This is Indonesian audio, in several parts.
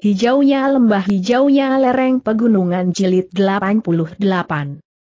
Hijaunya lembah hijaunya lereng pegunungan jilid 88.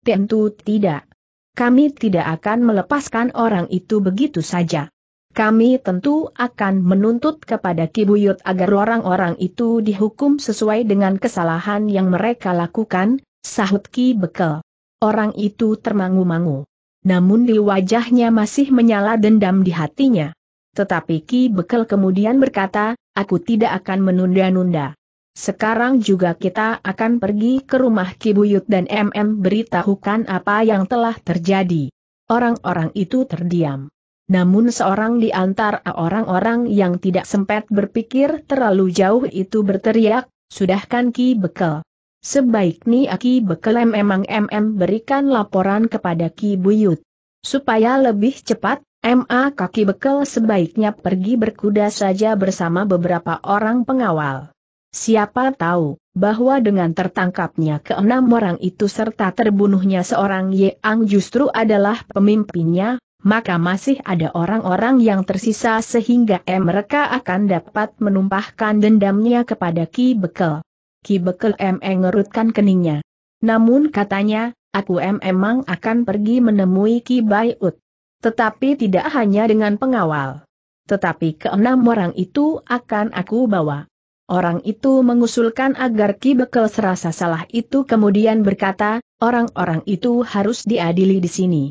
Tentu tidak. Kami tidak akan melepaskan orang itu begitu saja. Kami tentu akan menuntut kepada Kibuyut agar orang-orang itu dihukum sesuai dengan kesalahan yang mereka lakukan, sahut Ki Bekel. Orang itu termangu-mangu. Namun di wajahnya masih menyala dendam di hatinya. Tetapi Ki Bekel kemudian berkata, aku tidak akan menunda-nunda. Sekarang juga kita akan pergi ke rumah Ki Buyut dan MM beritahukan apa yang telah terjadi. Orang-orang itu terdiam. Namun seorang di antara orang-orang yang tidak sempat berpikir terlalu jauh itu berteriak, sudahkan Ki Bekel. Sebaiknya Ki Bekel memang MM berikan laporan kepada Ki Buyut. Supaya lebih cepat, MA kaki bekel sebaiknya pergi berkuda saja bersama beberapa orang pengawal. Siapa tahu, bahwa dengan tertangkapnya keenam orang itu serta terbunuhnya seorang Ye Ang justru adalah pemimpinnya, maka masih ada orang-orang yang tersisa sehingga mereka akan dapat menumpahkan dendamnya kepada Ki Bekel. Ki Bekel M mengerutkan keningnya. Namun katanya, aku M emang akan pergi menemui Ki Bayut. Tetapi tidak hanya dengan pengawal. Tetapi keenam orang itu akan aku bawa. Orang itu mengusulkan agar Ki Bekel serasa salah itu kemudian berkata, orang-orang itu harus diadili di sini.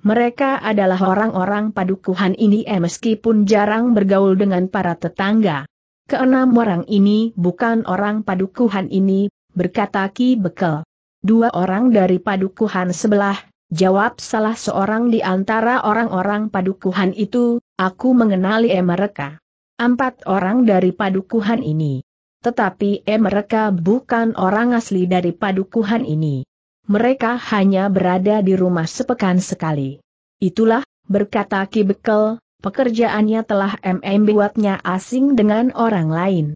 Mereka adalah orang-orang padukuhan ini eh, meskipun jarang bergaul dengan para tetangga. Keenam orang ini bukan orang padukuhan ini, berkata Ki Bekel. Dua orang dari padukuhan sebelah, Jawab salah seorang di antara orang-orang padukuhan itu, aku mengenali mereka. Empat orang dari padukuhan ini. Tetapi mereka bukan orang asli dari padukuhan ini. Mereka hanya berada di rumah sepekan sekali. Itulah, berkata Ki Bekel, pekerjaannya telah MM buatnya asing dengan orang lain.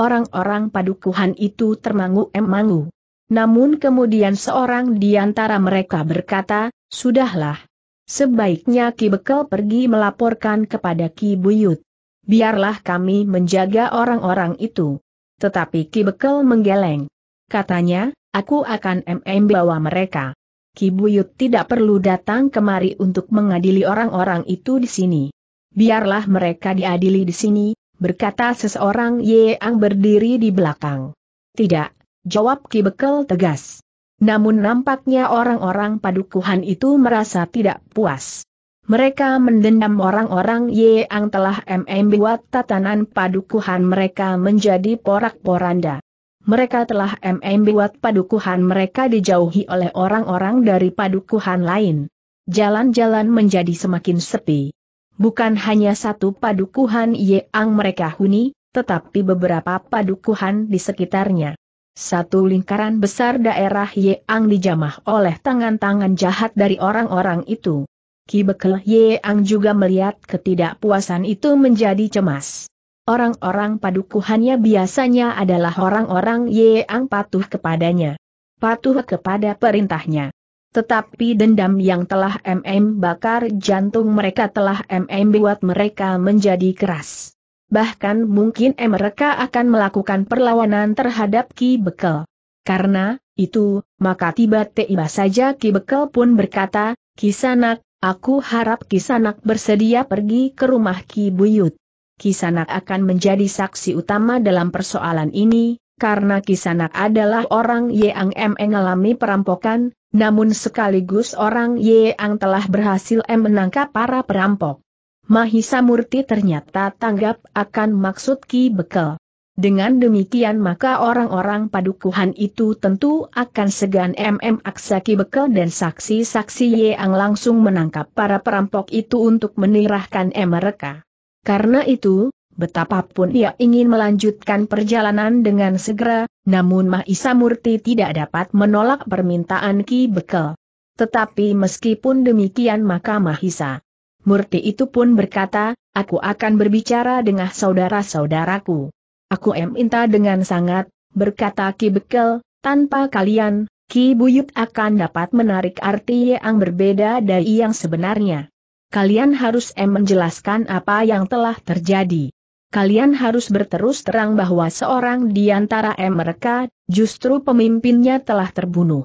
Orang-orang padukuhan itu termangu-emangu. Namun kemudian seorang di antara mereka berkata, Sudahlah. Sebaiknya Ki Bekel pergi melaporkan kepada Ki Buyut. Biarlah kami menjaga orang-orang itu. Tetapi Ki Bekel menggeleng. Katanya, aku akan MM bawa mereka. Ki Buyut tidak perlu datang kemari untuk mengadili orang-orang itu di sini. Biarlah mereka diadili di sini, berkata seseorang yang berdiri di belakang. Tidak, Jawab Ki Bekel tegas. Namun nampaknya orang-orang padukuhan itu merasa tidak puas. Mereka mendendam orang-orang yang telah MM buat tatanan padukuhan mereka menjadi porak-poranda. Mereka telah MM buat padukuhan mereka dijauhi oleh orang-orang dari padukuhan lain. Jalan-jalan menjadi semakin sepi. Bukan hanya satu padukuhan yang mereka huni, tetapi beberapa padukuhan di sekitarnya. Satu lingkaran besar daerah Yeang dijamah oleh tangan-tangan jahat dari orang-orang itu. Ki Bekel Yeang juga melihat ketidakpuasan itu menjadi cemas. Orang-orang padukuhannya biasanya adalah orang-orang Yeang patuh kepadanya. Patuh kepada perintahnya. Tetapi dendam yang telah MM bakar jantung mereka telah MM buat mereka menjadi keras bahkan mungkin mereka akan melakukan perlawanan terhadap Ki Bekel. Karena itu, maka tiba-tiba saja Ki Bekel pun berkata, Kisanak, aku harap Ki Sanak bersedia pergi ke rumah Ki Buyut. Ki Sanak akan menjadi saksi utama dalam persoalan ini, karena Ki Sanak adalah orang yang mengalami perampokan, namun sekaligus orang yang telah berhasil menangkap para perampok. Mahisa Murti ternyata tanggap akan maksud Ki Bekel. Dengan demikian maka orang-orang padukuhan itu tentu akan segan MM Aksa Ki Bekel dan saksi-saksi yang langsung menangkap para perampok itu untuk menirahkan M mereka. Karena itu, betapapun ia ingin melanjutkan perjalanan dengan segera, namun Mahisa Murti tidak dapat menolak permintaan Ki Bekel. Tetapi meskipun demikian maka Mahisa Murti itu pun berkata, aku akan berbicara dengan saudara-saudaraku. Aku minta dengan sangat, berkata Ki Bekel, tanpa kalian, Ki Buyut akan dapat menarik arti yang berbeda dari yang sebenarnya. Kalian harus em menjelaskan apa yang telah terjadi. Kalian harus berterus terang bahwa seorang di antara em mereka, justru pemimpinnya telah terbunuh.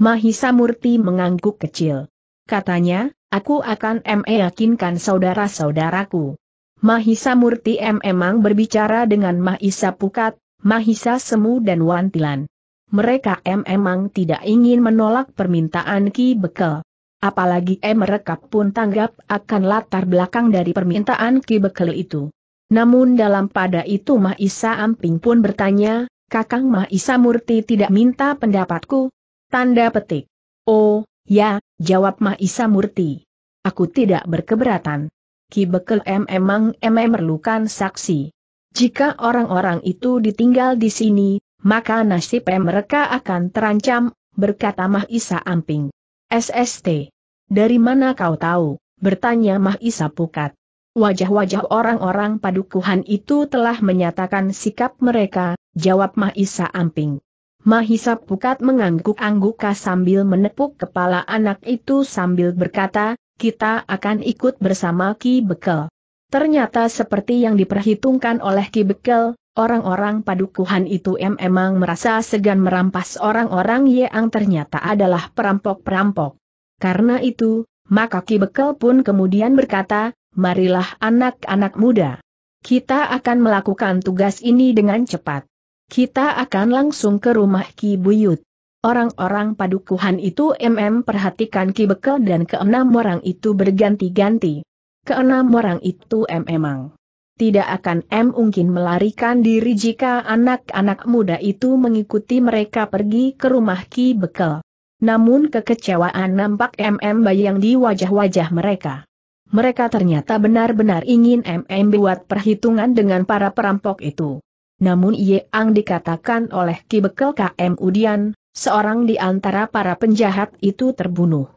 Mahisa Murti mengangguk kecil. Katanya, Aku akan meyakinkan saudara-saudaraku. Mahisa Murti M memang berbicara dengan Mahisa Pukat, Mahisa Semu dan Wantilan. Mereka M memang tidak ingin menolak permintaan Ki Bekel. Apalagi M mereka pun tanggap akan latar belakang dari permintaan Ki Bekel itu. Namun dalam pada itu Mahisa Amping pun bertanya, Kakang Mahisa Murti tidak minta pendapatku? Tanda petik. Oh, Ya, jawab Mahisa Murti. Aku tidak berkeberatan. Ki Bekel M emang M memerlukan saksi. Jika orang-orang itu ditinggal di sini, maka nasib mereka akan terancam, berkata Mahisa Amping. SST. Dari mana kau tahu? bertanya Mahisa Pukat. Wajah-wajah orang-orang padukuhan itu telah menyatakan sikap mereka, jawab Mahisa Amping. Mahisa Pukat mengangguk-angguk sambil menepuk kepala anak itu sambil berkata, kita akan ikut bersama Ki Bekel. Ternyata seperti yang diperhitungkan oleh Ki Bekel, orang-orang padukuhan itu memang merasa segan merampas orang-orang yang ternyata adalah perampok-perampok. Karena itu, maka Ki Bekel pun kemudian berkata, marilah anak-anak muda. Kita akan melakukan tugas ini dengan cepat. Kita akan langsung ke rumah Ki Buyut. Orang-orang padukuhan itu MM perhatikan Ki Bekel dan keenam orang itu berganti-ganti. Keenam orang itu M tidak akan M mungkin melarikan diri jika anak-anak muda itu mengikuti mereka pergi ke rumah Ki Bekel. Namun kekecewaan nampak MM bayang di wajah-wajah mereka. Mereka ternyata benar-benar ingin MM buat perhitungan dengan para perampok itu. Namun Yeang dikatakan oleh Kibekel KM Udian, seorang di antara para penjahat itu terbunuh.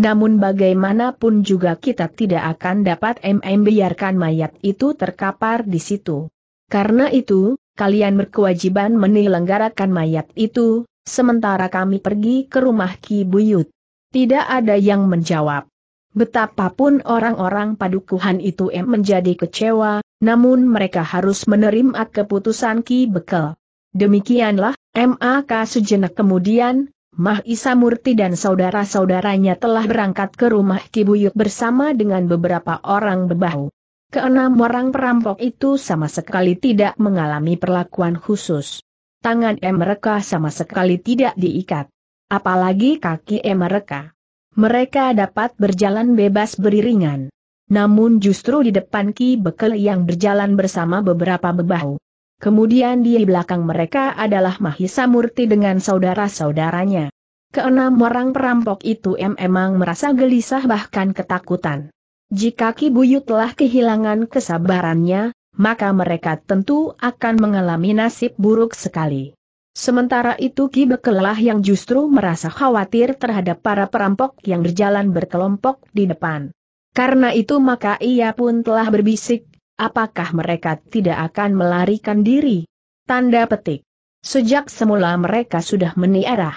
Namun bagaimanapun juga kita tidak akan dapat MM biarkan mayat itu terkapar di situ. Karena itu, kalian berkewajiban menyelenggarakan mayat itu, sementara kami pergi ke rumah Ki Buyut. Tidak ada yang menjawab. Betapapun orang-orang padukuhan itu em menjadi kecewa, namun mereka harus menerima keputusan Ki Bekel. Demikianlah, MAK sejenak kemudian, Mah Isa Murti dan saudara-saudaranya telah berangkat ke rumah Ki Buyuk bersama dengan beberapa orang bebahu. Keenam orang perampok itu sama sekali tidak mengalami perlakuan khusus. Tangan M. mereka sama sekali tidak diikat. Apalagi kaki M. mereka. Mereka dapat berjalan bebas beriringan. Namun justru di depan Ki Bekel yang berjalan bersama beberapa bebahu. Kemudian di belakang mereka adalah Mahisa Murti dengan saudara-saudaranya. Keenam orang perampok itu memang merasa gelisah bahkan ketakutan. Jika Ki Buyu telah kehilangan kesabarannya, maka mereka tentu akan mengalami nasib buruk sekali. Sementara itu Ki Bekelah yang justru merasa khawatir terhadap para perampok yang berjalan berkelompok di depan. Karena itu maka ia pun telah berbisik, apakah mereka tidak akan melarikan diri? Tanda petik. Sejak semula mereka sudah meniarah.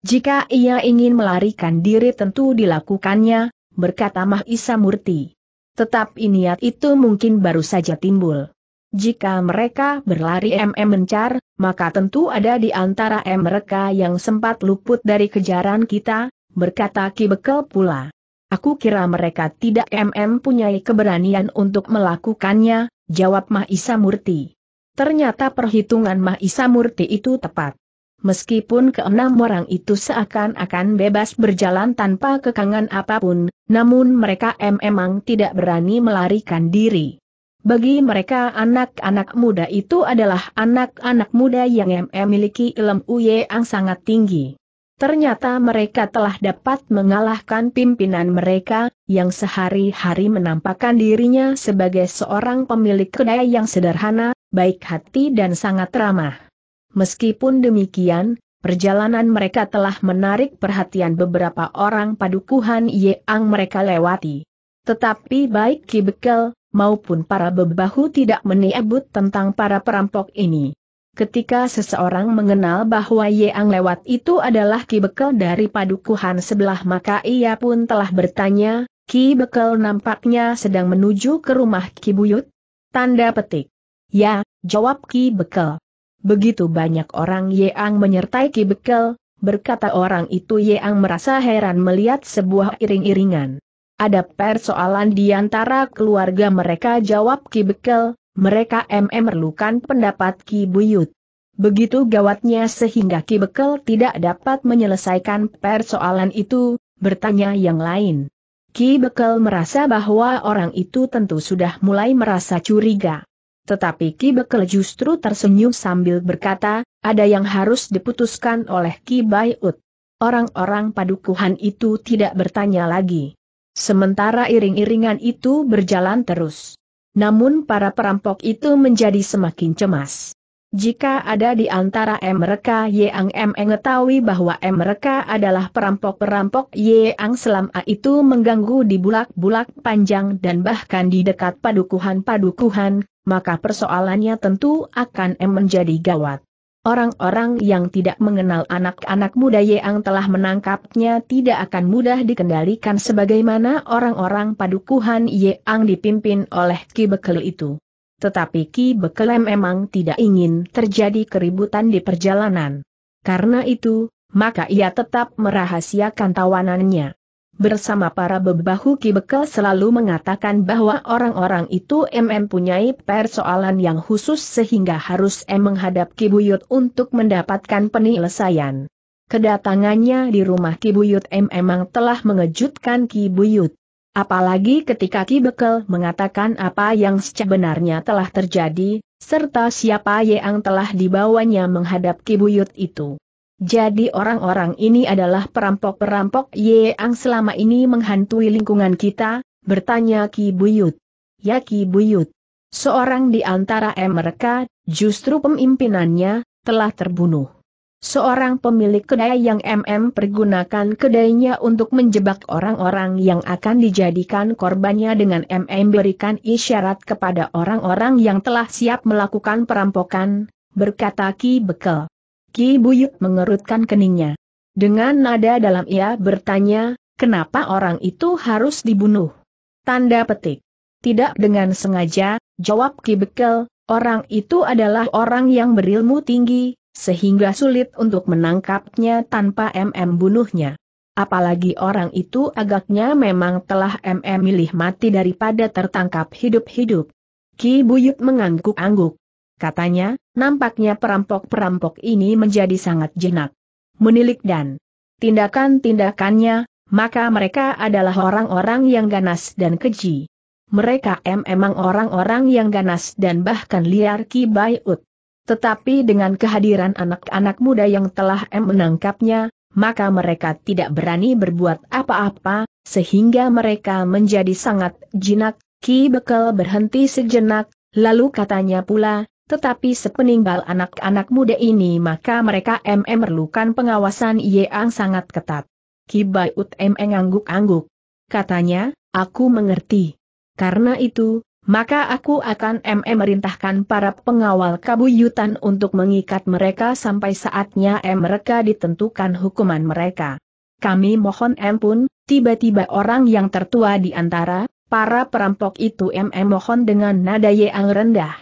Jika ia ingin melarikan diri tentu dilakukannya, berkata Mahisa Murti. Tetapi niat itu mungkin baru saja timbul. Jika mereka berlari MM mencar, maka tentu ada di antara M mereka yang sempat luput dari kejaran kita, berkata Ki Bekel pula. Aku kira mereka tidak mm punyai keberanian untuk melakukannya, jawab Mahisa Murti. Ternyata perhitungan Mahisa Murti itu tepat. Meskipun keenam orang itu seakan-akan bebas berjalan tanpa kekangan apapun, namun mereka memang tidak berani melarikan diri. Bagi mereka anak-anak muda itu adalah anak-anak muda yang memiliki ilmu yang sangat tinggi. Ternyata mereka telah dapat mengalahkan pimpinan mereka, yang sehari-hari menampakkan dirinya sebagai seorang pemilik kedai yang sederhana, baik hati dan sangat ramah. Meskipun demikian, perjalanan mereka telah menarik perhatian beberapa orang padukuhan yang mereka lewati. Tetapi baik Ki maupun para bebahu tidak menyebut tentang para perampok ini. Ketika seseorang mengenal bahwa Yeang lewat itu adalah Ki Bekel dari padukuhan sebelah maka ia pun telah bertanya, Ki Bekel nampaknya sedang menuju ke rumah Ki Buyut? Tanda petik. Ya, jawab Ki Bekel. Begitu banyak orang Yeang menyertai Ki Bekel, berkata orang itu Yeang merasa heran melihat sebuah iring-iringan. Ada persoalan di antara keluarga mereka jawab Ki Bekel, mereka memerlukan pendapat Ki Buyut. Begitu gawatnya sehingga Ki Bekel tidak dapat menyelesaikan persoalan itu, bertanya yang lain. Ki Bekel merasa bahwa orang itu tentu sudah mulai merasa curiga. Tetapi Ki Bekel justru tersenyum sambil berkata, ada yang harus diputuskan oleh Ki Buyut. Orang-orang padukuhan itu tidak bertanya lagi. Sementara iring-iringan itu berjalan terus. Namun para perampok itu menjadi semakin cemas. Jika ada di antara mereka Yang M mengetahui bahwa mereka adalah perampok-perampok Yang selama itu mengganggu di bulak-bulak panjang dan bahkan di dekat padukuhan-padukuhan, maka persoalannya tentu akan menjadi gawat. Orang-orang yang tidak mengenal anak-anak muda yang telah menangkapnya tidak akan mudah dikendalikan sebagaimana orang-orang padukuhan yang dipimpin oleh Ki Bekel itu. Tetapi Ki Bekel memang tidak ingin terjadi keributan di perjalanan. Karena itu, maka ia tetap merahasiakan tawanannya bersama para bebahu Ki Bekel selalu mengatakan bahwa orang-orang itu MM mempunyai persoalan yang khusus sehingga harus M menghadap Ki Buyut untuk mendapatkan penyelesaian. Kedatangannya di rumah Ki Buyut M memang telah mengejutkan Ki Buyut. Apalagi ketika Ki Bekel mengatakan apa yang sebenarnya telah terjadi, serta siapa yang telah dibawanya menghadap Ki Buyut itu. Jadi orang-orang ini adalah perampok-perampok yang selama ini menghantui lingkungan kita, bertanya Ki Buyut. Ya Ki Buyut. Seorang di antara mereka, justru pemimpinannya, telah terbunuh. Seorang pemilik kedai yang MM pergunakan kedainya untuk menjebak orang-orang yang akan dijadikan korbannya dengan MM berikan isyarat kepada orang-orang yang telah siap melakukan perampokan, berkata Ki Bekel. Ki Buyut mengerutkan keningnya. Dengan nada dalam ia bertanya, kenapa orang itu harus dibunuh? Tanda petik. Tidak dengan sengaja, jawab Ki Bekel, orang itu adalah orang yang berilmu tinggi, sehingga sulit untuk menangkapnya tanpa MM bunuhnya. Apalagi orang itu agaknya memang telah MM milih mati daripada tertangkap hidup-hidup. Ki Buyut mengangguk-angguk katanya, nampaknya perampok-perampok ini menjadi sangat jenak. Menilik dan tindakan-tindakannya, maka mereka adalah orang-orang yang ganas dan keji. Mereka em emang orang-orang yang ganas dan bahkan liar kibayut. Tetapi dengan kehadiran anak-anak muda yang telah em menangkapnya, maka mereka tidak berani berbuat apa-apa, sehingga mereka menjadi sangat jinak, Ki Bekel berhenti sejenak, lalu katanya pula, tetapi sepeninggal anak-anak muda ini maka mereka MM memerlukan pengawasan yang sangat ketat. Kibai Ut MM angguk angguk Katanya, aku mengerti. Karena itu, maka aku akan MM merintahkan para pengawal kabuyutan untuk mengikat mereka sampai saatnya M mereka ditentukan hukuman mereka. Kami mohon M pun, tiba-tiba orang yang tertua di antara para perampok itu MM mohon dengan nada yang rendah.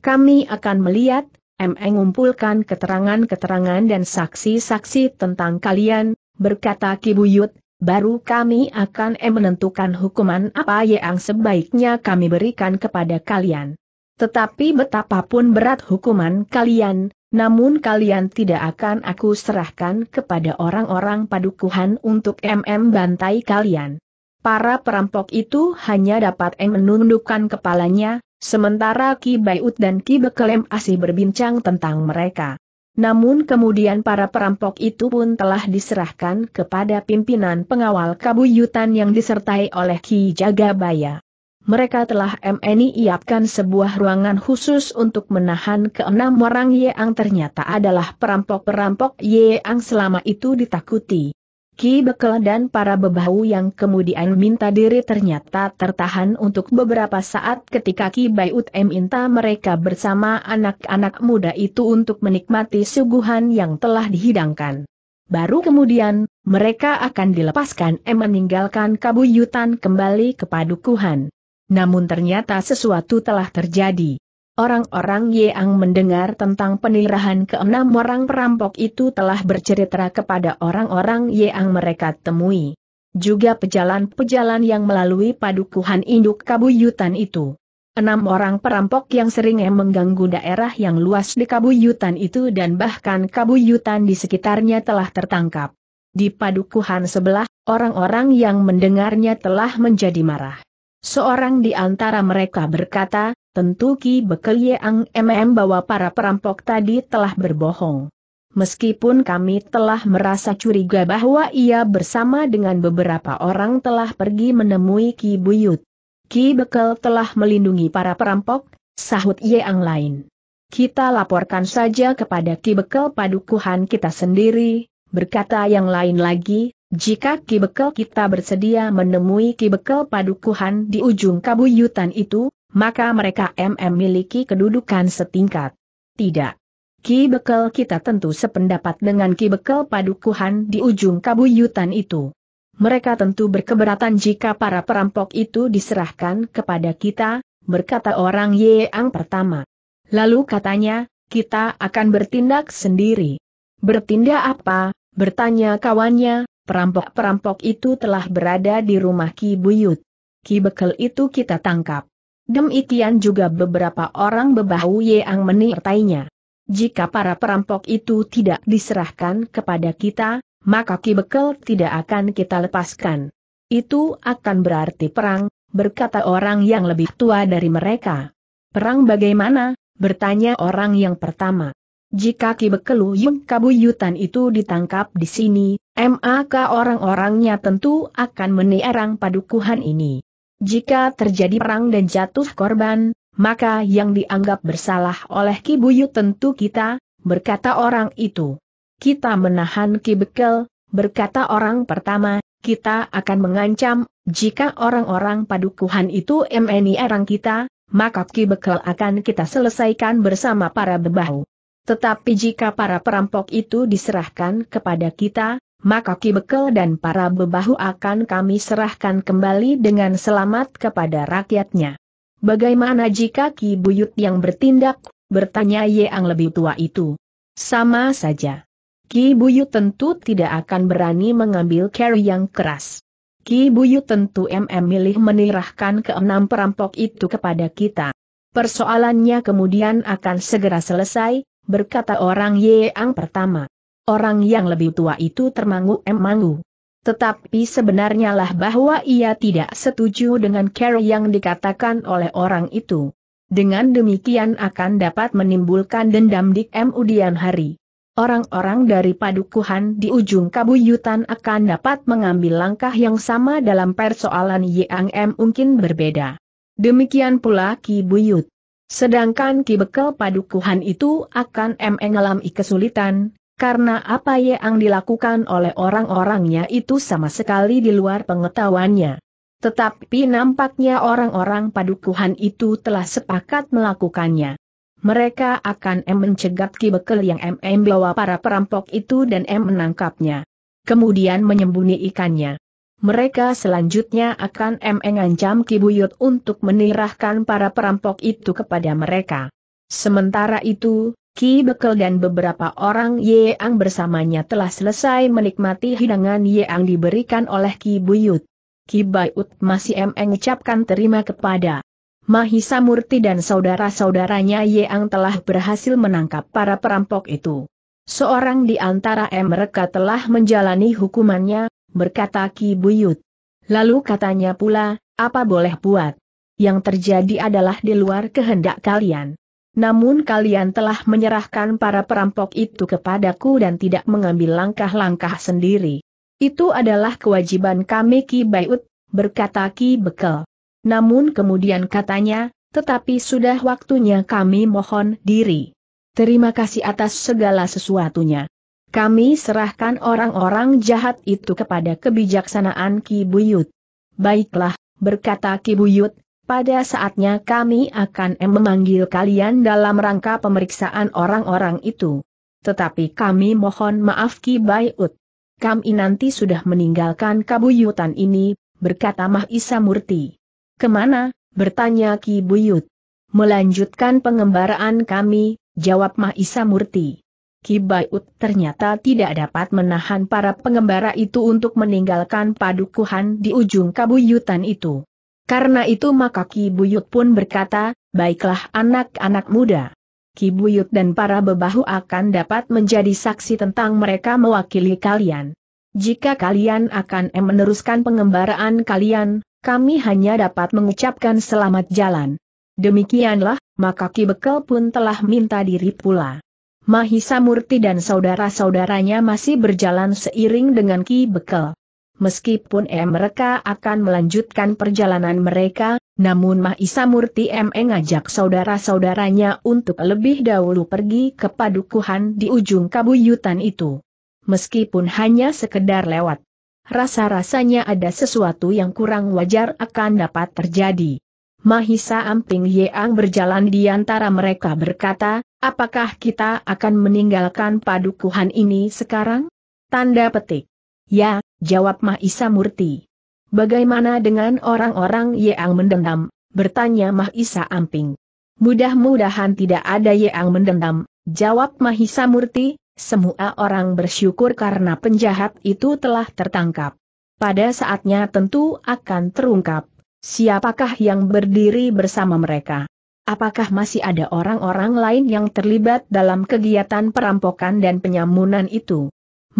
Kami akan melihat, e. mengumpulkan keterangan-keterangan dan saksi-saksi tentang kalian, berkata Kibuyut. baru kami akan menentukan hukuman apa yang sebaiknya kami berikan kepada kalian. Tetapi betapapun berat hukuman kalian, namun kalian tidak akan aku serahkan kepada orang-orang padukuhan untuk MM e. bantai kalian. Para perampok itu hanya dapat menundukkan kepalanya, Sementara Ki Bayut dan Ki Bekelem asih berbincang tentang mereka. Namun kemudian para perampok itu pun telah diserahkan kepada pimpinan pengawal kabuyutan yang disertai oleh Ki Jagabaya. Mereka telah MNI iapkan sebuah ruangan khusus untuk menahan keenam orang Yeang ternyata adalah perampok-perampok Yeang selama itu ditakuti. Ki Bekel dan para bebahu yang kemudian minta diri ternyata tertahan untuk beberapa saat ketika Ki Baiut M minta mereka bersama anak-anak muda itu untuk menikmati suguhan yang telah dihidangkan. Baru kemudian, mereka akan dilepaskan M meninggalkan kabuyutan kembali ke padukuhan. Namun ternyata sesuatu telah terjadi. Orang-orang Yeang mendengar tentang penirahan keenam orang perampok itu telah bercerita kepada orang-orang Yeang mereka temui. Juga pejalan-pejalan yang melalui padukuhan induk kabuyutan itu. Enam orang perampok yang seringnya mengganggu daerah yang luas di kabuyutan itu dan bahkan kabuyutan di sekitarnya telah tertangkap. Di padukuhan sebelah, orang-orang yang mendengarnya telah menjadi marah. Seorang di antara mereka berkata, Tentu Ki Bekel Yeang MM bahwa para perampok tadi telah berbohong. Meskipun kami telah merasa curiga bahwa ia bersama dengan beberapa orang telah pergi menemui Ki Buyut. Ki Bekel telah melindungi para perampok, sahut Yeang lain. Kita laporkan saja kepada Ki Bekel padukuhan kita sendiri, berkata yang lain lagi, jika Ki Bekel kita bersedia menemui Ki Bekel padukuhan di ujung kabuyutan itu, maka mereka MM miliki kedudukan setingkat. Tidak. Ki Bekel kita tentu sependapat dengan Ki Bekel Padukuhan di ujung kabuyutan itu. Mereka tentu berkeberatan jika para perampok itu diserahkan kepada kita, berkata orang Yeang pertama. Lalu katanya, kita akan bertindak sendiri. Bertindak apa? Bertanya kawannya, perampok-perampok itu telah berada di rumah Ki Buyut. Ki Bekel itu kita tangkap demikian juga beberapa orang bebahu yang menirtainya. Jika para perampok itu tidak diserahkan kepada kita, maka Ki tidak akan kita lepaskan. Itu akan berarti perang, berkata orang yang lebih tua dari mereka. Perang bagaimana? bertanya orang yang pertama. Jika Ki Bekelu Yung Kabuyutan itu ditangkap di sini, maka orang-orangnya tentu akan menerang padukuhan ini. Jika terjadi perang dan jatuh korban, maka yang dianggap bersalah oleh Ki Buyu tentu kita, berkata orang itu. Kita menahan Ki Bekel, berkata orang pertama, kita akan mengancam, jika orang-orang padukuhan itu MNI erang kita, maka Ki Bekel akan kita selesaikan bersama para bebahu. Tetapi jika para perampok itu diserahkan kepada kita, maka Ki Bekel dan para bebahu akan kami serahkan kembali dengan selamat kepada rakyatnya. Bagaimana jika Ki Buyut yang bertindak, bertanya Ye Ang lebih tua itu? Sama saja. Ki Buyut tentu tidak akan berani mengambil carry yang keras. Ki Buyut tentu MM milih menirahkan keenam perampok itu kepada kita. Persoalannya kemudian akan segera selesai, berkata orang Yeang pertama. Orang yang lebih tua itu termangu-emangu. Tetapi sebenarnya lah bahwa ia tidak setuju dengan care yang dikatakan oleh orang itu. Dengan demikian akan dapat menimbulkan dendam di kemudian hari. Orang-orang dari padukuhan di ujung kabuyutan akan dapat mengambil langkah yang sama dalam persoalan yang M mungkin berbeda. Demikian pula Ki Buyut. Sedangkan Ki Bekel padukuhan itu akan mengalami kesulitan, karena apa yang dilakukan oleh orang-orangnya itu sama sekali di luar pengetahuannya. Tetapi nampaknya orang-orang padukuhan itu telah sepakat melakukannya. Mereka akan M mencegat Ki Bekel yang M, para perampok itu dan M menangkapnya. Kemudian menyembunyi ikannya. Mereka selanjutnya akan M mengancam Ki Buyut untuk menirahkan para perampok itu kepada mereka. Sementara itu, Ki Bekel dan beberapa orang Yeang bersamanya telah selesai menikmati hidangan Yeang diberikan oleh Ki Buyut. Ki Buyut masih mengucapkan terima kepada Mahisa Murti dan saudara-saudaranya Yeang telah berhasil menangkap para perampok itu. Seorang di antara mereka telah menjalani hukumannya, berkata Ki Buyut. Lalu katanya pula, apa boleh buat? Yang terjadi adalah di luar kehendak kalian. Namun kalian telah menyerahkan para perampok itu kepadaku dan tidak mengambil langkah-langkah sendiri. Itu adalah kewajiban kami Ki Bayut, berkata Ki Bekel. Namun kemudian katanya, tetapi sudah waktunya kami mohon diri. Terima kasih atas segala sesuatunya. Kami serahkan orang-orang jahat itu kepada kebijaksanaan Ki Buyut. Baiklah, berkata Ki Buyut, pada saatnya kami akan memanggil kalian dalam rangka pemeriksaan orang-orang itu. Tetapi kami mohon maaf Ki Baiut. Kami nanti sudah meninggalkan kabuyutan ini, berkata Mahisa Murti. Kemana? bertanya Ki Buyut. Melanjutkan pengembaraan kami, jawab Mahisa Murti. Ki Baiut ternyata tidak dapat menahan para pengembara itu untuk meninggalkan padukuhan di ujung kabuyutan itu. Karena itu maka Ki Buyut pun berkata, baiklah anak-anak muda. Ki Buyut dan para bebahu akan dapat menjadi saksi tentang mereka mewakili kalian. Jika kalian akan meneruskan pengembaraan kalian, kami hanya dapat mengucapkan selamat jalan. Demikianlah, maka Ki Bekel pun telah minta diri pula. Mahisa Murti dan saudara-saudaranya masih berjalan seiring dengan Ki Bekel meskipun em mereka akan melanjutkan perjalanan mereka, namun Mahisa Murti M ngajak saudara-saudaranya untuk lebih dahulu pergi ke padukuhan di ujung kabuyutan itu. Meskipun hanya sekedar lewat. Rasa-rasanya ada sesuatu yang kurang wajar akan dapat terjadi. Mahisa Amping Yeang berjalan di antara mereka berkata, apakah kita akan meninggalkan padukuhan ini sekarang? Tanda petik. Ya, jawab Mahisa Murti. Bagaimana dengan orang-orang yang mendendam, bertanya Mahisa Amping. Mudah-mudahan tidak ada yang mendendam, jawab Mahisa Murti, semua orang bersyukur karena penjahat itu telah tertangkap. Pada saatnya tentu akan terungkap, siapakah yang berdiri bersama mereka. Apakah masih ada orang-orang lain yang terlibat dalam kegiatan perampokan dan penyamunan itu?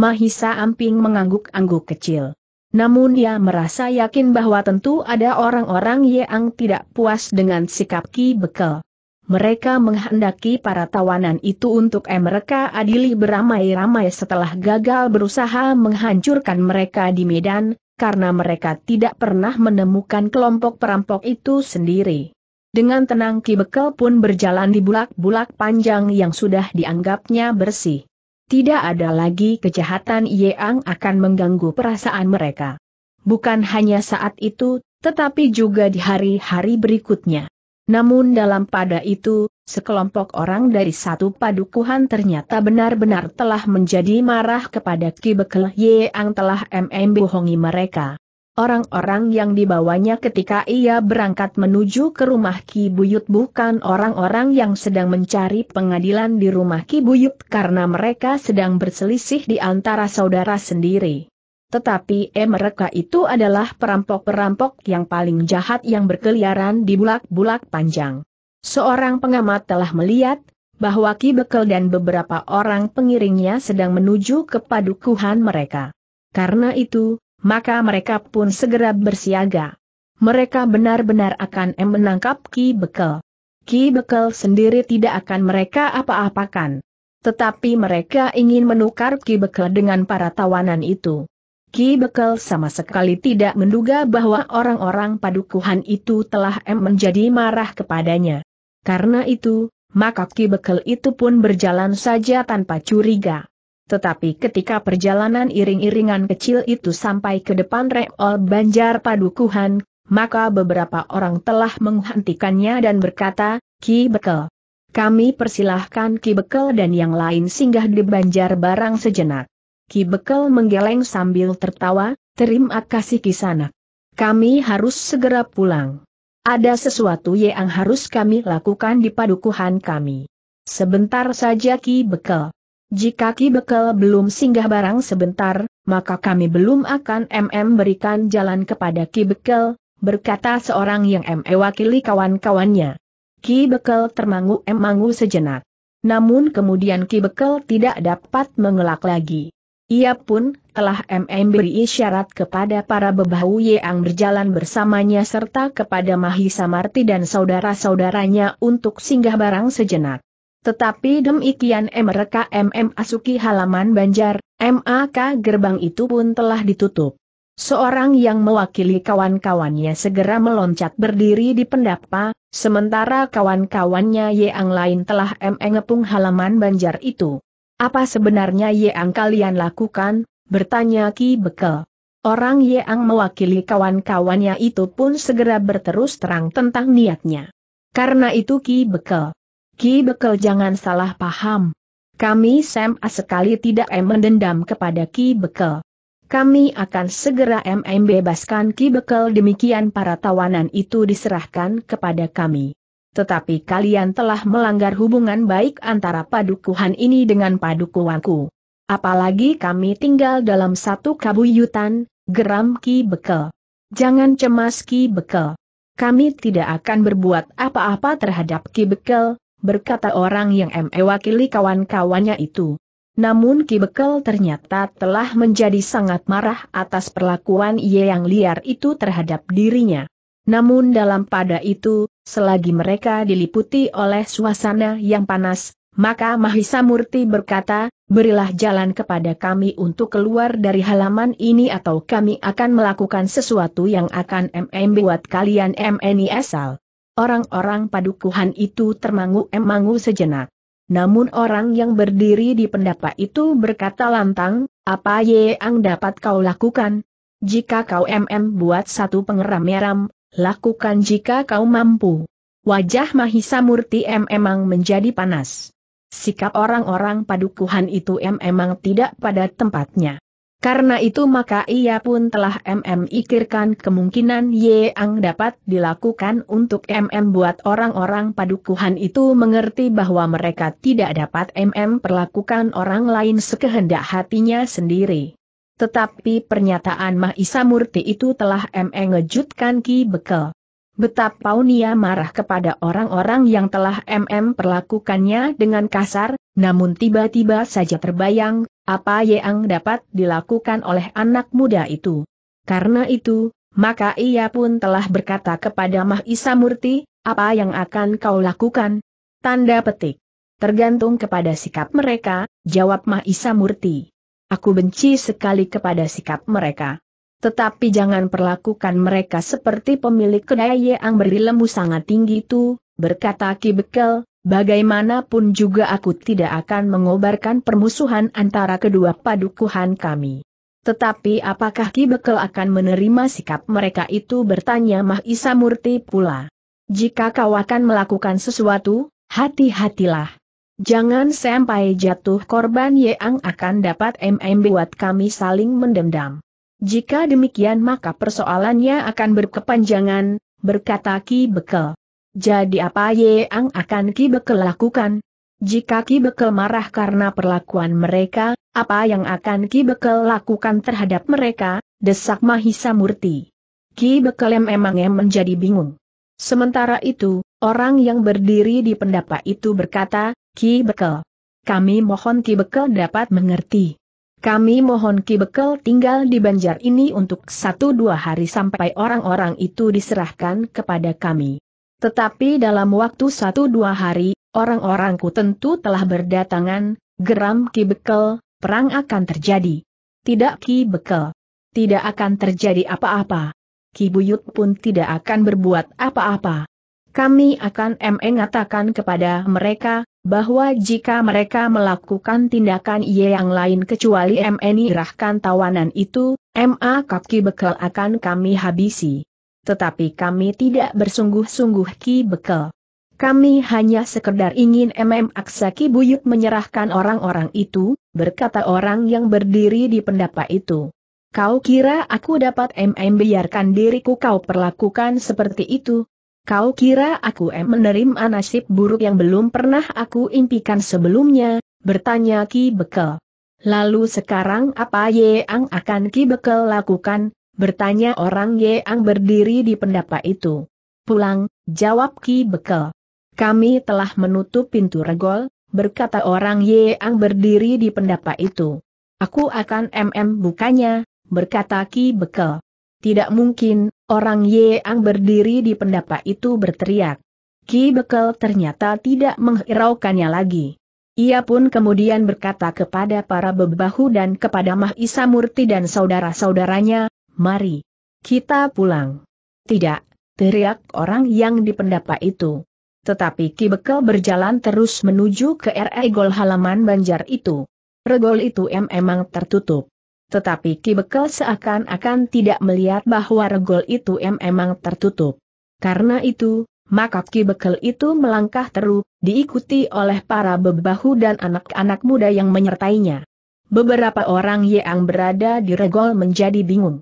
Mahisa Amping mengangguk-angguk kecil. Namun ia merasa yakin bahwa tentu ada orang-orang yang tidak puas dengan sikap Ki Bekel. Mereka menghendaki para tawanan itu untuk mereka adili beramai-ramai setelah gagal berusaha menghancurkan mereka di Medan, karena mereka tidak pernah menemukan kelompok perampok itu sendiri. Dengan tenang Ki Bekel pun berjalan di bulak-bulak panjang yang sudah dianggapnya bersih. Tidak ada lagi kejahatan Yeang akan mengganggu perasaan mereka. Bukan hanya saat itu, tetapi juga di hari-hari berikutnya. Namun dalam pada itu, sekelompok orang dari satu padukuhan ternyata benar-benar telah menjadi marah kepada Ki Bekel yang telah MM bohongi mereka. Orang-orang yang dibawanya ketika ia berangkat menuju ke rumah Ki Buyut bukan orang-orang yang sedang mencari pengadilan di rumah Ki Buyut karena mereka sedang berselisih di antara saudara sendiri. Tetapi eh mereka itu adalah perampok-perampok yang paling jahat yang berkeliaran di bulak-bulak panjang. Seorang pengamat telah melihat, bahwa Ki Bekel dan beberapa orang pengiringnya sedang menuju ke padukuhan mereka. Karena itu, maka mereka pun segera bersiaga. Mereka benar-benar akan menangkap Ki Bekel. Ki Bekel sendiri tidak akan mereka apa-apakan. Tetapi mereka ingin menukar Ki Bekel dengan para tawanan itu. Ki Bekel sama sekali tidak menduga bahwa orang-orang padukuhan itu telah menjadi marah kepadanya. Karena itu, maka Ki Bekel itu pun berjalan saja tanpa curiga. Tetapi ketika perjalanan iring-iringan kecil itu sampai ke depan Reol Banjar Padukuhan, maka beberapa orang telah menghentikannya dan berkata, Ki Bekel. Kami persilahkan Ki Bekel dan yang lain singgah di Banjar barang sejenak. Ki Bekel menggeleng sambil tertawa, terima kasih Ki sana. Kami harus segera pulang. Ada sesuatu yang harus kami lakukan di padukuhan kami. Sebentar saja Ki Bekel. Jika Ki Bekel belum singgah barang sebentar, maka kami belum akan MM berikan jalan kepada Ki Bekel, berkata seorang yang ME wakili kawan-kawannya. Ki Bekel termangu-emangu sejenak. Namun kemudian Ki Bekel tidak dapat mengelak lagi. Ia pun telah MM beri isyarat kepada para bebahu yang berjalan bersamanya serta kepada Mahisa Marti dan saudara-saudaranya untuk singgah barang sejenak. Tetapi demikian mereka MM Asuki halaman Banjar, MAK gerbang itu pun telah ditutup. Seorang yang mewakili kawan-kawannya segera meloncat berdiri di pendapa, sementara kawan-kawannya yang lain telah mengepung halaman Banjar itu. Apa sebenarnya yang kalian lakukan? bertanya Ki Bekel. Orang yang mewakili kawan-kawannya itu pun segera berterus terang tentang niatnya. Karena itu Ki Bekel Ki Bekel jangan salah paham. Kami sama sekali tidak em mendendam kepada Ki Bekel. Kami akan segera MM bebaskan Ki Bekel demikian para tawanan itu diserahkan kepada kami. Tetapi kalian telah melanggar hubungan baik antara padukuhan ini dengan padukuanku. Apalagi kami tinggal dalam satu kabuyutan, geram Ki Bekel. Jangan cemas Ki Bekel. Kami tidak akan berbuat apa-apa terhadap Ki Bekel, berkata orang yang mewakili kawan-kawannya itu. Namun Ki Bekel ternyata telah menjadi sangat marah atas perlakuan Ye yang liar itu terhadap dirinya. Namun dalam pada itu, selagi mereka diliputi oleh suasana yang panas, maka Mahisa Murti berkata, berilah jalan kepada kami untuk keluar dari halaman ini atau kami akan melakukan sesuatu yang akan MM buat kalian MNI asal. Orang-orang padukuhan itu termangu-emangu sejenak. Namun orang yang berdiri di pendapa itu berkata lantang, apa ye yang dapat kau lakukan? Jika kau mm buat satu pengeram-meram, lakukan jika kau mampu. Wajah Mahisa Murti M emang menjadi panas. Sikap orang-orang padukuhan itu M emang tidak pada tempatnya. Karena itu maka ia pun telah MM ikirkan kemungkinan yang dapat dilakukan untuk MM buat orang-orang padukuhan itu mengerti bahwa mereka tidak dapat MM perlakukan orang lain sekehendak hatinya sendiri. Tetapi pernyataan Mahisa Murti itu telah MM ngejutkan Ki Bekel. Betapa Nia marah kepada orang-orang yang telah MM perlakukannya dengan kasar, namun tiba-tiba saja terbayang, apa yang dapat dilakukan oleh anak muda itu. Karena itu, maka ia pun telah berkata kepada Mahisa Murti, apa yang akan kau lakukan? Tanda petik. Tergantung kepada sikap mereka, jawab Mahisa Murti. Aku benci sekali kepada sikap mereka. Tetapi jangan perlakukan mereka seperti pemilik kedai yang berilmu sangat tinggi itu, berkata Ki Bekel, Bagaimanapun juga aku tidak akan mengobarkan permusuhan antara kedua padukuhan kami. Tetapi apakah Ki Bekel akan menerima sikap mereka itu bertanya Mahisa Murti pula. Jika kau akan melakukan sesuatu, hati-hatilah. Jangan sampai jatuh korban yang akan dapat MM buat kami saling mendendam. Jika demikian maka persoalannya akan berkepanjangan, berkata Ki Bekel. Jadi apa yang akan Ki Bekel lakukan? Jika Ki Bekel marah karena perlakuan mereka, apa yang akan Ki Bekel lakukan terhadap mereka? Desak Mahisa Murti. Ki Bekel memangnya menjadi bingung. Sementara itu, orang yang berdiri di pendapa itu berkata, Ki Bekel. Kami mohon Ki Bekel dapat mengerti. Kami mohon Ki Bekel tinggal di banjar ini untuk satu dua hari sampai orang-orang itu diserahkan kepada kami. Tetapi dalam waktu satu dua hari, orang-orangku tentu telah berdatangan, geram Ki Bekel, perang akan terjadi. Tidak Ki Bekel. Tidak akan terjadi apa-apa. Ki Buyut pun tidak akan berbuat apa-apa. Kami akan mengatakan kepada mereka, bahwa jika mereka melakukan tindakan ia yang lain kecuali menirahkan tawanan itu, MA Kaki Bekel akan kami habisi tetapi kami tidak bersungguh-sungguh Ki Bekel. Kami hanya sekedar ingin MM Aksa Ki Buyut menyerahkan orang-orang itu, berkata orang yang berdiri di pendapa itu. Kau kira aku dapat MM biarkan diriku kau perlakukan seperti itu? Kau kira aku M menerima nasib buruk yang belum pernah aku impikan sebelumnya, bertanya Ki Bekel. Lalu sekarang apa yang akan Ki Bekel lakukan, Bertanya orang Yeang berdiri di pendapa itu. Pulang, jawab Ki Bekel. Kami telah menutup pintu regol, berkata orang Yeang berdiri di pendapa itu. Aku akan MM bukanya, berkata Ki Bekel. Tidak mungkin, orang Yeang berdiri di pendapa itu berteriak. Ki Bekel ternyata tidak menghiraukannya lagi. Ia pun kemudian berkata kepada para bebahu dan kepada Mahisa Murti dan saudara-saudaranya, mari. Kita pulang. Tidak, teriak orang yang dipendapa itu. Tetapi Ki Bekel berjalan terus menuju ke RE Gol halaman banjar itu. Regol itu memang tertutup. Tetapi Ki Bekel seakan-akan tidak melihat bahwa regol itu memang tertutup. Karena itu, maka Ki Bekel itu melangkah terus, diikuti oleh para bebahu dan anak-anak muda yang menyertainya. Beberapa orang yang berada di regol menjadi bingung.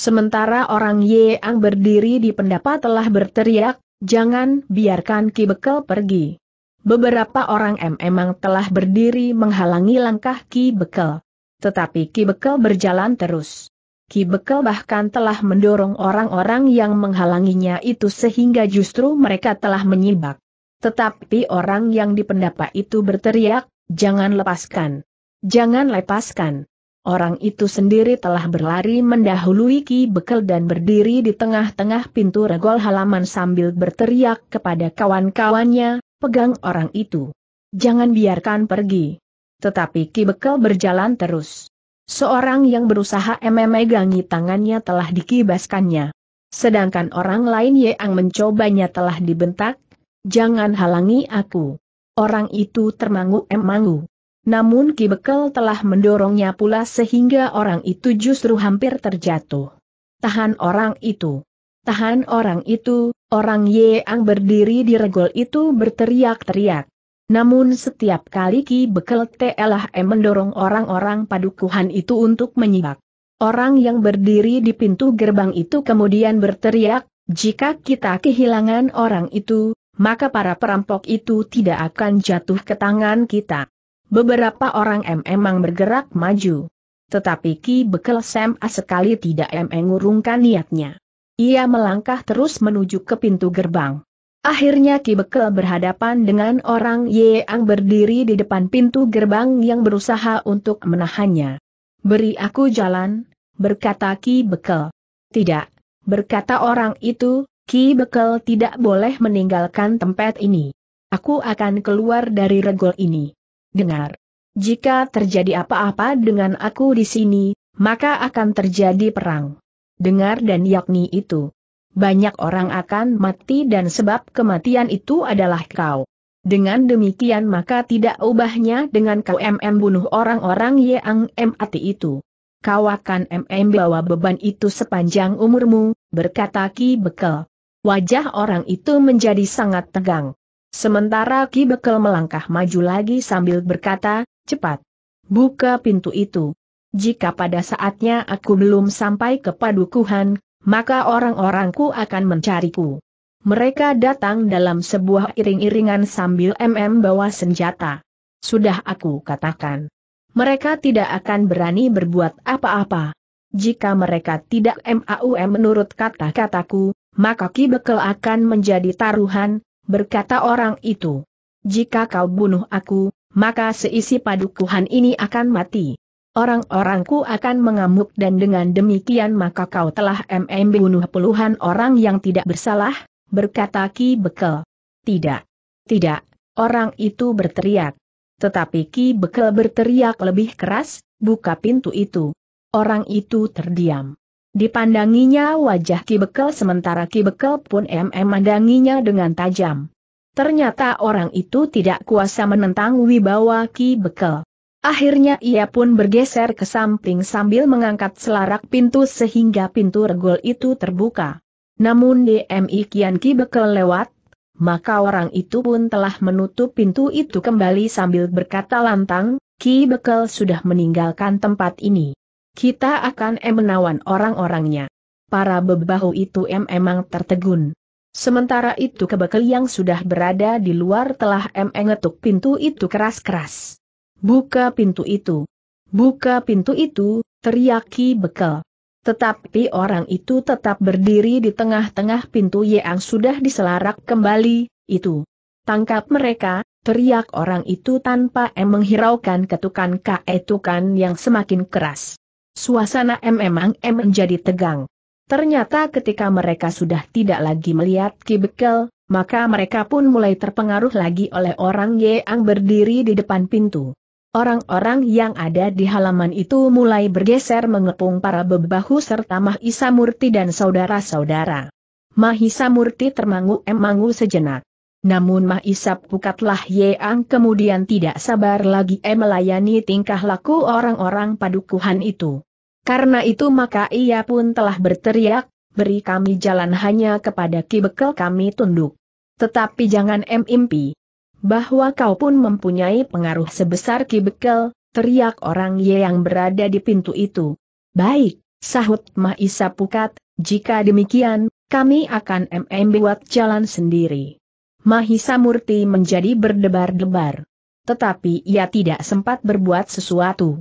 Sementara orang Yeang berdiri di pendapa telah berteriak, jangan biarkan Ki Bekel pergi. Beberapa orang M emang telah berdiri menghalangi langkah Ki Bekel. Tetapi Ki Bekel berjalan terus. Ki Bekel bahkan telah mendorong orang-orang yang menghalanginya itu sehingga justru mereka telah menyibak. Tetapi orang yang di pendapa itu berteriak, jangan lepaskan. Jangan lepaskan. Orang itu sendiri telah berlari mendahului Ki Bekel dan berdiri di tengah-tengah pintu regol halaman sambil berteriak kepada kawan-kawannya, pegang orang itu. Jangan biarkan pergi. Tetapi Ki Bekel berjalan terus. Seorang yang berusaha memegangi tangannya telah dikibaskannya. Sedangkan orang lain yang mencobanya telah dibentak, jangan halangi aku. Orang itu termangu-emangu namun Ki Bekel telah mendorongnya pula sehingga orang itu justru hampir terjatuh. Tahan orang itu. Tahan orang itu, orang Ye Ang berdiri di regol itu berteriak-teriak. Namun setiap kali Ki Bekel TLHM mendorong orang-orang padukuhan itu untuk menyibak. Orang yang berdiri di pintu gerbang itu kemudian berteriak, jika kita kehilangan orang itu, maka para perampok itu tidak akan jatuh ke tangan kita. Beberapa orang M emang bergerak maju. Tetapi Ki Bekel Sam A sekali tidak M mengurungkan niatnya. Ia melangkah terus menuju ke pintu gerbang. Akhirnya Ki Bekel berhadapan dengan orang yang berdiri di depan pintu gerbang yang berusaha untuk menahannya. Beri aku jalan, berkata Ki Bekel. Tidak, berkata orang itu, Ki Bekel tidak boleh meninggalkan tempat ini. Aku akan keluar dari regol ini. Dengar. Jika terjadi apa-apa dengan aku di sini, maka akan terjadi perang. Dengar dan yakni itu. Banyak orang akan mati dan sebab kematian itu adalah kau. Dengan demikian maka tidak ubahnya dengan kau MM bunuh orang-orang yang mati itu. Kau akan MM bawa beban itu sepanjang umurmu, berkata Ki Bekel. Wajah orang itu menjadi sangat tegang. Sementara Ki Bekel melangkah maju lagi sambil berkata, cepat. Buka pintu itu. Jika pada saatnya aku belum sampai ke padukuhan, maka orang-orangku akan mencariku. Mereka datang dalam sebuah iring-iringan sambil MM bawa senjata. Sudah aku katakan. Mereka tidak akan berani berbuat apa-apa. Jika mereka tidak MAUM menurut kata-kataku, maka Ki Bekel akan menjadi taruhan, berkata orang itu. Jika kau bunuh aku, maka seisi padukuhan ini akan mati. Orang-orangku akan mengamuk dan dengan demikian maka kau telah mm bunuh puluhan orang yang tidak bersalah, berkata Ki Bekel. Tidak. Tidak, orang itu berteriak. Tetapi Ki Bekel berteriak lebih keras, buka pintu itu. Orang itu terdiam. Dipandanginya wajah Ki Bekel sementara Ki Bekel pun memandanginya dengan tajam. Ternyata orang itu tidak kuasa menentang wibawa Ki Bekel. Akhirnya ia pun bergeser ke samping sambil mengangkat selarak pintu sehingga pintu regol itu terbuka. Namun DMI Kian Ki Bekel lewat, maka orang itu pun telah menutup pintu itu kembali sambil berkata lantang, Ki Bekel sudah meninggalkan tempat ini. Kita akan menawan orang-orangnya. Para bebahu itu em emang tertegun. Sementara itu kebekel yang sudah berada di luar telah em pintu itu keras-keras. Buka pintu itu. Buka pintu itu, teriaki bekel. Tetapi orang itu tetap berdiri di tengah-tengah pintu yang sudah diselarak kembali, itu. Tangkap mereka, teriak orang itu tanpa em menghiraukan ketukan ketukan yang semakin keras suasana M memang menjadi tegang. Ternyata ketika mereka sudah tidak lagi melihat Ki Bekel, maka mereka pun mulai terpengaruh lagi oleh orang yang berdiri di depan pintu. Orang-orang yang ada di halaman itu mulai bergeser mengepung para bebahu serta Mahisa Murti dan saudara-saudara. Mahisa Murti termangu-emangu sejenak. Namun Mahisa Pukatlah Yeang kemudian tidak sabar lagi eh, melayani tingkah laku orang-orang padukuhan itu. Karena itu maka ia pun telah berteriak, beri kami jalan hanya kepada Ki Bekel kami tunduk. Tetapi jangan mimpi bahwa kau pun mempunyai pengaruh sebesar Ki Bekel, teriak orang Ye yang berada di pintu itu. Baik, sahut Mahisa Pukat, jika demikian, kami akan MM buat jalan sendiri. Mahisa Murti menjadi berdebar-debar. Tetapi ia tidak sempat berbuat sesuatu.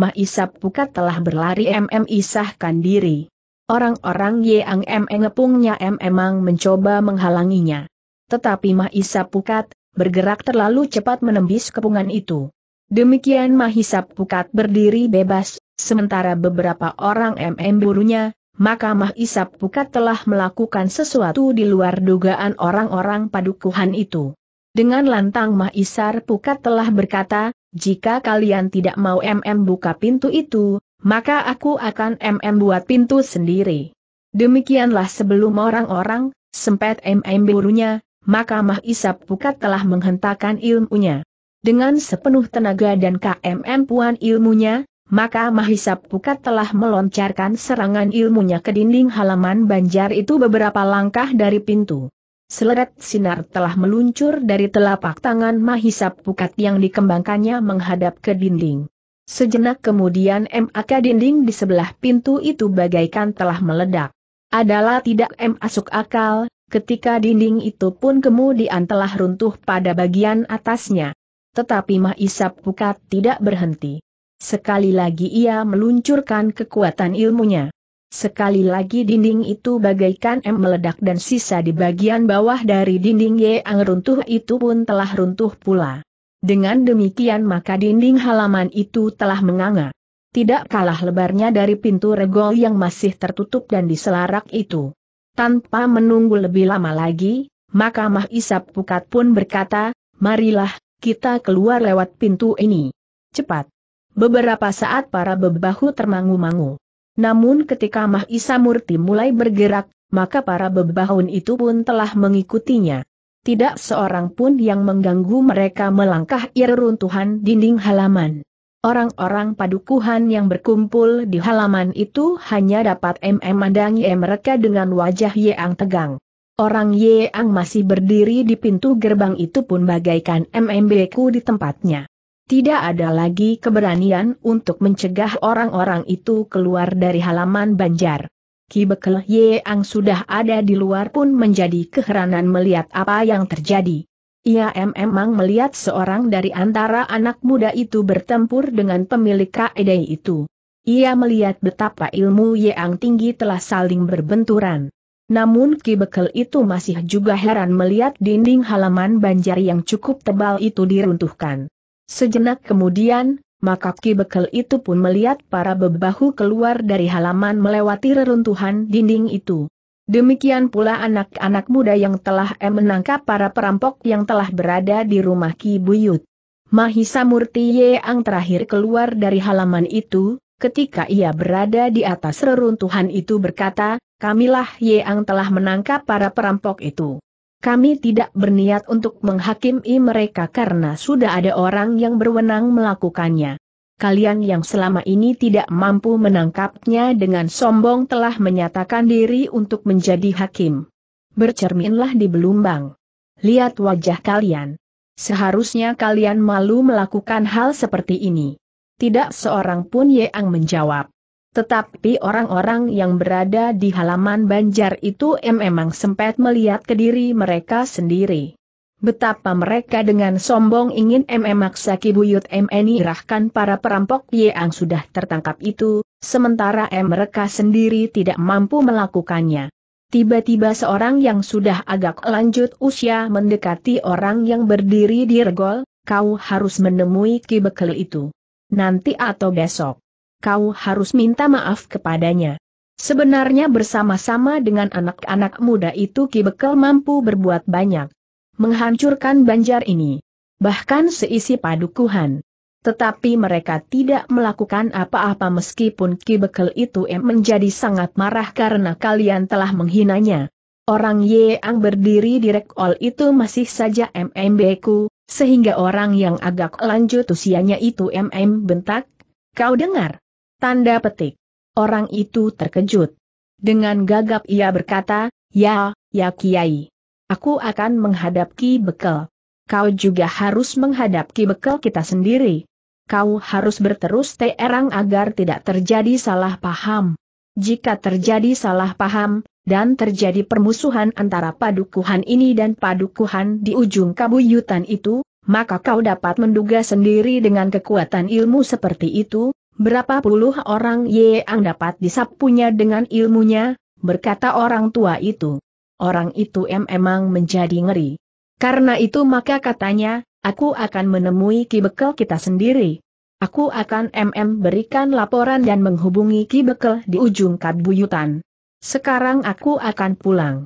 Mah Isap Pukat telah berlari MM isahkan diri. Orang-orang Yang mengepungnya. ngepungnya emang mencoba menghalanginya. Tetapi Mah Isap Pukat, bergerak terlalu cepat menembus kepungan itu. Demikian Mah Isap Pukat berdiri bebas, sementara beberapa orang MM burunya, maka Mah Isap Pukat telah melakukan sesuatu di luar dugaan orang-orang padukuhan itu. Dengan lantang Mahisar Pukat telah berkata, jika kalian tidak mau MM buka pintu itu, maka aku akan MM buat pintu sendiri. Demikianlah sebelum orang-orang, sempet MM burunya, maka Mahisar Pukat telah menghentakkan ilmunya. Dengan sepenuh tenaga dan KMM puan ilmunya, maka Mahisap Pukat telah meloncarkan serangan ilmunya ke dinding halaman banjar itu beberapa langkah dari pintu. Seleret sinar telah meluncur dari telapak tangan Mahisa Pukat yang dikembangkannya menghadap ke dinding. Sejenak kemudian MAK dinding di sebelah pintu itu bagaikan telah meledak. Adalah tidak M masuk akal, ketika dinding itu pun kemudian telah runtuh pada bagian atasnya. Tetapi Mahisa Pukat tidak berhenti. Sekali lagi ia meluncurkan kekuatan ilmunya. Sekali lagi dinding itu bagaikan M meledak dan sisa di bagian bawah dari dinding yang runtuh itu pun telah runtuh pula. Dengan demikian maka dinding halaman itu telah menganga. Tidak kalah lebarnya dari pintu regol yang masih tertutup dan diselarak itu. Tanpa menunggu lebih lama lagi, maka Mah Isap Pukat pun berkata, marilah, kita keluar lewat pintu ini. Cepat. Beberapa saat para bebahu termangu-mangu. Namun ketika Mahisa Murti mulai bergerak, maka para bebahun itu pun telah mengikutinya. Tidak seorang pun yang mengganggu mereka melangkah ir runtuhan dinding halaman. Orang-orang padukuhan yang berkumpul di halaman itu hanya dapat memandangi mereka dengan wajah yang tegang. Orang yang masih berdiri di pintu gerbang itu pun bagaikan MMBku di tempatnya. Tidak ada lagi keberanian untuk mencegah orang-orang itu keluar dari halaman Banjar. Ki Bekel Yeang sudah ada di luar pun menjadi keheranan melihat apa yang terjadi. Ia memang melihat seorang dari antara anak muda itu bertempur dengan pemilik Kaedai itu. Ia melihat betapa ilmu Yeang tinggi telah saling berbenturan. Namun Ki Bekel itu masih juga heran melihat dinding halaman banjar yang cukup tebal itu diruntuhkan. Sejenak kemudian, maka Ki Bekel itu pun melihat para bebahu keluar dari halaman melewati reruntuhan dinding itu. Demikian pula anak-anak muda yang telah menangkap para perampok yang telah berada di rumah Ki Buyut. Mahisa Murti Yeang terakhir keluar dari halaman itu, ketika ia berada di atas reruntuhan itu berkata, kamilah Yeang telah menangkap para perampok itu. Kami tidak berniat untuk menghakimi mereka karena sudah ada orang yang berwenang melakukannya. Kalian yang selama ini tidak mampu menangkapnya dengan sombong telah menyatakan diri untuk menjadi hakim. Bercerminlah di belumbang. Lihat wajah kalian. Seharusnya kalian malu melakukan hal seperti ini. Tidak seorang pun Yeang menjawab. Tetapi orang-orang yang berada di halaman banjar itu memang sempat melihat ke diri mereka sendiri. Betapa mereka dengan sombong ingin memaksa Kibuyut rahkan para perampok yang sudah tertangkap itu, sementara mereka sendiri tidak mampu melakukannya. Tiba-tiba seorang yang sudah agak lanjut usia mendekati orang yang berdiri di regol, kau harus menemui Ki Bekel itu. Nanti atau besok kau harus minta maaf kepadanya. Sebenarnya bersama-sama dengan anak-anak muda itu Ki Bekel mampu berbuat banyak. Menghancurkan banjar ini. Bahkan seisi padukuhan. Tetapi mereka tidak melakukan apa-apa meskipun Ki Bekel itu menjadi sangat marah karena kalian telah menghinanya. Orang yang berdiri di rekol itu masih saja MMB ku, sehingga orang yang agak lanjut usianya itu MM bentak, kau dengar? Tanda petik. Orang itu terkejut. Dengan gagap ia berkata, ya, ya kiai. Aku akan menghadap Bekel. Kau juga harus menghadap Bekel kita sendiri. Kau harus berterus terang agar tidak terjadi salah paham. Jika terjadi salah paham, dan terjadi permusuhan antara padukuhan ini dan padukuhan di ujung kabuyutan itu, maka kau dapat menduga sendiri dengan kekuatan ilmu seperti itu, berapa puluh orang yang dapat disapunya dengan ilmunya, berkata orang tua itu. Orang itu memang menjadi ngeri. Karena itu maka katanya, aku akan menemui Ki kita sendiri. Aku akan MM berikan laporan dan menghubungi Ki di ujung kabuyutan. Sekarang aku akan pulang.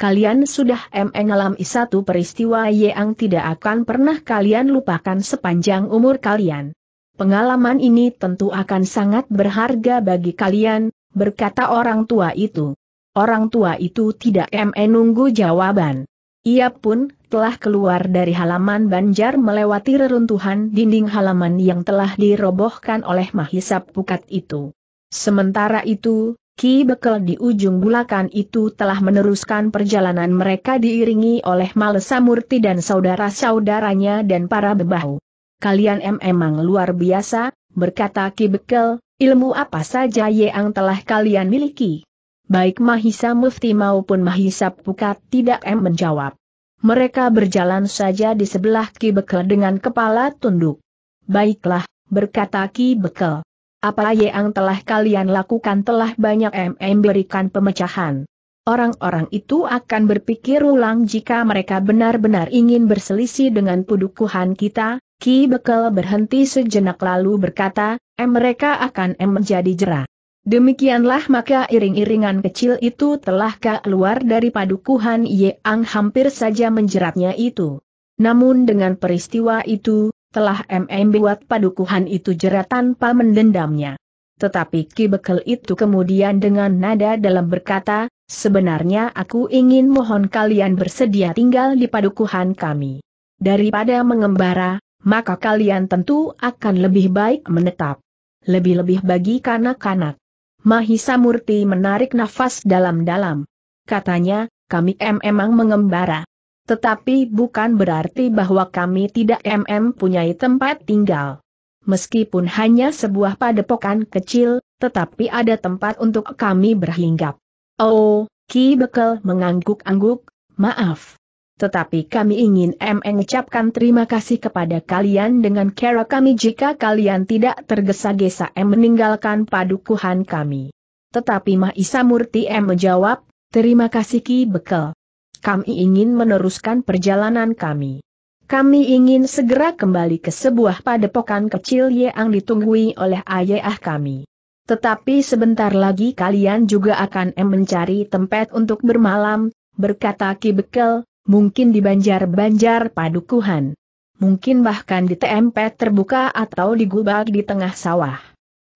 Kalian sudah MM ngalami satu peristiwa yang tidak akan pernah kalian lupakan sepanjang umur kalian pengalaman ini tentu akan sangat berharga bagi kalian, berkata orang tua itu. Orang tua itu tidak menunggu jawaban. Ia pun telah keluar dari halaman banjar melewati reruntuhan dinding halaman yang telah dirobohkan oleh Mahisap Pukat itu. Sementara itu, Ki Bekel di ujung bulakan itu telah meneruskan perjalanan mereka diiringi oleh Murti dan saudara-saudaranya dan para bebahu kalian em emang luar biasa, berkata Ki Bekel, ilmu apa saja yang telah kalian miliki? Baik Mahisa Mufti maupun Mahisa Pukat tidak em menjawab. Mereka berjalan saja di sebelah Ki Bekel dengan kepala tunduk. Baiklah, berkata Ki Bekel. Apa yang telah kalian lakukan telah banyak MM berikan pemecahan. Orang-orang itu akan berpikir ulang jika mereka benar-benar ingin berselisih dengan pudukuhan kita, Ki Bekel berhenti sejenak lalu berkata, em mereka akan em menjadi jerah. Demikianlah maka iring-iringan kecil itu telah keluar dari padukuhan Ye Ang hampir saja menjeratnya itu. Namun dengan peristiwa itu, telah MM buat padukuhan itu jerat tanpa mendendamnya. Tetapi Ki Bekel itu kemudian dengan nada dalam berkata, sebenarnya aku ingin mohon kalian bersedia tinggal di padukuhan kami. Daripada mengembara, maka kalian tentu akan lebih baik menetap. Lebih-lebih bagi kanak-kanak. Mahisa Murti menarik nafas dalam-dalam. Katanya, kami memang mengembara. Tetapi bukan berarti bahwa kami tidak MM punyai tempat tinggal. Meskipun hanya sebuah padepokan kecil, tetapi ada tempat untuk kami berhinggap. Oh, Ki Bekel mengangguk-angguk, maaf, tetapi kami ingin mengucapkan terima kasih kepada kalian dengan cara kami jika kalian tidak tergesa-gesa M meninggalkan padukuhan kami. Tetapi Mahisa Murti M menjawab, terima kasih Ki Bekel. Kami ingin meneruskan perjalanan kami. Kami ingin segera kembali ke sebuah padepokan kecil yang ditunggui oleh ayah kami. Tetapi sebentar lagi kalian juga akan M mencari tempat untuk bermalam, berkata Ki Bekel, mungkin di banjar-banjar padukuhan. Mungkin bahkan di TMP terbuka atau di gubak di tengah sawah.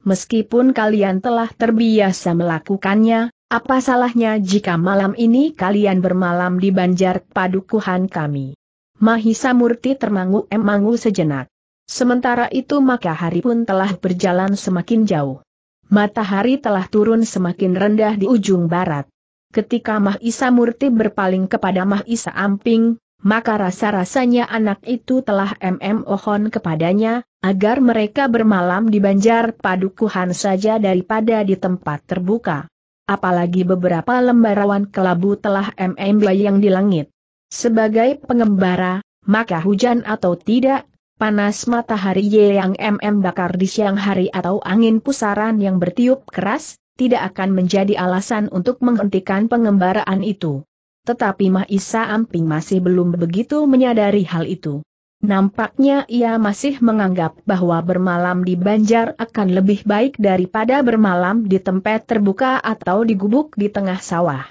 Meskipun kalian telah terbiasa melakukannya, apa salahnya jika malam ini kalian bermalam di banjar padukuhan kami? Mahisa Murti termangu-emangu sejenak. Sementara itu maka hari pun telah berjalan semakin jauh. Matahari telah turun semakin rendah di ujung barat. Ketika Mahisa Murti berpaling kepada Mahisa Amping, maka rasa-rasanya anak itu telah MM Ohon kepadanya, agar mereka bermalam di banjar padukuhan saja daripada di tempat terbuka. Apalagi beberapa lembarawan kelabu telah MM bayang di langit. Sebagai pengembara, maka hujan atau tidak, panas matahari yang MM bakar di siang hari atau angin pusaran yang bertiup keras, tidak akan menjadi alasan untuk menghentikan pengembaraan itu. Tetapi Mahisa Amping masih belum begitu menyadari hal itu. Nampaknya ia masih menganggap bahwa bermalam di Banjar akan lebih baik daripada bermalam di tempat terbuka atau di gubuk di tengah sawah.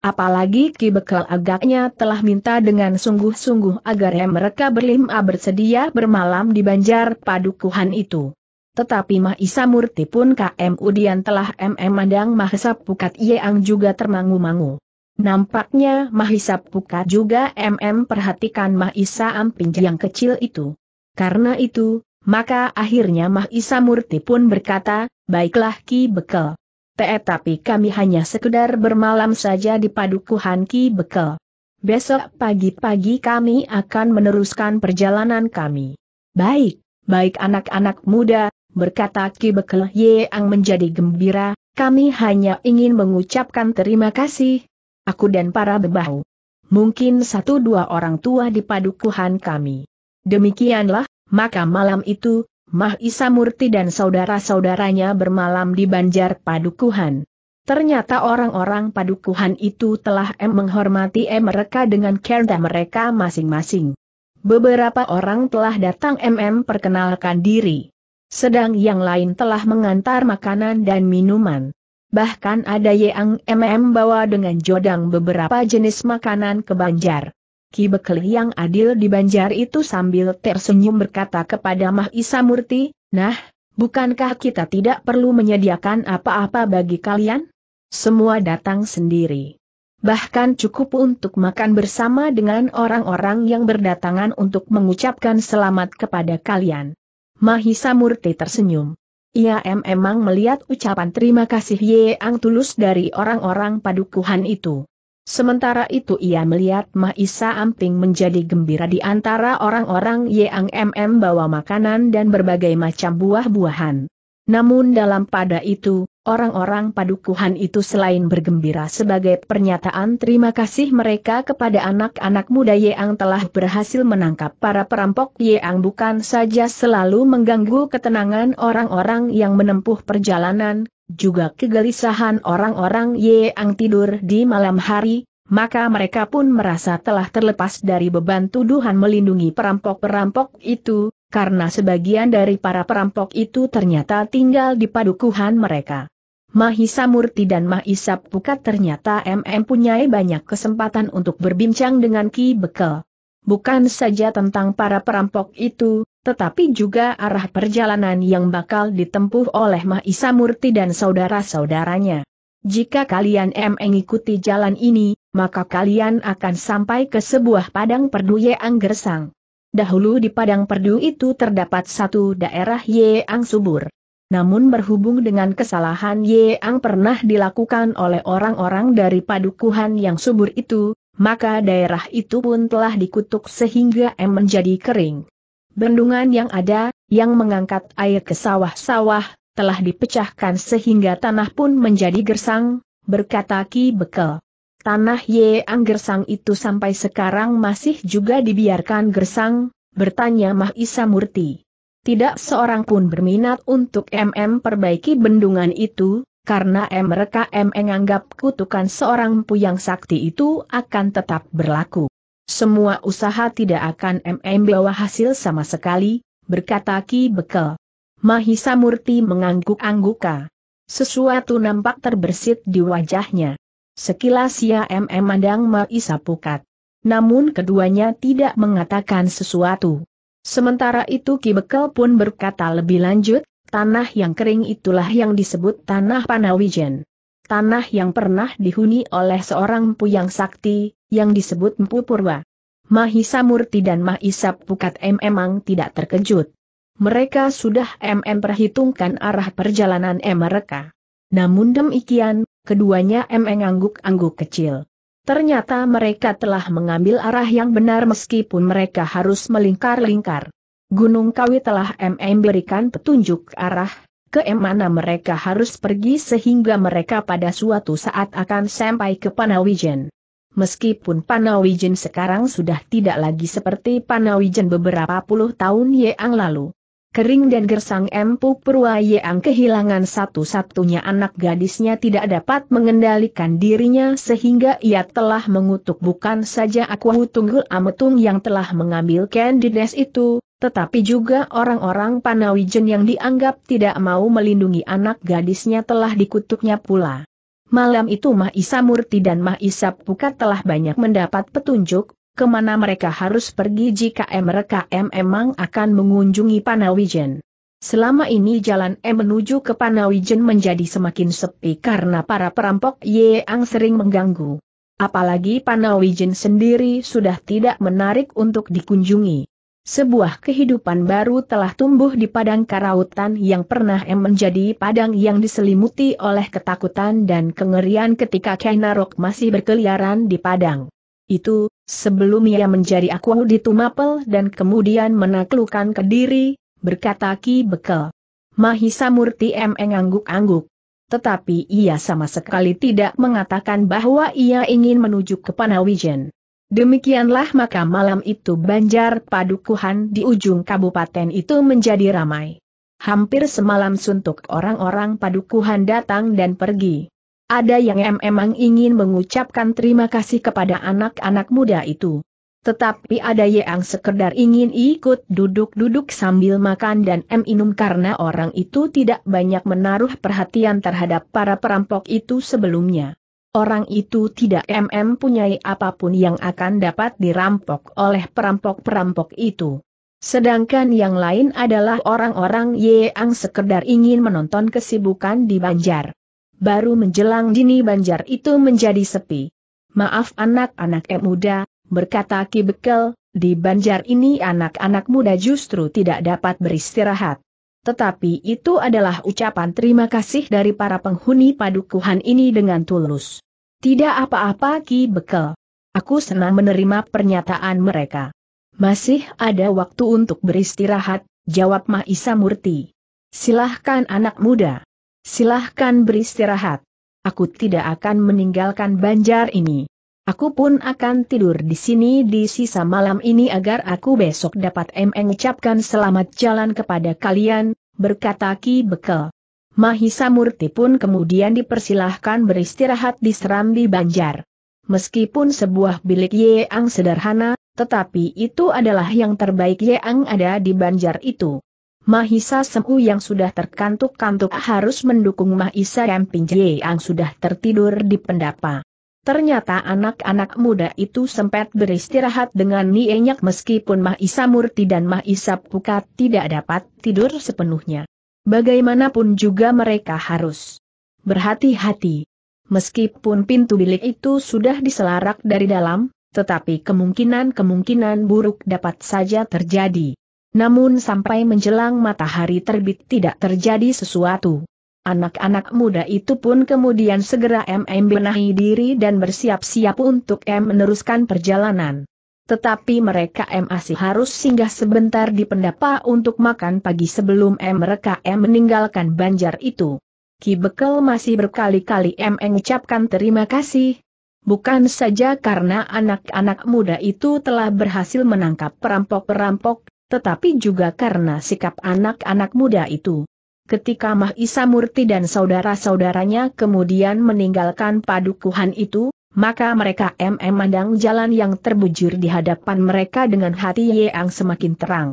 Apalagi Ki Bekel agaknya telah minta dengan sungguh-sungguh agar mereka berlima bersedia bermalam di Banjar padukuhan itu. Tetapi Mahisa Murti pun KM Udian telah MM Mandang Mahesa Pukat Yeang juga termangu-mangu. Nampaknya Mahisa Pukat juga MM perhatikan Mahisa Amping yang kecil itu. Karena itu, maka akhirnya Mahisa Murti pun berkata, baiklah Ki Bekel. Tetapi kami hanya sekedar bermalam saja di padukuhan Ki Bekel. Besok pagi-pagi kami akan meneruskan perjalanan kami. Baik, baik anak-anak muda, berkata Ki Bekel ang menjadi gembira, kami hanya ingin mengucapkan terima kasih. Aku dan para bebahu. Mungkin satu dua orang tua di padukuhan kami. Demikianlah, maka malam itu, Mah Isa Murti dan saudara-saudaranya bermalam di Banjar Padukuhan. Ternyata orang-orang padukuhan itu telah em menghormati em mereka dengan kerda mereka masing-masing. Beberapa orang telah datang MM perkenalkan diri. Sedang yang lain telah mengantar makanan dan minuman. Bahkan ada Yang MM bawa dengan jodang beberapa jenis makanan ke Banjar. Ki Bekli yang adil di Banjar itu sambil tersenyum berkata kepada Mahisa Murti, Nah, bukankah kita tidak perlu menyediakan apa-apa bagi kalian? Semua datang sendiri. Bahkan cukup untuk makan bersama dengan orang-orang yang berdatangan untuk mengucapkan selamat kepada kalian. Mahisa Murti tersenyum. Ia memang melihat ucapan terima kasih Yeang tulus dari orang-orang padukuhan itu. Sementara itu ia melihat Mahisa Amping menjadi gembira di antara orang-orang Yeang MM bawa makanan dan berbagai macam buah-buahan. Namun dalam pada itu, Orang-orang padukuhan itu selain bergembira sebagai pernyataan terima kasih mereka kepada anak-anak muda Yeang telah berhasil menangkap para perampok Yeang bukan saja selalu mengganggu ketenangan orang-orang yang menempuh perjalanan, juga kegelisahan orang-orang Yeang tidur di malam hari, maka mereka pun merasa telah terlepas dari beban tuduhan melindungi perampok-perampok itu, karena sebagian dari para perampok itu ternyata tinggal di padukuhan mereka. Mahisa Murti dan Mahisa Pukat ternyata MM punya banyak kesempatan untuk berbincang dengan Ki Bekel. Bukan saja tentang para perampok itu, tetapi juga arah perjalanan yang bakal ditempuh oleh Mahisa Murti dan saudara-saudaranya. Jika kalian mengikuti jalan ini, maka kalian akan sampai ke sebuah padang perduye Anggersang. Dahulu di padang perdu itu terdapat satu daerah Yeang subur. Namun berhubung dengan kesalahan Yeang pernah dilakukan oleh orang-orang dari padukuhan yang subur itu, maka daerah itu pun telah dikutuk sehingga M menjadi kering. Bendungan yang ada, yang mengangkat air ke sawah-sawah, telah dipecahkan sehingga tanah pun menjadi gersang, berkata Ki Bekel. Tanah Ye Anggersang itu sampai sekarang masih juga dibiarkan gersang, bertanya Mah Isa Murti. Tidak seorang pun berminat untuk MM perbaiki bendungan itu, karena mereka MM menganggap kutukan seorang puyang sakti itu akan tetap berlaku. Semua usaha tidak akan MM bawa hasil sama sekali, berkata Ki Bekel. Mahisa Murti mengangguk-angguka. Sesuatu nampak terbersit di wajahnya. Sekilas ya MM mandang Maisa Pukat. Namun keduanya tidak mengatakan sesuatu. Sementara itu Ki Bekel pun berkata lebih lanjut, tanah yang kering itulah yang disebut tanah Panawijen. Tanah yang pernah dihuni oleh seorang puyang sakti, yang disebut Mpu Purwa. Mahisa Murti dan Mahisa Pukat M memang tidak terkejut. Mereka sudah MM perhitungkan arah perjalanan M mereka. Namun demikian, keduanya mengangguk-angguk kecil. Ternyata mereka telah mengambil arah yang benar meskipun mereka harus melingkar-lingkar. Gunung Kawi telah MM berikan petunjuk arah, ke mana mereka harus pergi sehingga mereka pada suatu saat akan sampai ke Panawijen. Meskipun Panawijen sekarang sudah tidak lagi seperti Panawijen beberapa puluh tahun yang lalu kering dan gersang Empu Purwayang kehilangan satu-satunya anak gadisnya tidak dapat mengendalikan dirinya sehingga ia telah mengutuk bukan saja Aku Tunggul Ametung yang telah mengambil Candides itu, tetapi juga orang-orang Panawijen yang dianggap tidak mau melindungi anak gadisnya telah dikutuknya pula. Malam itu Mahisa Murti dan Mahisa Pukat telah banyak mendapat petunjuk, kemana mereka harus pergi jika mereka memang akan mengunjungi Panawijen. Selama ini jalan M menuju ke Panawijen menjadi semakin sepi karena para perampok Yeang sering mengganggu. Apalagi Panawijen sendiri sudah tidak menarik untuk dikunjungi. Sebuah kehidupan baru telah tumbuh di padang karautan yang pernah M menjadi padang yang diselimuti oleh ketakutan dan kengerian ketika Kainarok masih berkeliaran di padang. Itu, Sebelum ia menjadi aku di Tumapel dan kemudian menaklukkan Kediri, berkata Ki Bekel. Mahisa Murti M angguk-angguk. Tetapi ia sama sekali tidak mengatakan bahwa ia ingin menuju ke Panawijen. Demikianlah maka malam itu Banjar Padukuhan di ujung kabupaten itu menjadi ramai. Hampir semalam suntuk orang-orang Padukuhan datang dan pergi. Ada yang memang ingin mengucapkan terima kasih kepada anak-anak muda itu. Tetapi ada yang sekedar ingin ikut duduk-duduk sambil makan dan minum karena orang itu tidak banyak menaruh perhatian terhadap para perampok itu sebelumnya. Orang itu tidak punyai apapun yang akan dapat dirampok oleh perampok-perampok itu. Sedangkan yang lain adalah orang-orang yang sekedar ingin menonton kesibukan di Banjar baru menjelang dini banjar itu menjadi sepi. Maaf anak-anak eh muda, berkata Ki Bekel, di banjar ini anak-anak muda justru tidak dapat beristirahat. Tetapi itu adalah ucapan terima kasih dari para penghuni padukuhan ini dengan tulus. Tidak apa-apa Ki Bekel. Aku senang menerima pernyataan mereka. Masih ada waktu untuk beristirahat, jawab Maisa Murti. Silahkan anak muda silahkan beristirahat. Aku tidak akan meninggalkan banjar ini. Aku pun akan tidur di sini di sisa malam ini agar aku besok dapat mengucapkan selamat jalan kepada kalian, berkata Ki Bekel. Mahisa Murti pun kemudian dipersilahkan beristirahat di Serambi Banjar. Meskipun sebuah bilik Yeang sederhana, tetapi itu adalah yang terbaik Yeang ada di Banjar itu. Mahisa Semu yang sudah terkantuk-kantuk harus mendukung Mahisa Yampinje yang sudah tertidur di pendapa. Ternyata anak-anak muda itu sempat beristirahat dengan nienyak meskipun Mahisa Murti dan Mahisa Pukat tidak dapat tidur sepenuhnya. Bagaimanapun juga mereka harus berhati-hati. Meskipun pintu bilik itu sudah diselarak dari dalam, tetapi kemungkinan-kemungkinan buruk dapat saja terjadi. Namun sampai menjelang matahari terbit tidak terjadi sesuatu. Anak-anak muda itu pun kemudian segera MM benahi diri dan bersiap-siap untuk M meneruskan perjalanan. Tetapi mereka masih harus singgah sebentar di pendapa untuk makan pagi sebelum M mereka M meninggalkan banjar itu. Ki Bekel masih berkali-kali M mengucapkan terima kasih. Bukan saja karena anak-anak muda itu telah berhasil menangkap perampok-perampok, tetapi juga karena sikap anak-anak muda itu. Ketika Mahisa Murti dan saudara-saudaranya kemudian meninggalkan padukuhan itu, maka mereka mm memandang jalan yang terbujur di hadapan mereka dengan hati yang semakin terang.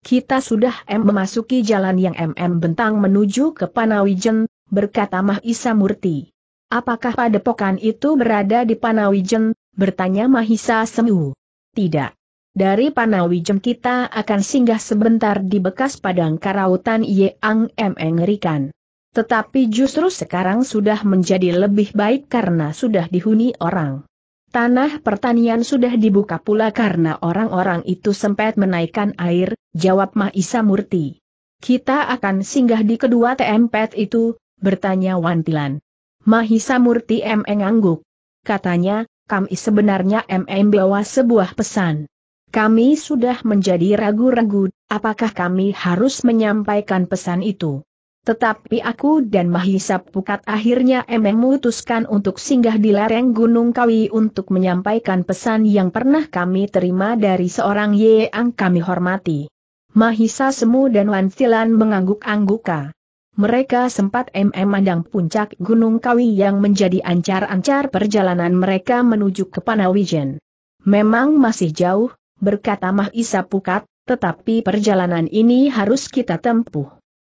Kita sudah M memasuki jalan yang MM bentang menuju ke Panawijen, berkata Mahisa Murti. Apakah padepokan itu berada di Panawijen? bertanya Mahisa Semu. Tidak. Dari Panawijem kita akan singgah sebentar di bekas padang karautan Yang Mengerikan. Tetapi justru sekarang sudah menjadi lebih baik karena sudah dihuni orang. Tanah pertanian sudah dibuka pula karena orang-orang itu sempat menaikkan air, jawab Mahisa Murti. Kita akan singgah di kedua tempat itu, bertanya Wantilan. Mahisa Murti M. mengangguk. Katanya, kami sebenarnya M. bawa sebuah pesan. Kami sudah menjadi ragu-ragu, apakah kami harus menyampaikan pesan itu. Tetapi aku dan Mahisa Pukat akhirnya memutuskan untuk singgah di lereng Gunung Kawi untuk menyampaikan pesan yang pernah kami terima dari seorang yang kami hormati. Mahisa Semu dan Silan mengangguk-angguka. Mereka sempat memandang puncak Gunung Kawi yang menjadi ancar-ancar perjalanan mereka menuju ke Panawijen. Memang masih jauh, berkata Mahisa Pukat, tetapi perjalanan ini harus kita tempuh.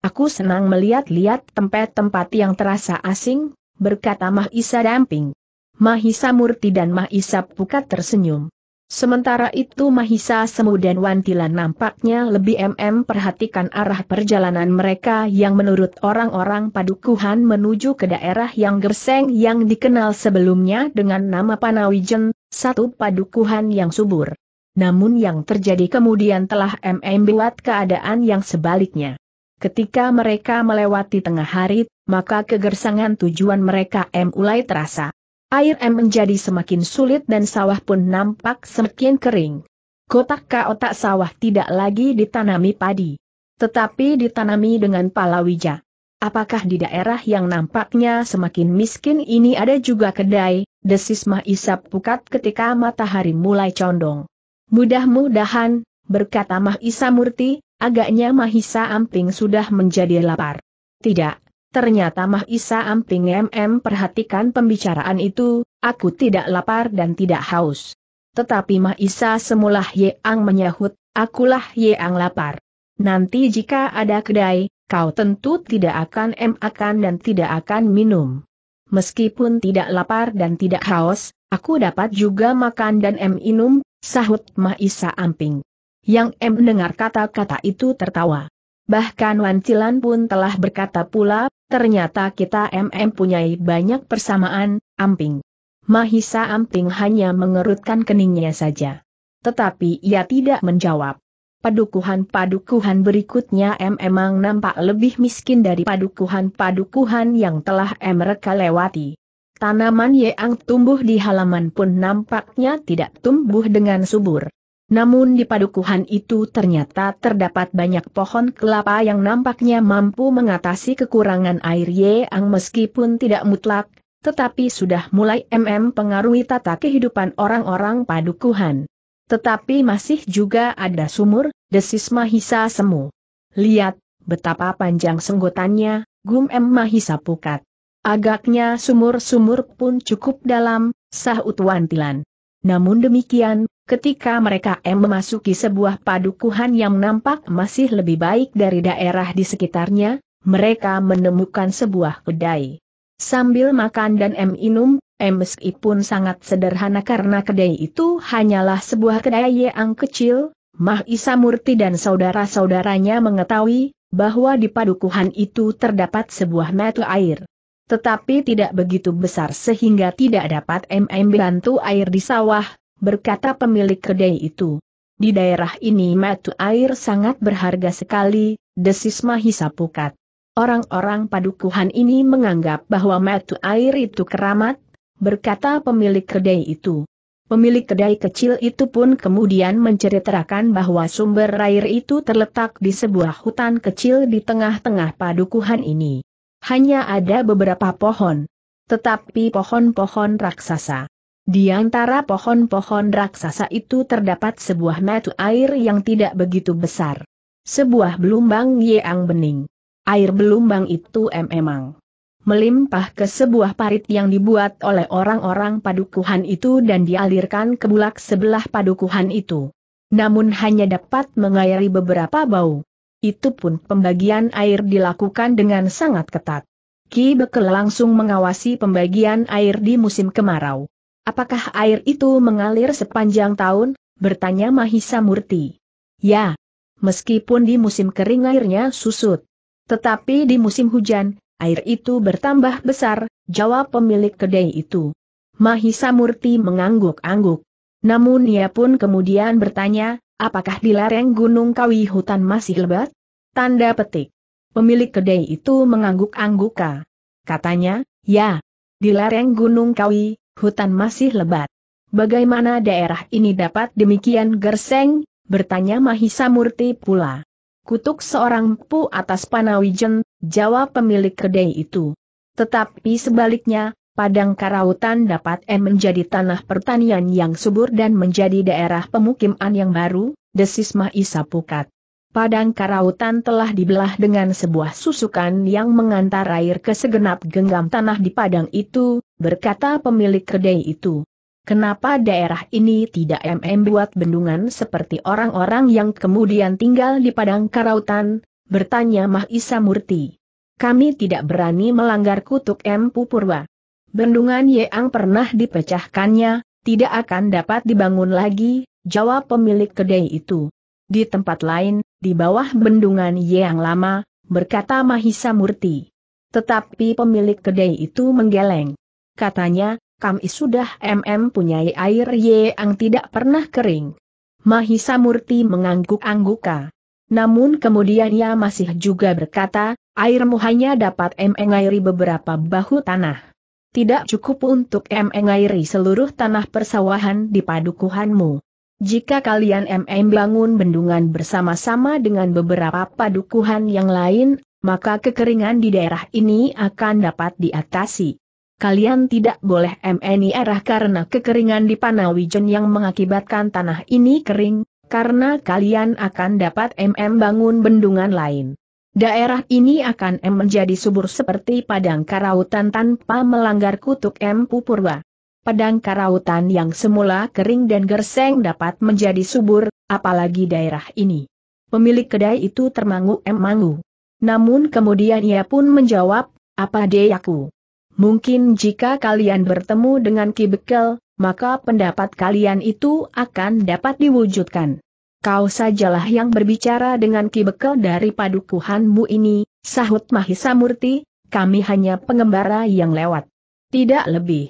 Aku senang melihat-lihat tempat-tempat yang terasa asing, berkata Mahisa Damping. Mahisa Murti dan Mahisa Pukat tersenyum. Sementara itu Mahisa Semu dan Wantila nampaknya lebih mm perhatikan arah perjalanan mereka yang menurut orang-orang padukuhan menuju ke daerah yang gerseng yang dikenal sebelumnya dengan nama Panawijen, satu padukuhan yang subur. Namun yang terjadi kemudian telah membuat keadaan yang sebaliknya. Ketika mereka melewati tengah hari, maka kegersangan tujuan mereka M mulai terasa. Air M menjadi semakin sulit dan sawah pun nampak semakin kering. Kotak kotak sawah tidak lagi ditanami padi, tetapi ditanami dengan palawija. Apakah di daerah yang nampaknya semakin miskin ini ada juga kedai, desis isap Pukat ketika matahari mulai condong. Mudah-mudahan, berkata Mahisa Murti, agaknya Mahisa Amping sudah menjadi lapar. Tidak, ternyata Mahisa Amping MM perhatikan pembicaraan itu, aku tidak lapar dan tidak haus. Tetapi Mahisa semula Ye Ang menyahut, akulah Ye Ang lapar. Nanti jika ada kedai, kau tentu tidak akan makan dan tidak akan minum. Meskipun tidak lapar dan tidak haus, aku dapat juga makan dan minum, Sahut Mahisa Amping. Yang M mendengar kata-kata itu tertawa. Bahkan Wan Wancilan pun telah berkata pula, ternyata kita MM punyai banyak persamaan, Amping. Mahisa Amping hanya mengerutkan keningnya saja. Tetapi ia tidak menjawab. Padukuhan-padukuhan berikutnya M emang nampak lebih miskin dari padukuhan-padukuhan yang telah M reka lewati. Tanaman yang tumbuh di halaman pun nampaknya tidak tumbuh dengan subur. Namun di padukuhan itu ternyata terdapat banyak pohon kelapa yang nampaknya mampu mengatasi kekurangan air yang meskipun tidak mutlak, tetapi sudah mulai mm pengaruhi tata kehidupan orang-orang padukuhan. Tetapi masih juga ada sumur, desis Mahisa Semu. Lihat, betapa panjang senggotannya, gum M Mahisa Pukat. Agaknya sumur-sumur pun cukup dalam, sahut Wantilan. Namun demikian, ketika mereka M memasuki sebuah padukuhan yang nampak masih lebih baik dari daerah di sekitarnya, mereka menemukan sebuah kedai. Sambil makan dan M minum, M meskipun sangat sederhana karena kedai itu hanyalah sebuah kedai yang kecil, Mah Isa Murti dan saudara-saudaranya mengetahui bahwa di padukuhan itu terdapat sebuah metu air tetapi tidak begitu besar sehingga tidak dapat MM bantu air di sawah, berkata pemilik kedai itu. Di daerah ini matu air sangat berharga sekali, desis Mahisa Pukat. Orang-orang padukuhan ini menganggap bahwa matu air itu keramat, berkata pemilik kedai itu. Pemilik kedai kecil itu pun kemudian menceritakan bahwa sumber air itu terletak di sebuah hutan kecil di tengah-tengah padukuhan ini. Hanya ada beberapa pohon. Tetapi pohon-pohon raksasa. Di antara pohon-pohon raksasa itu terdapat sebuah mata air yang tidak begitu besar. Sebuah belumbang yang bening. Air belumbang itu memang melimpah ke sebuah parit yang dibuat oleh orang-orang padukuhan itu dan dialirkan ke bulak sebelah padukuhan itu. Namun hanya dapat mengairi beberapa bau. Itu pun pembagian air dilakukan dengan sangat ketat. Ki Bekel langsung mengawasi pembagian air di musim kemarau. Apakah air itu mengalir sepanjang tahun? Bertanya Mahisa Murti. Ya, meskipun di musim kering airnya susut. Tetapi di musim hujan, air itu bertambah besar, jawab pemilik kedai itu. Mahisa Murti mengangguk-angguk. Namun ia pun kemudian bertanya, Apakah di lereng Gunung Kawi hutan masih lebat? Tanda petik. Pemilik kedai itu mengangguk-angguka. Katanya, ya, di lereng Gunung Kawi, hutan masih lebat. Bagaimana daerah ini dapat demikian gerseng? Bertanya Mahisa Murti pula. Kutuk seorang pu atas Panawijen, jawab pemilik kedai itu. Tetapi sebaliknya, padang karautan dapat M eh, menjadi tanah pertanian yang subur dan menjadi daerah pemukiman yang baru, desis Mahisa Pukat. Padang karautan telah dibelah dengan sebuah susukan yang mengantar air ke segenap genggam tanah di padang itu, berkata pemilik kedai itu. Kenapa daerah ini tidak MM buat bendungan seperti orang-orang yang kemudian tinggal di padang karautan? Bertanya Mahisa Murti. Kami tidak berani melanggar kutuk M. Pupurwa. Bendungan Yeang pernah dipecahkannya, tidak akan dapat dibangun lagi, jawab pemilik kedai itu. Di tempat lain, di bawah bendungan Yeang lama, berkata Mahisa Murti. Tetapi pemilik kedai itu menggeleng. Katanya, kami sudah MM punyai air Yeang tidak pernah kering. Mahisa Murti mengangguk-angguka. Namun kemudian ia masih juga berkata, airmu hanya dapat mengairi mm beberapa bahu tanah tidak cukup untuk mengairi seluruh tanah persawahan di padukuhanmu. Jika kalian MM bangun bendungan bersama-sama dengan beberapa padukuhan yang lain, maka kekeringan di daerah ini akan dapat diatasi. Kalian tidak boleh MNI arah karena kekeringan di Panawijen yang mengakibatkan tanah ini kering, karena kalian akan dapat MM bangun bendungan lain. Daerah ini akan em menjadi subur seperti padang karautan tanpa melanggar kutuk M Pupurwa. Padang karautan yang semula kering dan gerseng dapat menjadi subur, apalagi daerah ini. Pemilik kedai itu termangu M mangu. Namun kemudian ia pun menjawab, apa deyaku? Mungkin jika kalian bertemu dengan Kibekel, maka pendapat kalian itu akan dapat diwujudkan. Kau sajalah yang berbicara dengan Ki Bekel dari padukuhanmu ini, sahut Mahisa Murti, kami hanya pengembara yang lewat. Tidak lebih.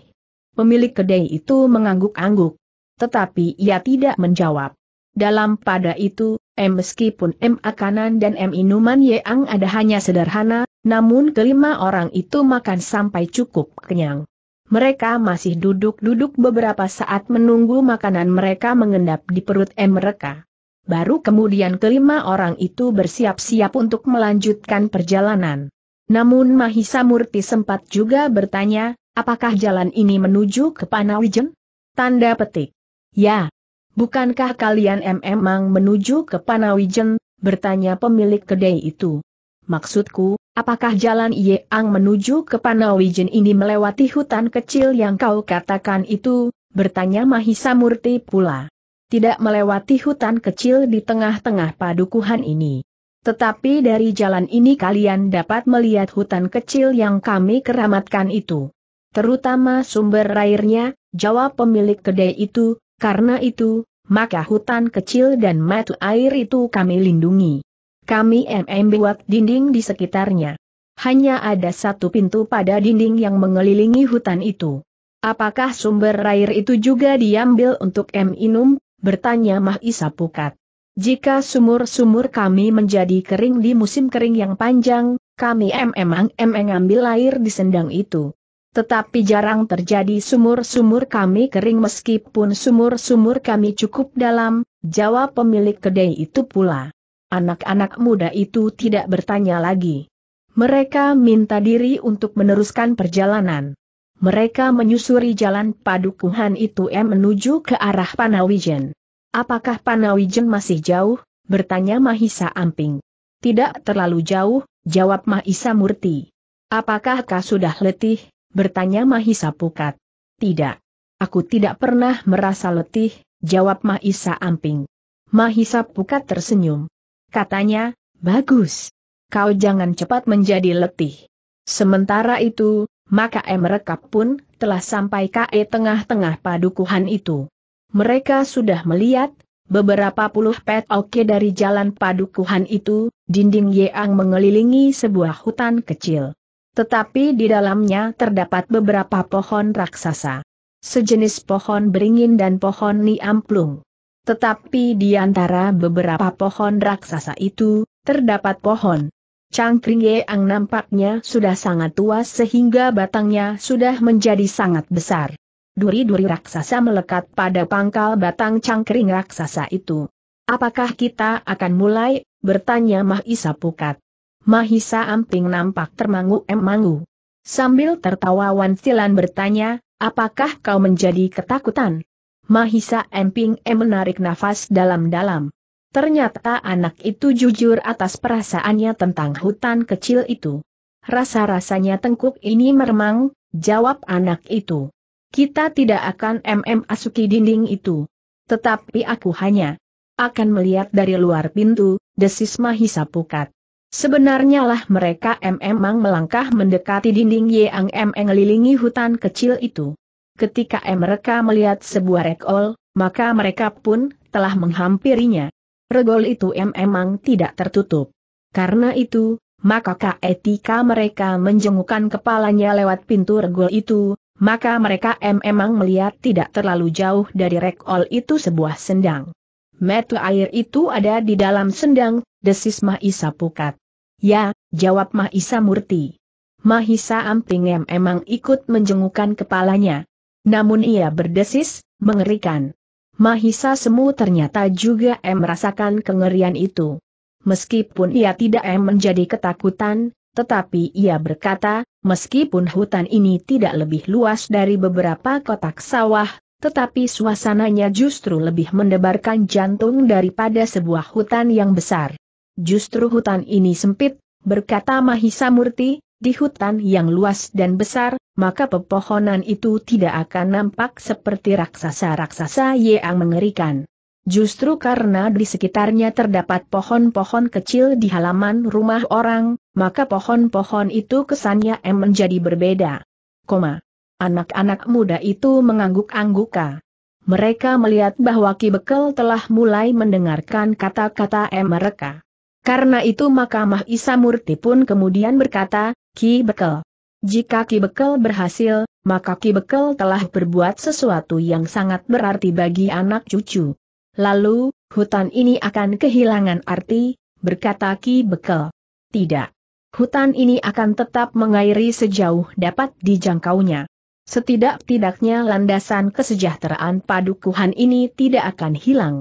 Pemilik kedai itu mengangguk-angguk. Tetapi ia tidak menjawab. Dalam pada itu, M meskipun M makanan dan M minuman Yeang ada hanya sederhana, namun kelima orang itu makan sampai cukup kenyang. Mereka masih duduk-duduk beberapa saat menunggu makanan mereka mengendap di perut M mereka. Baru kemudian kelima orang itu bersiap-siap untuk melanjutkan perjalanan. Namun Mahisa Murti sempat juga bertanya, apakah jalan ini menuju ke Panawijen? Tanda petik. Ya. Bukankah kalian memang menuju ke Panawijen? Bertanya pemilik kedai itu. Maksudku, apakah jalan Yeang menuju ke Panawijen ini melewati hutan kecil yang kau katakan itu? Bertanya Mahisa Murti pula tidak melewati hutan kecil di tengah-tengah padukuhan ini. Tetapi dari jalan ini kalian dapat melihat hutan kecil yang kami keramatkan itu. Terutama sumber airnya, jawab pemilik kedai itu, karena itu, maka hutan kecil dan mata air itu kami lindungi. Kami MM buat dinding di sekitarnya. Hanya ada satu pintu pada dinding yang mengelilingi hutan itu. Apakah sumber air itu juga diambil untuk M Inum? bertanya Mahisa Pukat. Jika sumur-sumur kami menjadi kering di musim kering yang panjang, kami emang-emang ambil air di sendang itu. Tetapi jarang terjadi sumur-sumur kami kering meskipun sumur-sumur kami cukup dalam, jawab pemilik kedai itu pula. Anak-anak muda itu tidak bertanya lagi. Mereka minta diri untuk meneruskan perjalanan. Mereka menyusuri jalan padukuhan itu M menuju ke arah Panawijen. Apakah Panawijen masih jauh? Bertanya Mahisa Amping. Tidak terlalu jauh, jawab Mahisa Murti. Apakah kau sudah letih? Bertanya Mahisa Pukat. Tidak. Aku tidak pernah merasa letih, jawab Mahisa Amping. Mahisa Pukat tersenyum. Katanya, bagus. Kau jangan cepat menjadi letih. Sementara itu, maka mereka pun telah sampai ke tengah-tengah padukuhan itu. Mereka sudah melihat, beberapa puluh pet oke dari jalan padukuhan itu, dinding Yeang mengelilingi sebuah hutan kecil. Tetapi di dalamnya terdapat beberapa pohon raksasa. Sejenis pohon beringin dan pohon niamplung. Tetapi di antara beberapa pohon raksasa itu, terdapat pohon Cangkring ang nampaknya sudah sangat tua sehingga batangnya sudah menjadi sangat besar. Duri-duri raksasa melekat pada pangkal batang cangkring raksasa itu. Apakah kita akan mulai? bertanya Mahisa Pukat. Mahisa Amping nampak termangu-emangu. Sambil tertawa Wansilan bertanya, apakah kau menjadi ketakutan? Mahisa Amping em eh, menarik nafas dalam-dalam. Ternyata anak itu jujur atas perasaannya tentang hutan kecil itu. Rasa-rasanya tengkuk ini meremang, jawab anak itu. Kita tidak akan MM asuki dinding itu. Tetapi aku hanya akan melihat dari luar pintu, desis Mahisa Pukat. Sebenarnya lah mereka memang mm melangkah mendekati dinding yang mengelilingi hutan kecil itu. Ketika mereka melihat sebuah rekol, maka mereka pun telah menghampirinya regol itu memang tidak tertutup. Karena itu, maka ketika mereka menjengukkan kepalanya lewat pintu regol itu, maka mereka memang melihat tidak terlalu jauh dari regol itu sebuah sendang. Metu air itu ada di dalam sendang, desis Mahisa Pukat. Ya, jawab Mahisa Murti. Mahisa Amping memang ikut menjengukkan kepalanya. Namun ia berdesis, mengerikan. Mahisa Semu ternyata juga em merasakan kengerian itu. Meskipun ia tidak M menjadi ketakutan, tetapi ia berkata, meskipun hutan ini tidak lebih luas dari beberapa kotak sawah, tetapi suasananya justru lebih mendebarkan jantung daripada sebuah hutan yang besar. Justru hutan ini sempit, berkata Mahisa Murti, di hutan yang luas dan besar, maka pepohonan itu tidak akan nampak seperti raksasa-raksasa yang mengerikan. Justru karena di sekitarnya terdapat pohon-pohon kecil di halaman rumah orang, maka pohon-pohon itu kesannya em menjadi berbeda. Koma. Anak-anak muda itu mengangguk-angguka. Mereka melihat bahwa Ki Bekel telah mulai mendengarkan kata-kata M mereka. Karena itu maka Mahisa Murti pun kemudian berkata, Ki Bekel. Jika Ki Bekel berhasil, maka Ki Bekel telah berbuat sesuatu yang sangat berarti bagi anak cucu. Lalu, hutan ini akan kehilangan arti, berkata Ki Bekel. Tidak. Hutan ini akan tetap mengairi sejauh dapat dijangkaunya. Setidak-tidaknya landasan kesejahteraan padukuhan ini tidak akan hilang.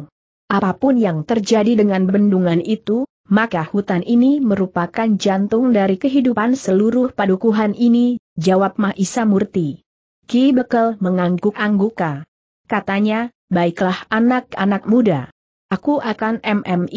Apapun yang terjadi dengan bendungan itu, maka hutan ini merupakan jantung dari kehidupan seluruh padukuhan ini, jawab Mahisa Murti. Ki Bekel mengangguk-angguka. Katanya, baiklah anak-anak muda. Aku akan mm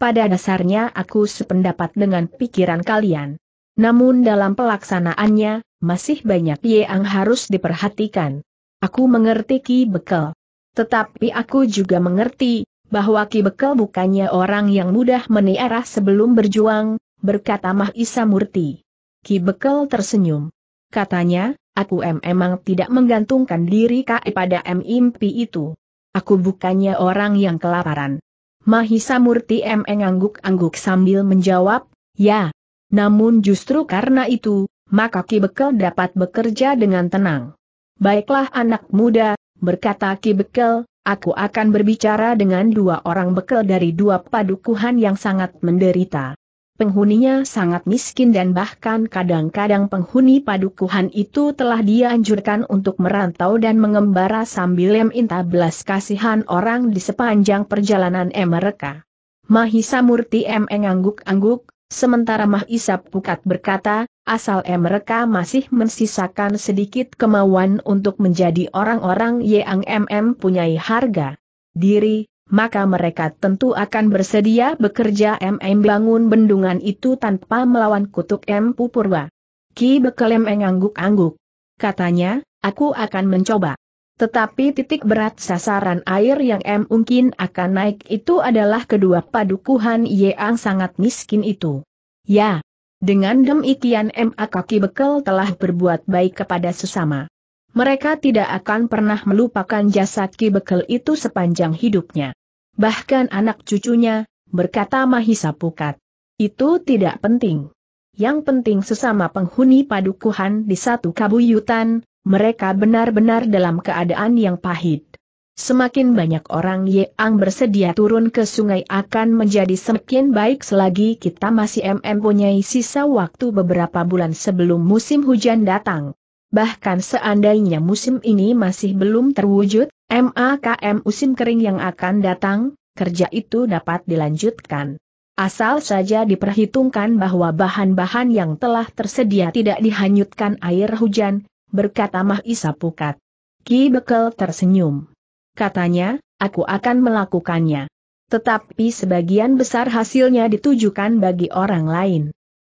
Pada dasarnya aku sependapat dengan pikiran kalian. Namun dalam pelaksanaannya, masih banyak yang harus diperhatikan. Aku mengerti Ki Bekel. Tetapi aku juga mengerti, bahwa Ki Bekel bukannya orang yang mudah meniarah sebelum berjuang, berkata Mah Isa Murti. Ki Bekel tersenyum. Katanya, aku memang tidak menggantungkan diri KE pada mimpi itu. Aku bukannya orang yang kelaparan. Mahisa Murti M angguk angguk sambil menjawab, ya. Namun justru karena itu, maka Ki Bekel dapat bekerja dengan tenang. Baiklah anak muda, berkata Ki Bekel, Aku akan berbicara dengan dua orang bekel dari dua padukuhan yang sangat menderita. Penghuninya sangat miskin dan bahkan kadang-kadang penghuni padukuhan itu telah dianjurkan untuk merantau dan mengembara sambil meminta belas kasihan orang di sepanjang perjalanan mereka. Mahisa Murti M. mengangguk-angguk, sementara Mahisa Pukat berkata, asal mereka masih mensisakan sedikit kemauan untuk menjadi orang-orang yang MM punyai harga diri, maka mereka tentu akan bersedia bekerja MM bangun bendungan itu tanpa melawan kutuk M Pupurwa. Ki Bekelem mengangguk-angguk. Katanya, aku akan mencoba. Tetapi titik berat sasaran air yang M mungkin akan naik itu adalah kedua padukuhan yang sangat miskin itu. Ya, dengan demikian MA kaki bekel telah berbuat baik kepada sesama. Mereka tidak akan pernah melupakan jasa Ki Bekel itu sepanjang hidupnya. Bahkan anak cucunya, berkata Mahisa Pukat. Itu tidak penting. Yang penting sesama penghuni padukuhan di satu kabuyutan, mereka benar-benar dalam keadaan yang pahit. Semakin banyak orang yang bersedia turun ke sungai akan menjadi semakin baik selagi kita masih mm punyai sisa waktu beberapa bulan sebelum musim hujan datang. Bahkan seandainya musim ini masih belum terwujud, MAKM musim kering yang akan datang, kerja itu dapat dilanjutkan. Asal saja diperhitungkan bahwa bahan-bahan yang telah tersedia tidak dihanyutkan air hujan, berkata Mahisa Pukat. Ki Bekel tersenyum katanya, aku akan melakukannya. Tetapi sebagian besar hasilnya ditujukan bagi orang lain.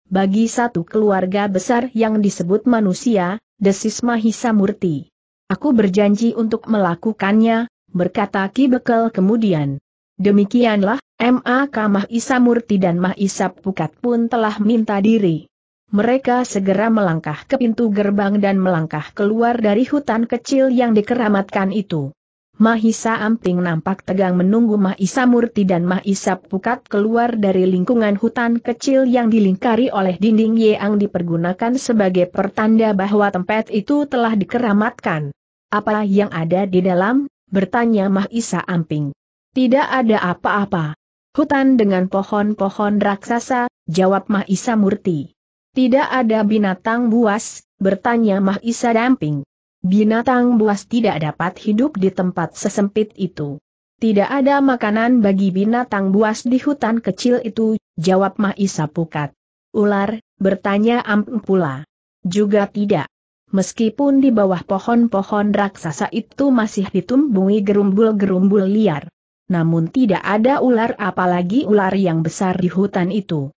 Bagi satu keluarga besar yang disebut manusia, desis Mahisa Murti. Aku berjanji untuk melakukannya, berkata Ki Bekel kemudian. Demikianlah, M.A. Kamah Murti dan Mahisab Pukat pun telah minta diri. Mereka segera melangkah ke pintu gerbang dan melangkah keluar dari hutan kecil yang dikeramatkan itu. Mahisa Amping nampak tegang menunggu Mahisa Murti dan Mahisa Pukat keluar dari lingkungan hutan kecil yang dilingkari oleh dinding Yeang, dipergunakan sebagai pertanda bahwa tempat itu telah dikeramatkan. Apa yang ada di dalam? bertanya Mahisa Amping. Tidak ada apa-apa. Hutan dengan pohon-pohon raksasa, jawab Mahisa Murti. Tidak ada binatang buas, bertanya Mahisa Damping. Binatang buas tidak dapat hidup di tempat sesempit itu. Tidak ada makanan bagi binatang buas di hutan kecil itu, jawab Mahisa Pukat. Ular, bertanya Ampung pula. Juga tidak. Meskipun di bawah pohon-pohon raksasa itu masih ditumbuhi gerumbul-gerumbul liar. Namun tidak ada ular apalagi ular yang besar di hutan itu.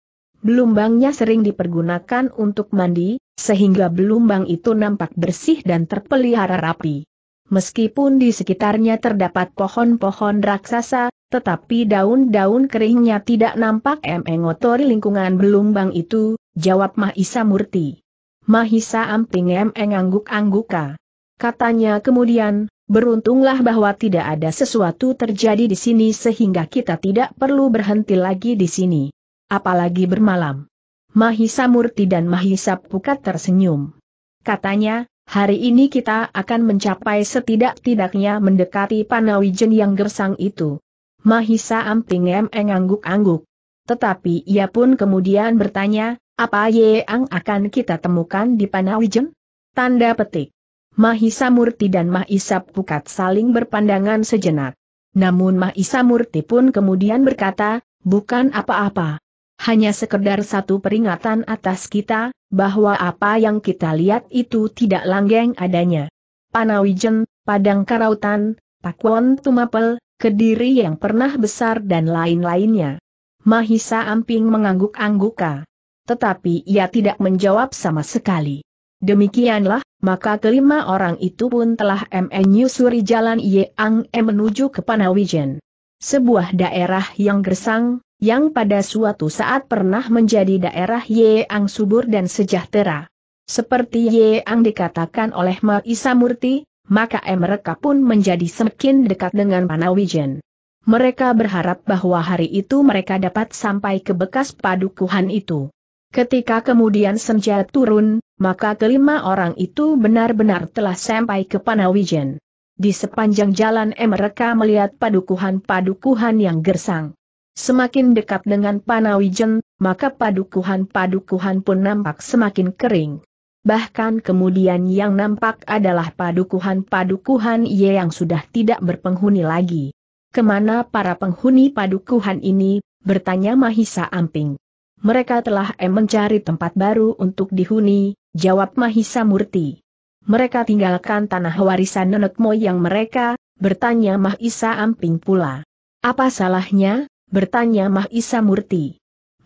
Belumbangnya sering dipergunakan untuk mandi, sehingga belumbang itu nampak bersih dan terpelihara rapi. Meskipun di sekitarnya terdapat pohon-pohon raksasa, tetapi daun-daun keringnya tidak nampak mengotori lingkungan belumbang itu, jawab Mahisa Murti. Mahisa Amping mengangguk angguk-angguka. Katanya kemudian, beruntunglah bahwa tidak ada sesuatu terjadi di sini sehingga kita tidak perlu berhenti lagi di sini apalagi bermalam. Mahisa Murti dan Mahisa Pukat tersenyum. Katanya, hari ini kita akan mencapai setidak-tidaknya mendekati Panawijen yang gersang itu. Mahisa Amping Emeng angguk-angguk. Tetapi ia pun kemudian bertanya, apa ye yang akan kita temukan di Panawijen? Tanda petik. Mahisa Murti dan Mahisa Pukat saling berpandangan sejenak. Namun Mahisa Murti pun kemudian berkata, bukan apa-apa. Hanya sekedar satu peringatan atas kita, bahwa apa yang kita lihat itu tidak langgeng adanya. Panawijen, Padang Karautan, Pakuan Tumapel, Kediri yang pernah besar dan lain-lainnya. Mahisa Amping mengangguk-angguka. Tetapi ia tidak menjawab sama sekali. Demikianlah, maka kelima orang itu pun telah menyusuri jalan Yeang E menuju ke Panawijen. Sebuah daerah yang gersang, yang pada suatu saat pernah menjadi daerah Yeang subur dan sejahtera. Seperti Yeang dikatakan oleh Ma Murti, maka mereka pun menjadi semakin dekat dengan Panawijen. Mereka berharap bahwa hari itu mereka dapat sampai ke bekas padukuhan itu. Ketika kemudian senja turun, maka kelima orang itu benar-benar telah sampai ke Panawijen. Di sepanjang jalan mereka melihat padukuhan-padukuhan yang gersang. Semakin dekat dengan Panawijen, maka padukuhan-padukuhan pun nampak semakin kering. Bahkan kemudian yang nampak adalah padukuhan-padukuhan Ye yang sudah tidak berpenghuni lagi. Kemana para penghuni padukuhan ini? bertanya Mahisa Amping. Mereka telah em mencari tempat baru untuk dihuni, jawab Mahisa Murti. Mereka tinggalkan tanah warisan nenek moyang mereka, bertanya Mahisa Amping pula. Apa salahnya, bertanya Mahisa Murti.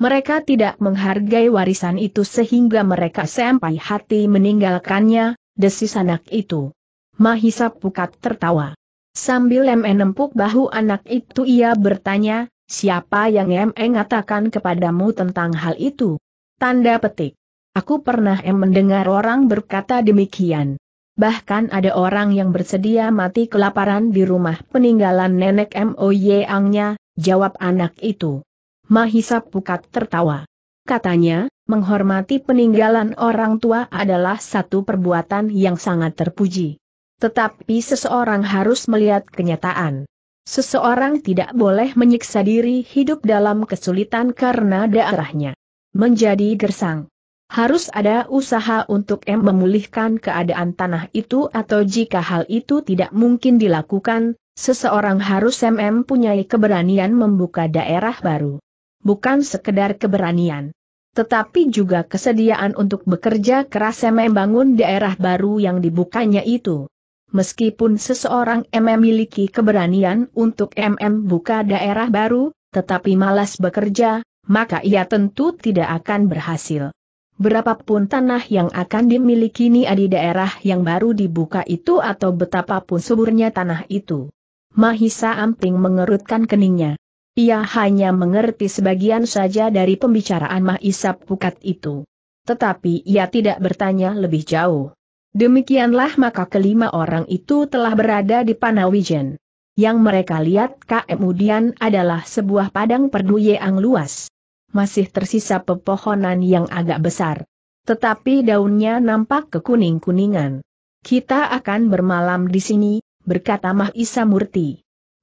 Mereka tidak menghargai warisan itu sehingga mereka sampai hati meninggalkannya, desis anak itu. Mahisa pukat tertawa. Sambil nempuk bahu anak itu ia bertanya, siapa yang ME mengatakan kepadamu tentang hal itu? Tanda petik. Aku pernah em mendengar orang berkata demikian. Bahkan ada orang yang bersedia mati kelaparan di rumah peninggalan nenek MOY Angnya, jawab anak itu. Mahisa Pukat tertawa. Katanya, menghormati peninggalan orang tua adalah satu perbuatan yang sangat terpuji. Tetapi seseorang harus melihat kenyataan. Seseorang tidak boleh menyiksa diri hidup dalam kesulitan karena daerahnya menjadi gersang. Harus ada usaha untuk memulihkan keadaan tanah itu atau jika hal itu tidak mungkin dilakukan, Seseorang harus mm punyai keberanian membuka daerah baru. Bukan sekedar keberanian. Tetapi juga kesediaan untuk bekerja keras mm bangun daerah baru yang dibukanya itu. Meskipun seseorang mm memiliki keberanian untuk MM buka daerah baru, tetapi malas bekerja, maka ia tentu tidak akan berhasil. Berapapun tanah yang akan dimiliki Nia di daerah yang baru dibuka itu atau betapapun suburnya tanah itu. Mahisa Amping mengerutkan keningnya. Ia hanya mengerti sebagian saja dari pembicaraan Mahisa Pukat itu. Tetapi ia tidak bertanya lebih jauh. Demikianlah maka kelima orang itu telah berada di Panawijen. Yang mereka lihat kemudian adalah sebuah padang perdu yang luas. Masih tersisa pepohonan yang agak besar. Tetapi daunnya nampak kekuning-kuningan. Kita akan bermalam di sini, berkata Mahisa Murti.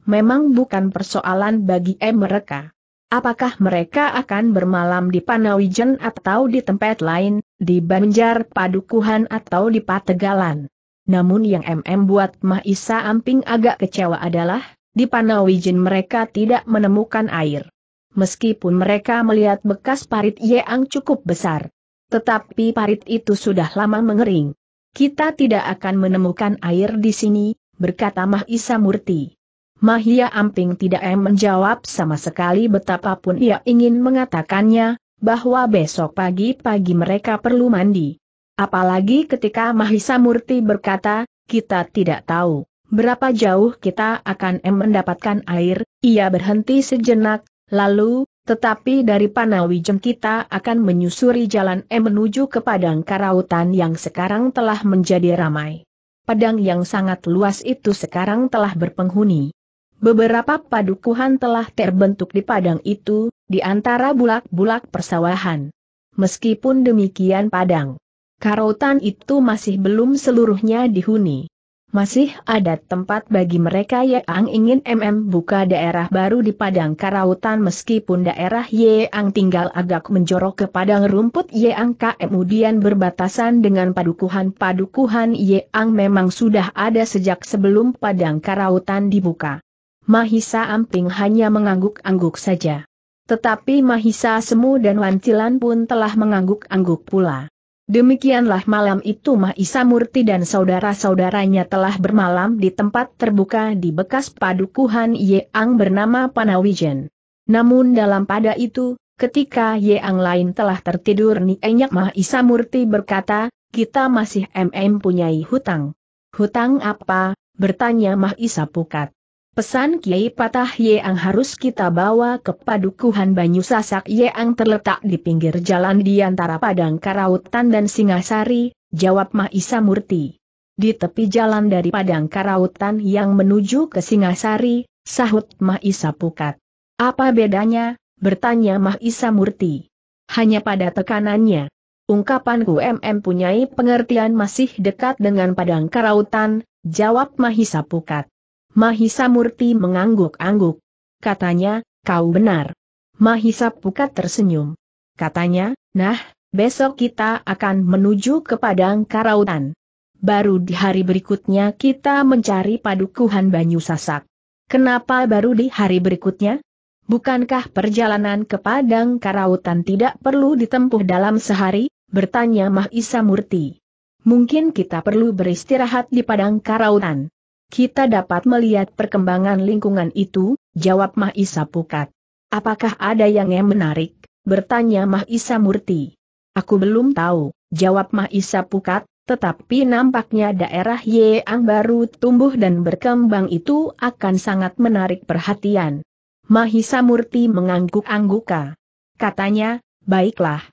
Memang bukan persoalan bagi M mereka. Apakah mereka akan bermalam di Panawijen atau di tempat lain, di Banjar Padukuhan atau di Pategalan? Namun yang MM buat Mahisa Amping agak kecewa adalah, di Panawijen mereka tidak menemukan air. Meskipun mereka melihat bekas parit Yeang cukup besar. Tetapi parit itu sudah lama mengering. Kita tidak akan menemukan air di sini, berkata Mahisa Murti. Mahia Amping tidak em menjawab sama sekali betapapun ia ingin mengatakannya, bahwa besok pagi-pagi mereka perlu mandi. Apalagi ketika Mahisa Murti berkata, kita tidak tahu berapa jauh kita akan mendapatkan air, ia berhenti sejenak, lalu, tetapi dari Panawijem kita akan menyusuri jalan em menuju ke padang karautan yang sekarang telah menjadi ramai padang yang sangat luas itu sekarang telah berpenghuni. Beberapa padukuhan telah terbentuk di padang itu, di antara bulak-bulak persawahan. Meskipun demikian padang karotan itu masih belum seluruhnya dihuni masih ada tempat bagi mereka yang ingin MM buka daerah baru di Padang Karautan meskipun daerah yang tinggal agak menjorok ke padang rumput yang kemudian berbatasan dengan padukuhan-padukuhan yang memang sudah ada sejak sebelum Padang Karautan dibuka. Mahisa Amping hanya mengangguk-angguk saja. Tetapi Mahisa Semu dan Wancilan pun telah mengangguk-angguk pula. Demikianlah malam itu Mahisa Murti dan saudara-saudaranya telah bermalam di tempat terbuka di bekas padukuhan Yeang bernama Panawijen. Namun dalam pada itu, ketika Yeang lain telah tertidur nienyak Mahisa Murti berkata, kita masih MM punyai hutang. Hutang apa? bertanya Mahisa Pukat. Pesan Kiai Patah Yeang harus kita bawa ke padukuhan Banyu Sasak Yeang terletak di pinggir jalan di antara Padang Karautan dan Singasari, jawab Mahisa Murti. Di tepi jalan dari Padang Karautan yang menuju ke Singasari, sahut Mahisa Pukat. Apa bedanya? bertanya Mahisa Murti. Hanya pada tekanannya. ungkapan UMM punyai pengertian masih dekat dengan Padang Karautan, jawab Mahisa Pukat. Mahisa Murti mengangguk-angguk. Katanya, kau benar. Mahisa Pukat tersenyum. Katanya, nah, besok kita akan menuju ke Padang Karautan. Baru di hari berikutnya kita mencari padukuhan Banyu Sasak. Kenapa baru di hari berikutnya? Bukankah perjalanan ke Padang Karautan tidak perlu ditempuh dalam sehari? Bertanya Mahisa Murti. Mungkin kita perlu beristirahat di Padang Karautan. Kita dapat melihat perkembangan lingkungan itu, jawab Mahisa Pukat. Apakah ada yang menarik? Bertanya Mahisa Murti. Aku belum tahu, jawab Mahisa Pukat, tetapi nampaknya daerah yang baru tumbuh dan berkembang itu akan sangat menarik perhatian. Mahisa Murti mengangguk-angguka. Katanya, baiklah.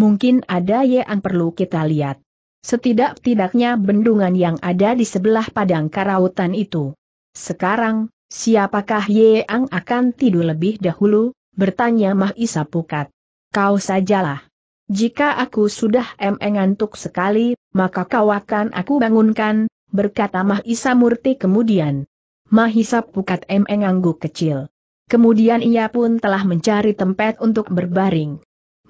Mungkin ada yang perlu kita lihat setidak-tidaknya bendungan yang ada di sebelah padang karautan itu. Sekarang, siapakah Ye Yeang akan tidur lebih dahulu? bertanya Mahisa Pukat. Kau sajalah. Jika aku sudah emeng ngantuk sekali, maka kau akan aku bangunkan, berkata Mahisa Murti kemudian. Mahisa Pukat emeng ngangguk kecil. Kemudian ia pun telah mencari tempat untuk berbaring.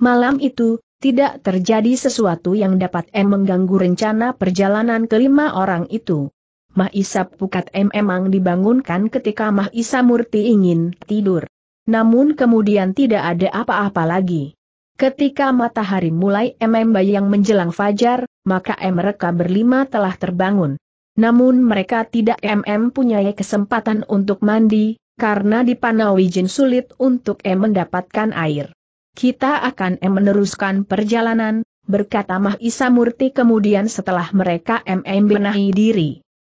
Malam itu, tidak terjadi sesuatu yang dapat M mengganggu rencana perjalanan kelima orang itu. Mahisa Pukat M emang dibangunkan ketika Mahisa Murti ingin tidur. Namun kemudian tidak ada apa-apa lagi. Ketika matahari mulai MM bayang menjelang fajar, maka M mereka berlima telah terbangun. Namun mereka tidak MM punya kesempatan untuk mandi, karena di Panawijin sulit untuk M mendapatkan air. Kita akan meneruskan perjalanan, berkata Mahisa Murti kemudian setelah mereka MM benahi diri.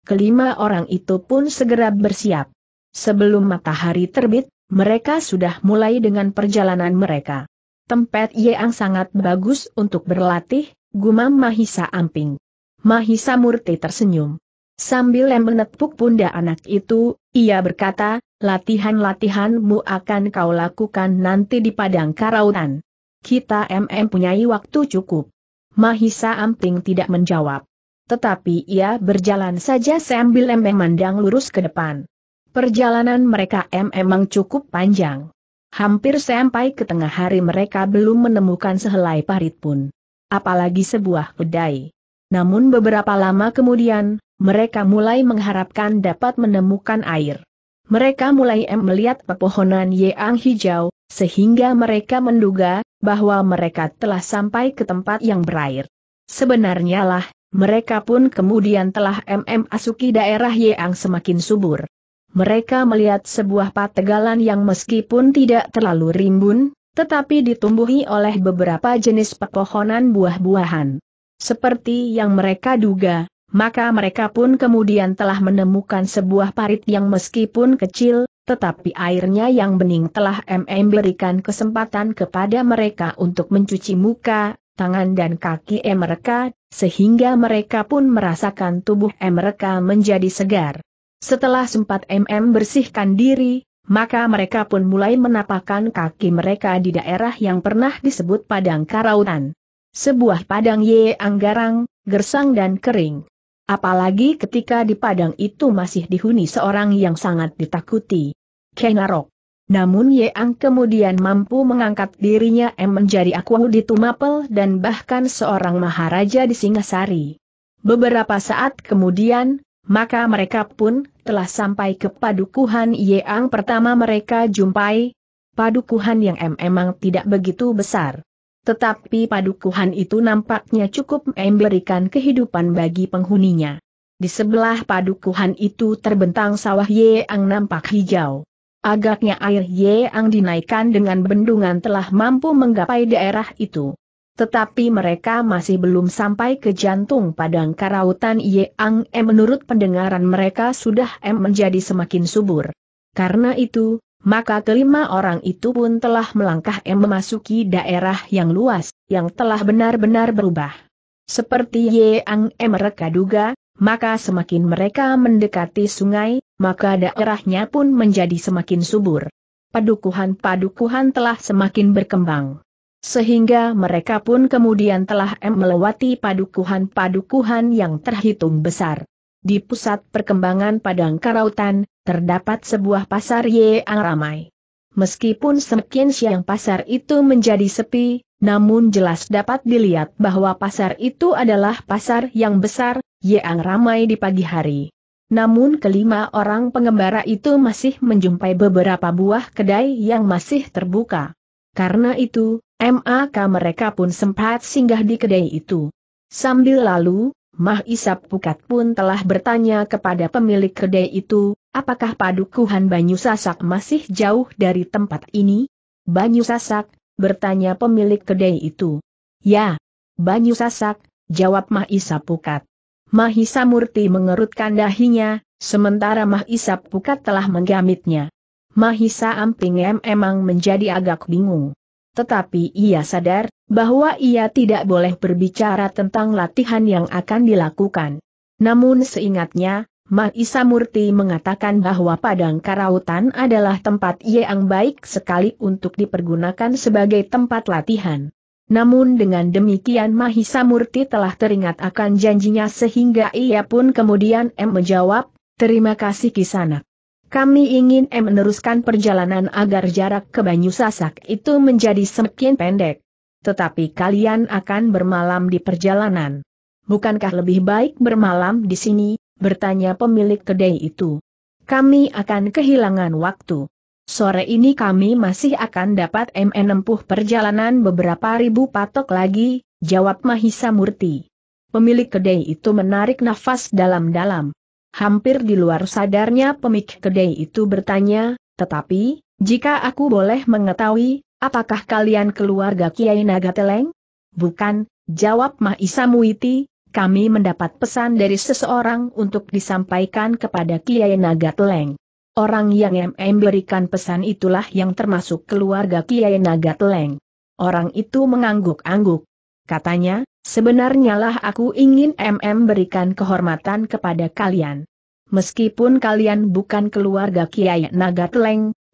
Kelima orang itu pun segera bersiap. Sebelum matahari terbit, mereka sudah mulai dengan perjalanan mereka. Tempat yang sangat bagus untuk berlatih, gumam Mahisa Amping. Mahisa Murti tersenyum. Sambil menepuk pundak anak itu, ia berkata, Latihan-latihanmu akan kau lakukan nanti di Padang Karautan. Kita MM punyai waktu cukup. Mahisa Amping tidak menjawab. Tetapi ia berjalan saja sambil memandang lurus ke depan. Perjalanan mereka memang cukup panjang. Hampir sampai ke tengah hari mereka belum menemukan sehelai parit pun. Apalagi sebuah kedai. Namun beberapa lama kemudian, mereka mulai mengharapkan dapat menemukan air. Mereka mulai melihat pepohonan yang hijau, sehingga mereka menduga bahwa mereka telah sampai ke tempat yang berair. Sebenarnya lah, mereka pun kemudian telah MM asuki daerah yang semakin subur. Mereka melihat sebuah pategalan yang meskipun tidak terlalu rimbun, tetapi ditumbuhi oleh beberapa jenis pepohonan buah-buahan. Seperti yang mereka duga, maka mereka pun kemudian telah menemukan sebuah parit yang meskipun kecil, tetapi airnya yang bening telah MM berikan kesempatan kepada mereka untuk mencuci muka, tangan dan kaki M mereka, sehingga mereka pun merasakan tubuh M mereka menjadi segar. Setelah sempat MM bersihkan diri, maka mereka pun mulai menapakan kaki mereka di daerah yang pernah disebut Padang Karautan. Sebuah padang ye anggarang, gersang dan kering. Apalagi ketika di padang itu masih dihuni seorang yang sangat ditakuti. Kenarok. Namun Yeang kemudian mampu mengangkat dirinya M menjadi di Tumapel dan bahkan seorang Maharaja di Singasari. Beberapa saat kemudian, maka mereka pun telah sampai ke padukuhan Yeang pertama mereka jumpai, padukuhan yang M memang tidak begitu besar. Tetapi padukuhan itu nampaknya cukup memberikan kehidupan bagi penghuninya. Di sebelah padukuhan itu terbentang sawah Yeang nampak hijau. Agaknya air Yeang dinaikkan dengan bendungan telah mampu menggapai daerah itu. Tetapi mereka masih belum sampai ke jantung padang karautan Yeang eh, menurut pendengaran mereka sudah eh, menjadi semakin subur. Karena itu, maka kelima orang itu pun telah melangkah M memasuki daerah yang luas, yang telah benar-benar berubah. Seperti yang M mereka duga, maka semakin mereka mendekati sungai, maka daerahnya pun menjadi semakin subur. Padukuhan-padukuhan telah semakin berkembang. Sehingga mereka pun kemudian telah M melewati padukuhan-padukuhan yang terhitung besar di pusat perkembangan Padang Karautan, terdapat sebuah pasar yang ramai. Meskipun semakin siang pasar itu menjadi sepi, namun jelas dapat dilihat bahwa pasar itu adalah pasar yang besar, yang ramai di pagi hari. Namun kelima orang pengembara itu masih menjumpai beberapa buah kedai yang masih terbuka. Karena itu, maka mereka pun sempat singgah di kedai itu. Sambil lalu, Mah Isap Pukat pun telah bertanya kepada pemilik kedai itu, apakah padukuhan Banyu Sasak masih jauh dari tempat ini? Banyu Sasak, bertanya pemilik kedai itu. Ya, Banyu Sasak, jawab Mah Isap Pukat. Mahisa Murti mengerutkan dahinya, sementara Mah Isap Pukat telah menggamitnya. Mahisa Amping emang menjadi agak bingung tetapi ia sadar bahwa ia tidak boleh berbicara tentang latihan yang akan dilakukan. Namun seingatnya, Maisa Murti mengatakan bahwa Padang Karautan adalah tempat yang baik sekali untuk dipergunakan sebagai tempat latihan. Namun dengan demikian Mahisa Murti telah teringat akan janjinya sehingga ia pun kemudian M menjawab, terima kasih kisanak. Kami ingin M meneruskan perjalanan agar jarak ke Banyu Sasak itu menjadi semakin pendek. Tetapi kalian akan bermalam di perjalanan. Bukankah lebih baik bermalam di sini? bertanya pemilik kedai itu. Kami akan kehilangan waktu. Sore ini kami masih akan dapat m menempuh perjalanan beberapa ribu patok lagi, jawab Mahisa Murti. Pemilik kedai itu menarik nafas dalam-dalam. Hampir di luar sadarnya pemik kedai itu bertanya, tetapi, jika aku boleh mengetahui, apakah kalian keluarga Kiai Naga Teleng? Bukan, jawab Mahisa Muiti, kami mendapat pesan dari seseorang untuk disampaikan kepada Kiai Naga Teleng. Orang yang memberikan pesan itulah yang termasuk keluarga Kiai Naga Teleng. Orang itu mengangguk-angguk. Katanya, sebenarnya lah aku ingin MM berikan kehormatan kepada kalian. Meskipun kalian bukan keluarga Kiai Naga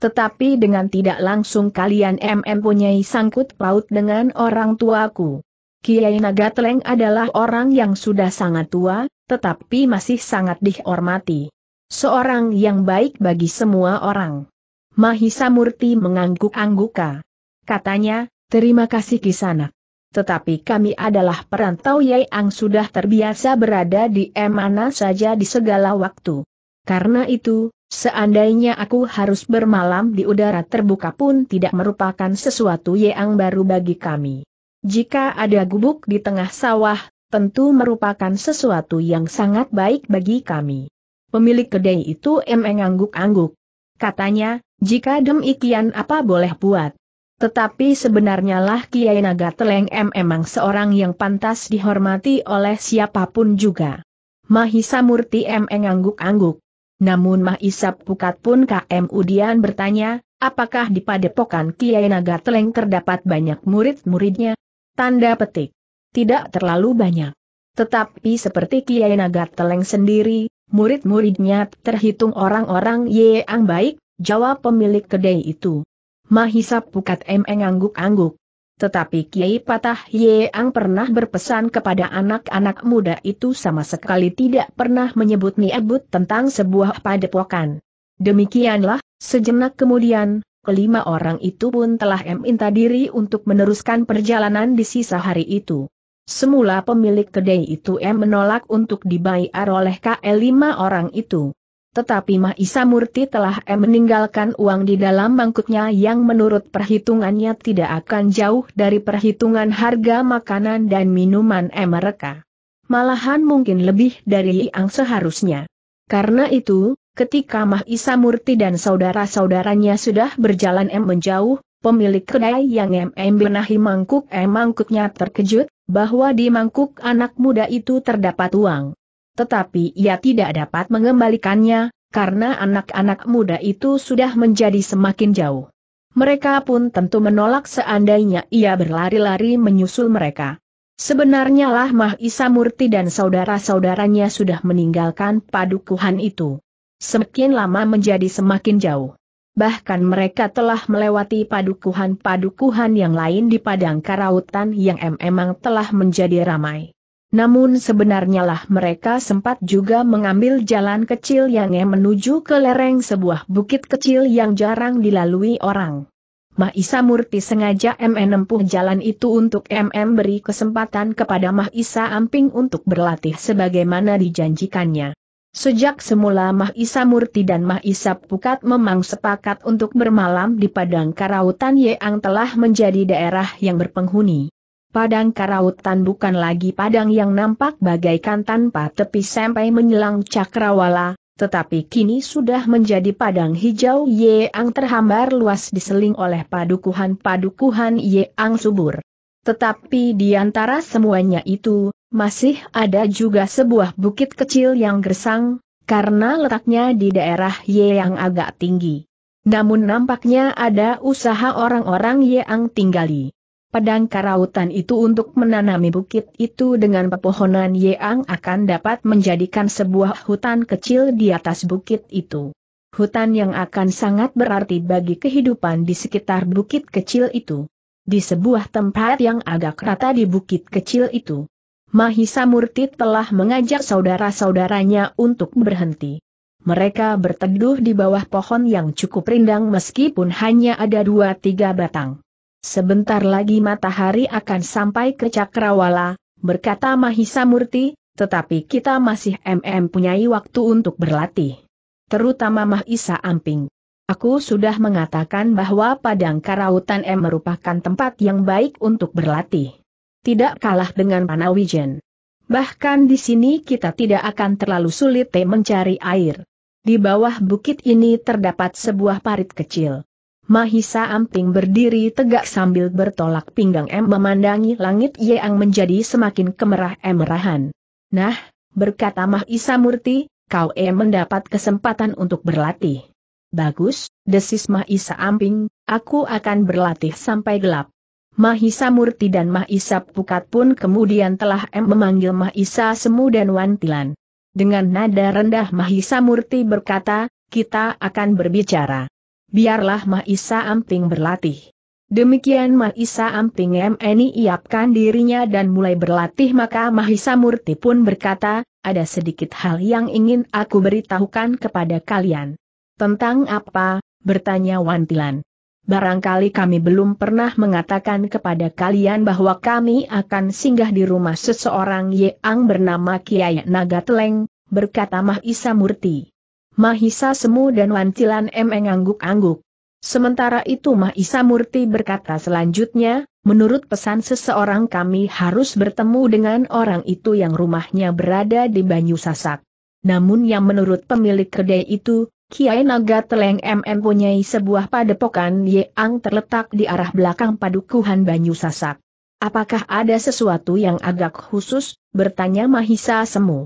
tetapi dengan tidak langsung kalian MM punyai sangkut paut dengan orang tuaku. Kiai Naga adalah orang yang sudah sangat tua, tetapi masih sangat dihormati. Seorang yang baik bagi semua orang. Mahisa Murti mengangguk-angguka. Katanya, terima kasih kisanak tetapi kami adalah perantau yang sudah terbiasa berada di mana saja di segala waktu. Karena itu, seandainya aku harus bermalam di udara terbuka pun tidak merupakan sesuatu yang baru bagi kami. Jika ada gubuk di tengah sawah, tentu merupakan sesuatu yang sangat baik bagi kami. Pemilik kedai itu emeng angguk-angguk. Katanya, jika demikian apa boleh buat? Tetapi sebenarnya lah Kiai Naga Teleng M emang seorang yang pantas dihormati oleh siapapun juga. Mahisa Murti M ngangguk-angguk. Namun Mahisa Pukat pun KM Udian bertanya, apakah di padepokan Kiai Naga Teleng terdapat banyak murid-muridnya? Tanda petik. Tidak terlalu banyak. Tetapi seperti Kiai Naga Teleng sendiri, murid-muridnya terhitung orang-orang yang baik, jawab pemilik kedai itu. Mahisa Pukat M angguk-angguk. Tetapi Kiai Patah ang pernah berpesan kepada anak-anak muda itu sama sekali tidak pernah menyebut niabut tentang sebuah padepokan. Demikianlah, sejenak kemudian, kelima orang itu pun telah minta diri untuk meneruskan perjalanan di sisa hari itu. Semula pemilik kedai itu M menolak untuk dibayar oleh KL lima orang itu. Tetapi Mahisa Murti telah meninggalkan uang di dalam mangkuknya yang menurut perhitungannya tidak akan jauh dari perhitungan harga makanan dan minuman mereka. Malahan mungkin lebih dari yang seharusnya. Karena itu, ketika Mahisa Murti dan saudara-saudaranya sudah berjalan M menjauh, pemilik kedai yang MM benahi mangkuk M mangkuknya terkejut, bahwa di mangkuk anak muda itu terdapat uang tetapi ia tidak dapat mengembalikannya, karena anak-anak muda itu sudah menjadi semakin jauh. Mereka pun tentu menolak seandainya ia berlari-lari menyusul mereka. Sebenarnya lah Mahisa Murti dan saudara-saudaranya sudah meninggalkan padukuhan itu. Semakin lama menjadi semakin jauh. Bahkan mereka telah melewati padukuhan-padukuhan yang lain di padang karautan yang em emang telah menjadi ramai. Namun sebenarnya lah mereka sempat juga mengambil jalan kecil yang menuju ke lereng sebuah bukit kecil yang jarang dilalui orang. Mahisa Murti sengaja MN menempuh jalan itu untuk MM beri kesempatan kepada Mahisa Amping untuk berlatih sebagaimana dijanjikannya. Sejak semula Mahisa Murti dan Mahisa Pukat memang sepakat untuk bermalam di padang karautan Yeang telah menjadi daerah yang berpenghuni padang karautan bukan lagi padang yang nampak bagaikan tanpa tepi sampai menyelang cakrawala, tetapi kini sudah menjadi padang hijau yang terhambar luas diseling oleh padukuhan-padukuhan yang subur. Tetapi di antara semuanya itu, masih ada juga sebuah bukit kecil yang gersang, karena letaknya di daerah Ye yang agak tinggi. Namun nampaknya ada usaha orang-orang yang tinggali pedang karautan itu untuk menanami bukit itu dengan pepohonan yang akan dapat menjadikan sebuah hutan kecil di atas bukit itu. Hutan yang akan sangat berarti bagi kehidupan di sekitar bukit kecil itu. Di sebuah tempat yang agak rata di bukit kecil itu. Mahisa Murti telah mengajak saudara-saudaranya untuk berhenti. Mereka berteduh di bawah pohon yang cukup rindang meskipun hanya ada dua tiga batang. Sebentar lagi matahari akan sampai ke Cakrawala, berkata Mahisa Murti, tetapi kita masih MM punyai waktu untuk berlatih. Terutama Mahisa Amping. Aku sudah mengatakan bahwa Padang Karautan M merupakan tempat yang baik untuk berlatih. Tidak kalah dengan Panawijen. Bahkan di sini kita tidak akan terlalu sulit mencari air. Di bawah bukit ini terdapat sebuah parit kecil. Mahisa Amping berdiri tegak sambil bertolak pinggang M memandangi langit yang menjadi semakin kemerah-emerahan. Nah, berkata Mahisa Murti, kau E mendapat kesempatan untuk berlatih. Bagus, desis Mahisa Amping, aku akan berlatih sampai gelap. Mahisa Murti dan Mahisa Pukat pun kemudian telah M memanggil Mahisa Semu dan Wantilan. Dengan nada rendah Mahisa Murti berkata, kita akan berbicara biarlah Mahisa Amping berlatih. Demikian Mahisa Amping MNI iapkan dirinya dan mulai berlatih maka Mahisa Murti pun berkata, ada sedikit hal yang ingin aku beritahukan kepada kalian. Tentang apa? bertanya Wantilan. Barangkali kami belum pernah mengatakan kepada kalian bahwa kami akan singgah di rumah seseorang Yang bernama Kiai Naga Teleng, berkata Mahisa Murti. Mahisa Semu dan Wancilan M mengangguk-angguk. Sementara itu Mahisa Murti berkata selanjutnya, menurut pesan seseorang kami harus bertemu dengan orang itu yang rumahnya berada di Banyu Sasak. Namun yang menurut pemilik kedai itu, Kiai Naga Teleng MM punyai sebuah padepokan yang terletak di arah belakang padukuhan Banyu Sasak. Apakah ada sesuatu yang agak khusus, bertanya Mahisa Semu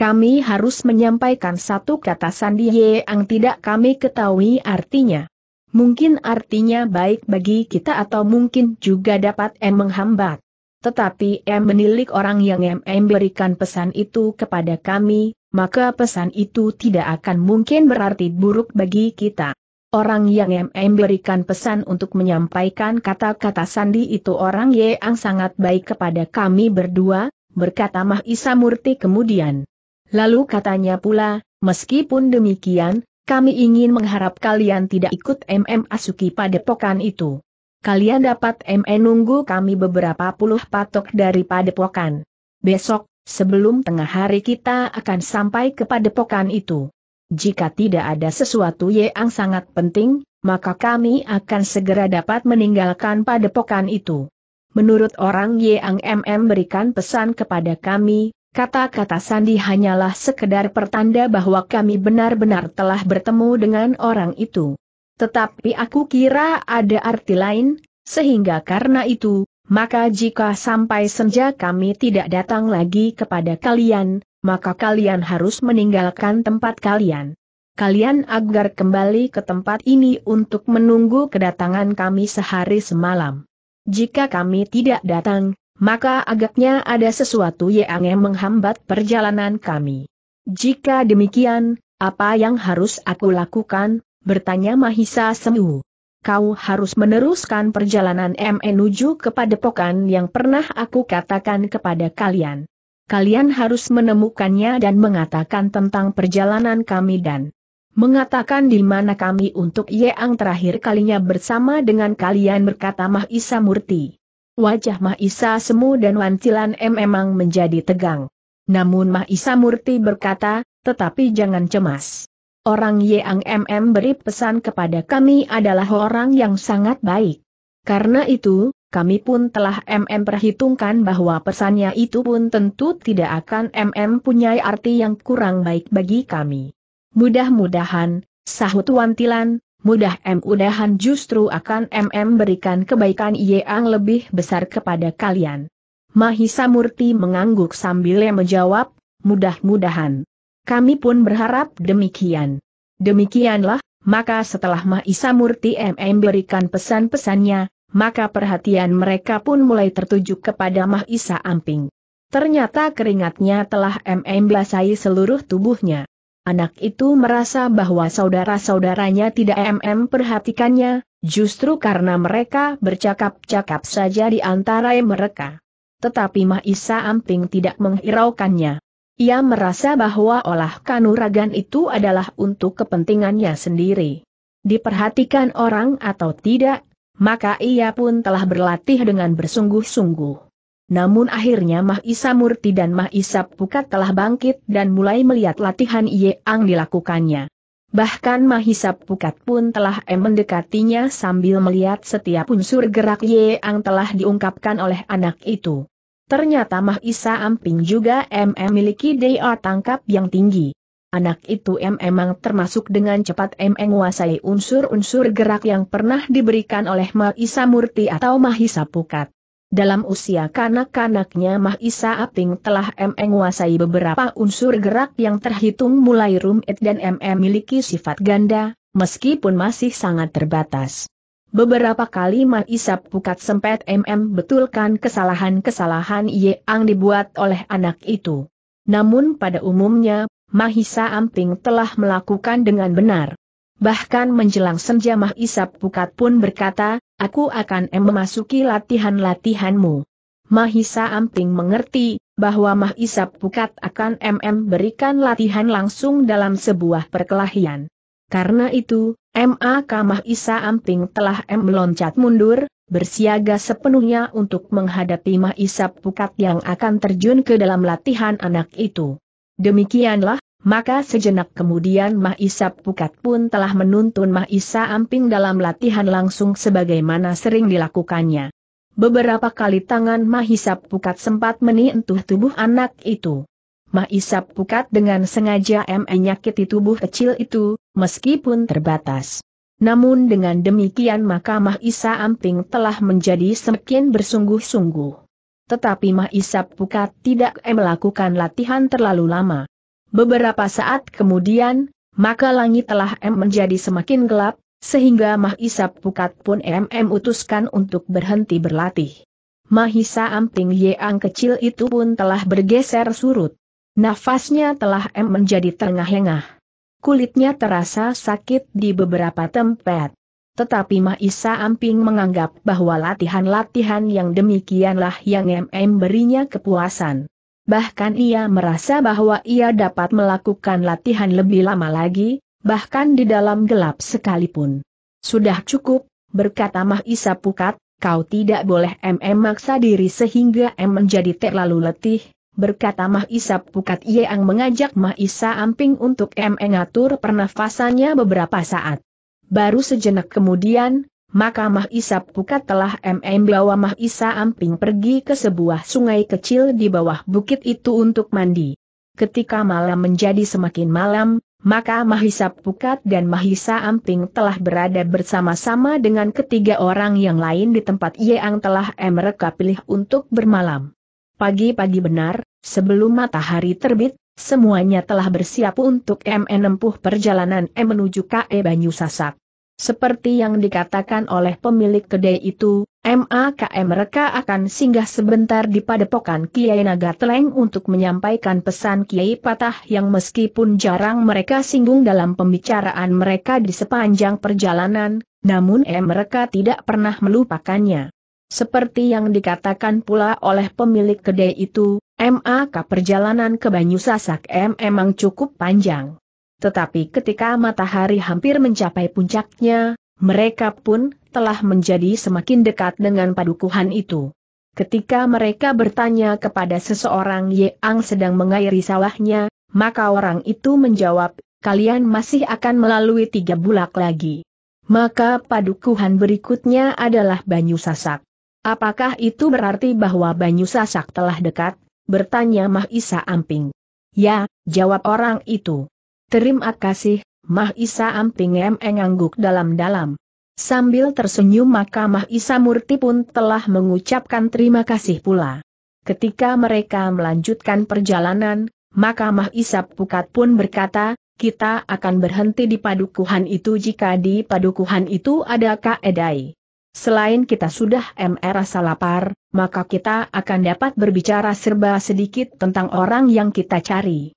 kami harus menyampaikan satu kata Sandi yang tidak kami ketahui artinya. Mungkin artinya baik bagi kita atau mungkin juga dapat M menghambat. Tetapi M menilik orang yang M, memberikan pesan itu kepada kami, maka pesan itu tidak akan mungkin berarti buruk bagi kita. Orang yang m memberikan pesan untuk menyampaikan kata-kata sandi itu orang yang sangat baik kepada kami berdua, berkata Mahisa Murti kemudian. Lalu katanya pula, meskipun demikian, kami ingin mengharap kalian tidak ikut MM Asuki pada Padepokan itu. Kalian dapat MM nunggu kami beberapa puluh patok dari Padepokan. Besok, sebelum tengah hari kita akan sampai ke Padepokan itu. Jika tidak ada sesuatu yang sangat penting, maka kami akan segera dapat meninggalkan padepokan itu. Menurut orang Yang MM berikan pesan kepada kami, Kata-kata Sandi hanyalah sekedar pertanda bahwa kami benar-benar telah bertemu dengan orang itu. Tetapi aku kira ada arti lain, sehingga karena itu, maka jika sampai senja kami tidak datang lagi kepada kalian, maka kalian harus meninggalkan tempat kalian. Kalian agar kembali ke tempat ini untuk menunggu kedatangan kami sehari semalam. Jika kami tidak datang, maka agaknya ada sesuatu yang menghambat perjalanan kami. Jika demikian, apa yang harus aku lakukan? bertanya Mahisa Semu. Kau harus meneruskan perjalanan M menuju kepada pokan yang pernah aku katakan kepada kalian. Kalian harus menemukannya dan mengatakan tentang perjalanan kami dan mengatakan di mana kami untuk yang terakhir kalinya bersama dengan kalian berkata Mahisa Murti. Wajah Mahisa Semu dan Wantilan M memang menjadi tegang. Namun Mahisa Murti berkata, tetapi jangan cemas. Orang Yang MM beri pesan kepada kami adalah orang yang sangat baik. Karena itu, kami pun telah MM perhitungkan bahwa pesannya itu pun tentu tidak akan MM punya arti yang kurang baik bagi kami. Mudah-mudahan, sahut Wantilan, mudah mudahan justru akan MM berikan kebaikan yang lebih besar kepada kalian. Mahisa Murti mengangguk sambil menjawab, mudah-mudahan. Kami pun berharap demikian. Demikianlah, maka setelah Mahisa Murti MM berikan pesan-pesannya, maka perhatian mereka pun mulai tertuju kepada Mahisa Amping. Ternyata keringatnya telah MM basahi seluruh tubuhnya. Anak itu merasa bahwa saudara-saudaranya tidak mm perhatikannya, justru karena mereka bercakap-cakap saja di antara mereka. Tetapi Mahisa Amping tidak menghiraukannya. Ia merasa bahwa olah kanuragan itu adalah untuk kepentingannya sendiri. Diperhatikan orang atau tidak, maka ia pun telah berlatih dengan bersungguh-sungguh. Namun akhirnya Mah Isa Murti dan Mah Isa Pukat telah bangkit dan mulai melihat latihan Ye Ang dilakukannya. Bahkan Mahisa Pukat pun telah mendekatinya sambil melihat setiap unsur gerak Ang telah diungkapkan oleh anak itu. Ternyata Mahisa Amping juga memiliki daya tangkap yang tinggi. Anak itu memang termasuk dengan cepat menguasai unsur-unsur gerak yang pernah diberikan oleh Mahisa Murti atau Mahisa Pukat. Dalam usia kanak-kanaknya Mahisa Aping telah menguasai beberapa unsur gerak yang terhitung mulai rumit dan MM miliki sifat ganda, meskipun masih sangat terbatas. Beberapa kali Mahisa Pukat sempat MM betulkan kesalahan-kesalahan yang dibuat oleh anak itu. Namun pada umumnya, Mahisa Aping telah melakukan dengan benar. Bahkan menjelang senja Mahisa Pukat pun berkata, aku akan memasuki latihan-latihanmu. Mahisa Amping mengerti bahwa Mahisa Pukat akan MM berikan latihan langsung dalam sebuah perkelahian. Karena itu, MAK Mahisa Amping telah M meloncat mundur, bersiaga sepenuhnya untuk menghadapi Mahisa Pukat yang akan terjun ke dalam latihan anak itu. Demikianlah, maka sejenak kemudian Mahisa Pukat pun telah menuntun Mahisa Amping dalam latihan langsung sebagaimana sering dilakukannya. Beberapa kali tangan Mahisa Pukat sempat menyentuh tubuh anak itu. Mahisa Pukat dengan sengaja menyakiti tubuh kecil itu, meskipun terbatas. Namun dengan demikian maka Mahisa Amping telah menjadi semakin bersungguh-sungguh. Tetapi Mahisa Pukat tidak melakukan latihan terlalu lama. Beberapa saat kemudian, maka langit telah M menjadi semakin gelap, sehingga Mahisa Pukat pun MM utuskan untuk berhenti berlatih. Mahisa Amping Yeang kecil itu pun telah bergeser surut. Nafasnya telah M menjadi terengah-lengah. Kulitnya terasa sakit di beberapa tempat. Tetapi Mahisa Amping menganggap bahwa latihan-latihan yang demikianlah yang MM berinya kepuasan bahkan ia merasa bahwa ia dapat melakukan latihan lebih lama lagi, bahkan di dalam gelap sekalipun. Sudah cukup, berkata Mahisa Pukat, kau tidak boleh MM maksa diri sehingga M menjadi terlalu letih, berkata Mahisa Pukat ia yang mengajak Mahisa Amping untuk M mengatur pernafasannya beberapa saat. Baru sejenak kemudian, maka Mah Isa Pukat telah MM bawa Mah Isa Amping pergi ke sebuah sungai kecil di bawah bukit itu untuk mandi. Ketika malam menjadi semakin malam, maka Mahisa Pukat dan Mahisa Amping telah berada bersama-sama dengan ketiga orang yang lain di tempat yang telah mereka pilih untuk bermalam. Pagi-pagi benar, sebelum matahari terbit, semuanya telah bersiap untuk menempuh perjalanan M menuju KE Banyu Sasak. Seperti yang dikatakan oleh pemilik kedai itu, MAKM mereka akan singgah sebentar di padepokan Kiai Teleng untuk menyampaikan pesan Kiai Patah yang meskipun jarang mereka singgung dalam pembicaraan mereka di sepanjang perjalanan, namun M mereka tidak pernah melupakannya. Seperti yang dikatakan pula oleh pemilik kedai itu, MAK perjalanan ke Banyu Sasak M memang cukup panjang. Tetapi ketika matahari hampir mencapai puncaknya, mereka pun telah menjadi semakin dekat dengan padukuhan itu. Ketika mereka bertanya kepada seseorang yang sedang mengairi sawahnya, maka orang itu menjawab, kalian masih akan melalui tiga bulak lagi. Maka padukuhan berikutnya adalah Banyu Sasak. Apakah itu berarti bahwa Banyu Sasak telah dekat? Bertanya Mahisa Amping. Ya, jawab orang itu. Terima kasih, Mah Isa Amping Emeng dalam-dalam. Sambil tersenyum maka Mah Isa Murti pun telah mengucapkan terima kasih pula. Ketika mereka melanjutkan perjalanan, maka Mah Isa Pukat pun berkata, kita akan berhenti di padukuhan itu jika di padukuhan itu ada kaedai. Selain kita sudah MR rasa lapar, maka kita akan dapat berbicara serba sedikit tentang orang yang kita cari.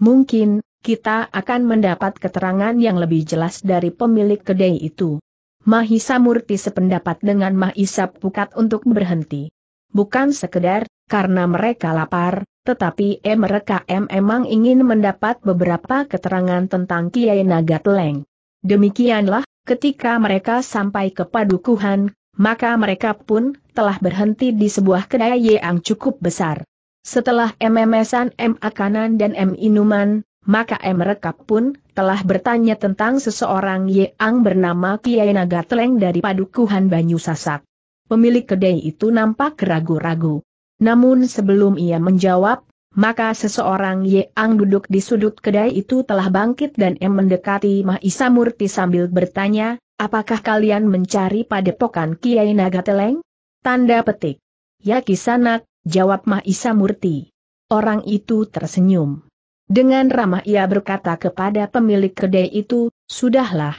Mungkin, kita akan mendapat keterangan yang lebih jelas dari pemilik kedai itu. Mahisa Murti sependapat dengan Mahisa Pukat untuk berhenti. Bukan sekedar, karena mereka lapar, tetapi eh mereka em emang ingin mendapat beberapa keterangan tentang Kiai Nagatleng. Demikianlah, ketika mereka sampai ke padukuhan, maka mereka pun telah berhenti di sebuah kedai yang cukup besar. Setelah MMSan M makanan dan M Inuman, maka M rekap pun telah bertanya tentang seseorang yang bernama Kiai Naga Teleng dari Padukuhan Banyu Sasak. Pemilik kedai itu nampak ragu-ragu. Namun sebelum ia menjawab, maka seseorang yang duduk di sudut kedai itu telah bangkit dan M mendekati Mahisa Murti sambil bertanya, apakah kalian mencari padepokan Kiai Naga Teleng? Tanda petik. Ya kisanak, jawab Mahisa Murti. Orang itu tersenyum. Dengan ramah ia berkata kepada pemilik kedai itu, Sudahlah.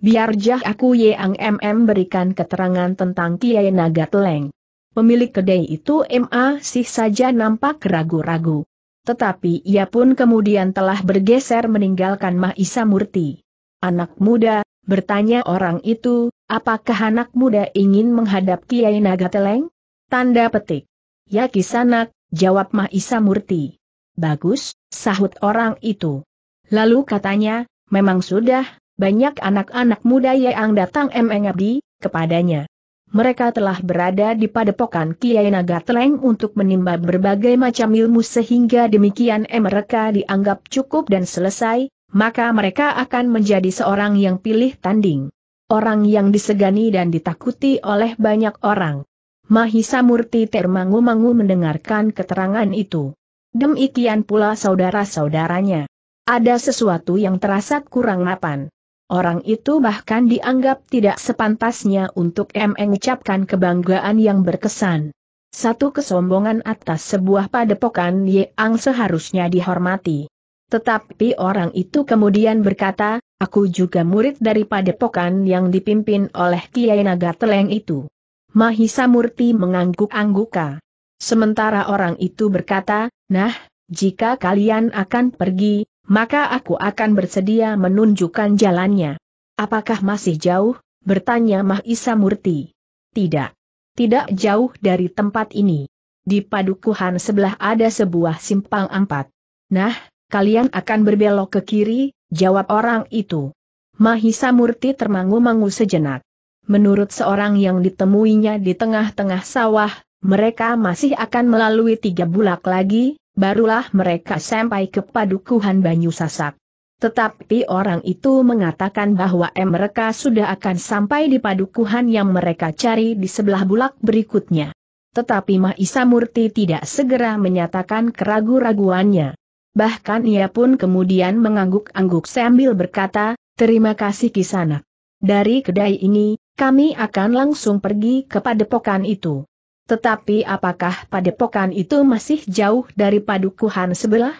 Biar jah aku yang MM berikan keterangan tentang Kiai Naga Teleng. Pemilik kedai itu MA sih saja nampak ragu-ragu. Tetapi ia pun kemudian telah bergeser meninggalkan Mahisa Murti. Anak muda, bertanya orang itu, apakah anak muda ingin menghadap Kiai Naga Teleng? Tanda petik. Ya kisanak, jawab Mahisa Murti. Bagus, sahut orang itu. Lalu katanya, memang sudah, banyak anak-anak muda yang datang mengabdi kepadanya. Mereka telah berada di padepokan Kiai Naga Teleng untuk menimba berbagai macam ilmu sehingga demikian mereka dianggap cukup dan selesai, maka mereka akan menjadi seorang yang pilih tanding. Orang yang disegani dan ditakuti oleh banyak orang. Mahisa Murti termangu-mangu mendengarkan keterangan itu demikian pula saudara-saudaranya. Ada sesuatu yang terasa kurang mapan. Orang itu bahkan dianggap tidak sepantasnya untuk mengucapkan kebanggaan yang berkesan. Satu kesombongan atas sebuah padepokan yang seharusnya dihormati. Tetapi orang itu kemudian berkata, aku juga murid dari padepokan yang dipimpin oleh Kiai Naga Teleng itu. Mahisa Murti mengangguk-angguka. Sementara orang itu berkata, nah, jika kalian akan pergi, maka aku akan bersedia menunjukkan jalannya. Apakah masih jauh? Bertanya Mahisa Murti. Tidak. Tidak jauh dari tempat ini. Di padukuhan sebelah ada sebuah simpang empat. Nah, kalian akan berbelok ke kiri, jawab orang itu. Mahisa Murti termangu-mangu sejenak. Menurut seorang yang ditemuinya di tengah-tengah sawah, mereka masih akan melalui tiga bulak lagi, barulah mereka sampai ke padukuhan Banyu Sasak. Tetapi orang itu mengatakan bahwa mereka sudah akan sampai di padukuhan yang mereka cari di sebelah bulak berikutnya. Tetapi Mahisa Murti tidak segera menyatakan keragu-raguannya. Bahkan ia pun kemudian mengangguk-angguk sambil berkata, terima kasih kisanak. Dari kedai ini, kami akan langsung pergi kepada pokan itu. Tetapi apakah padepokan itu masih jauh dari padukuhan sebelah?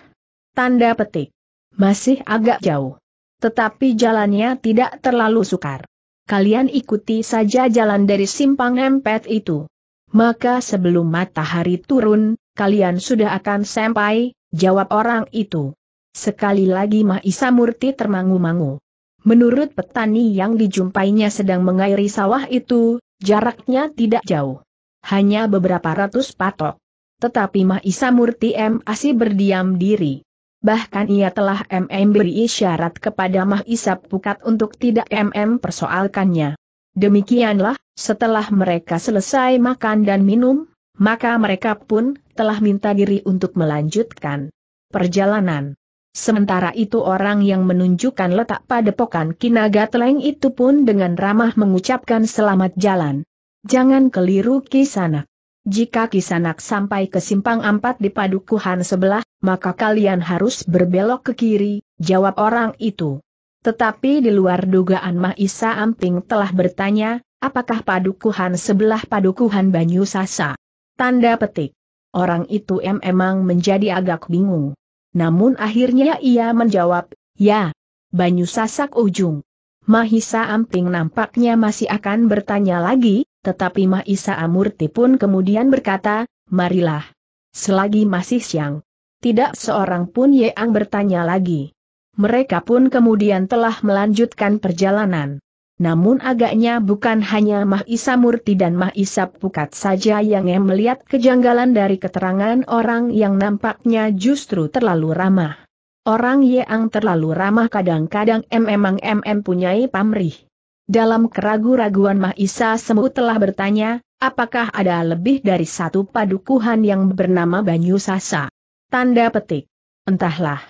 Tanda petik. Masih agak jauh. Tetapi jalannya tidak terlalu sukar. Kalian ikuti saja jalan dari simpang empet itu. Maka sebelum matahari turun, kalian sudah akan sampai, jawab orang itu. Sekali lagi Mahisa Murti termangu-mangu. Menurut petani yang dijumpainya sedang mengairi sawah itu, jaraknya tidak jauh hanya beberapa ratus patok. Tetapi Mahisa Murti M. Asi berdiam diri. Bahkan ia telah MM beri isyarat kepada Mahisa Pukat untuk tidak MM persoalkannya. Demikianlah, setelah mereka selesai makan dan minum, maka mereka pun telah minta diri untuk melanjutkan perjalanan. Sementara itu orang yang menunjukkan letak padepokan Kinaga Teleng itu pun dengan ramah mengucapkan selamat jalan. Jangan keliru Kisanak. Jika Kisanak sampai ke simpang empat di padukuhan sebelah, maka kalian harus berbelok ke kiri, jawab orang itu. Tetapi di luar dugaan Mahisa Amping telah bertanya, apakah padukuhan sebelah padukuhan Banyu Sasa? Tanda petik. Orang itu em emang menjadi agak bingung. Namun akhirnya ia menjawab, ya, Banyu Sasak Ujung. Mahisa Amping nampaknya masih akan bertanya lagi, tetapi Mahisa Amurti pun kemudian berkata, marilah. Selagi masih siang. Tidak seorang pun yang bertanya lagi. Mereka pun kemudian telah melanjutkan perjalanan. Namun agaknya bukan hanya Mahisa Murti dan Mahisa Pukat saja yang melihat kejanggalan dari keterangan orang yang nampaknya justru terlalu ramah. Orang yang terlalu ramah kadang-kadang memang MM punyai pamrih. Dalam keragu-raguan Mahisa Semu telah bertanya, apakah ada lebih dari satu padukuhan yang bernama Banyu Sasa? Tanda petik. Entahlah.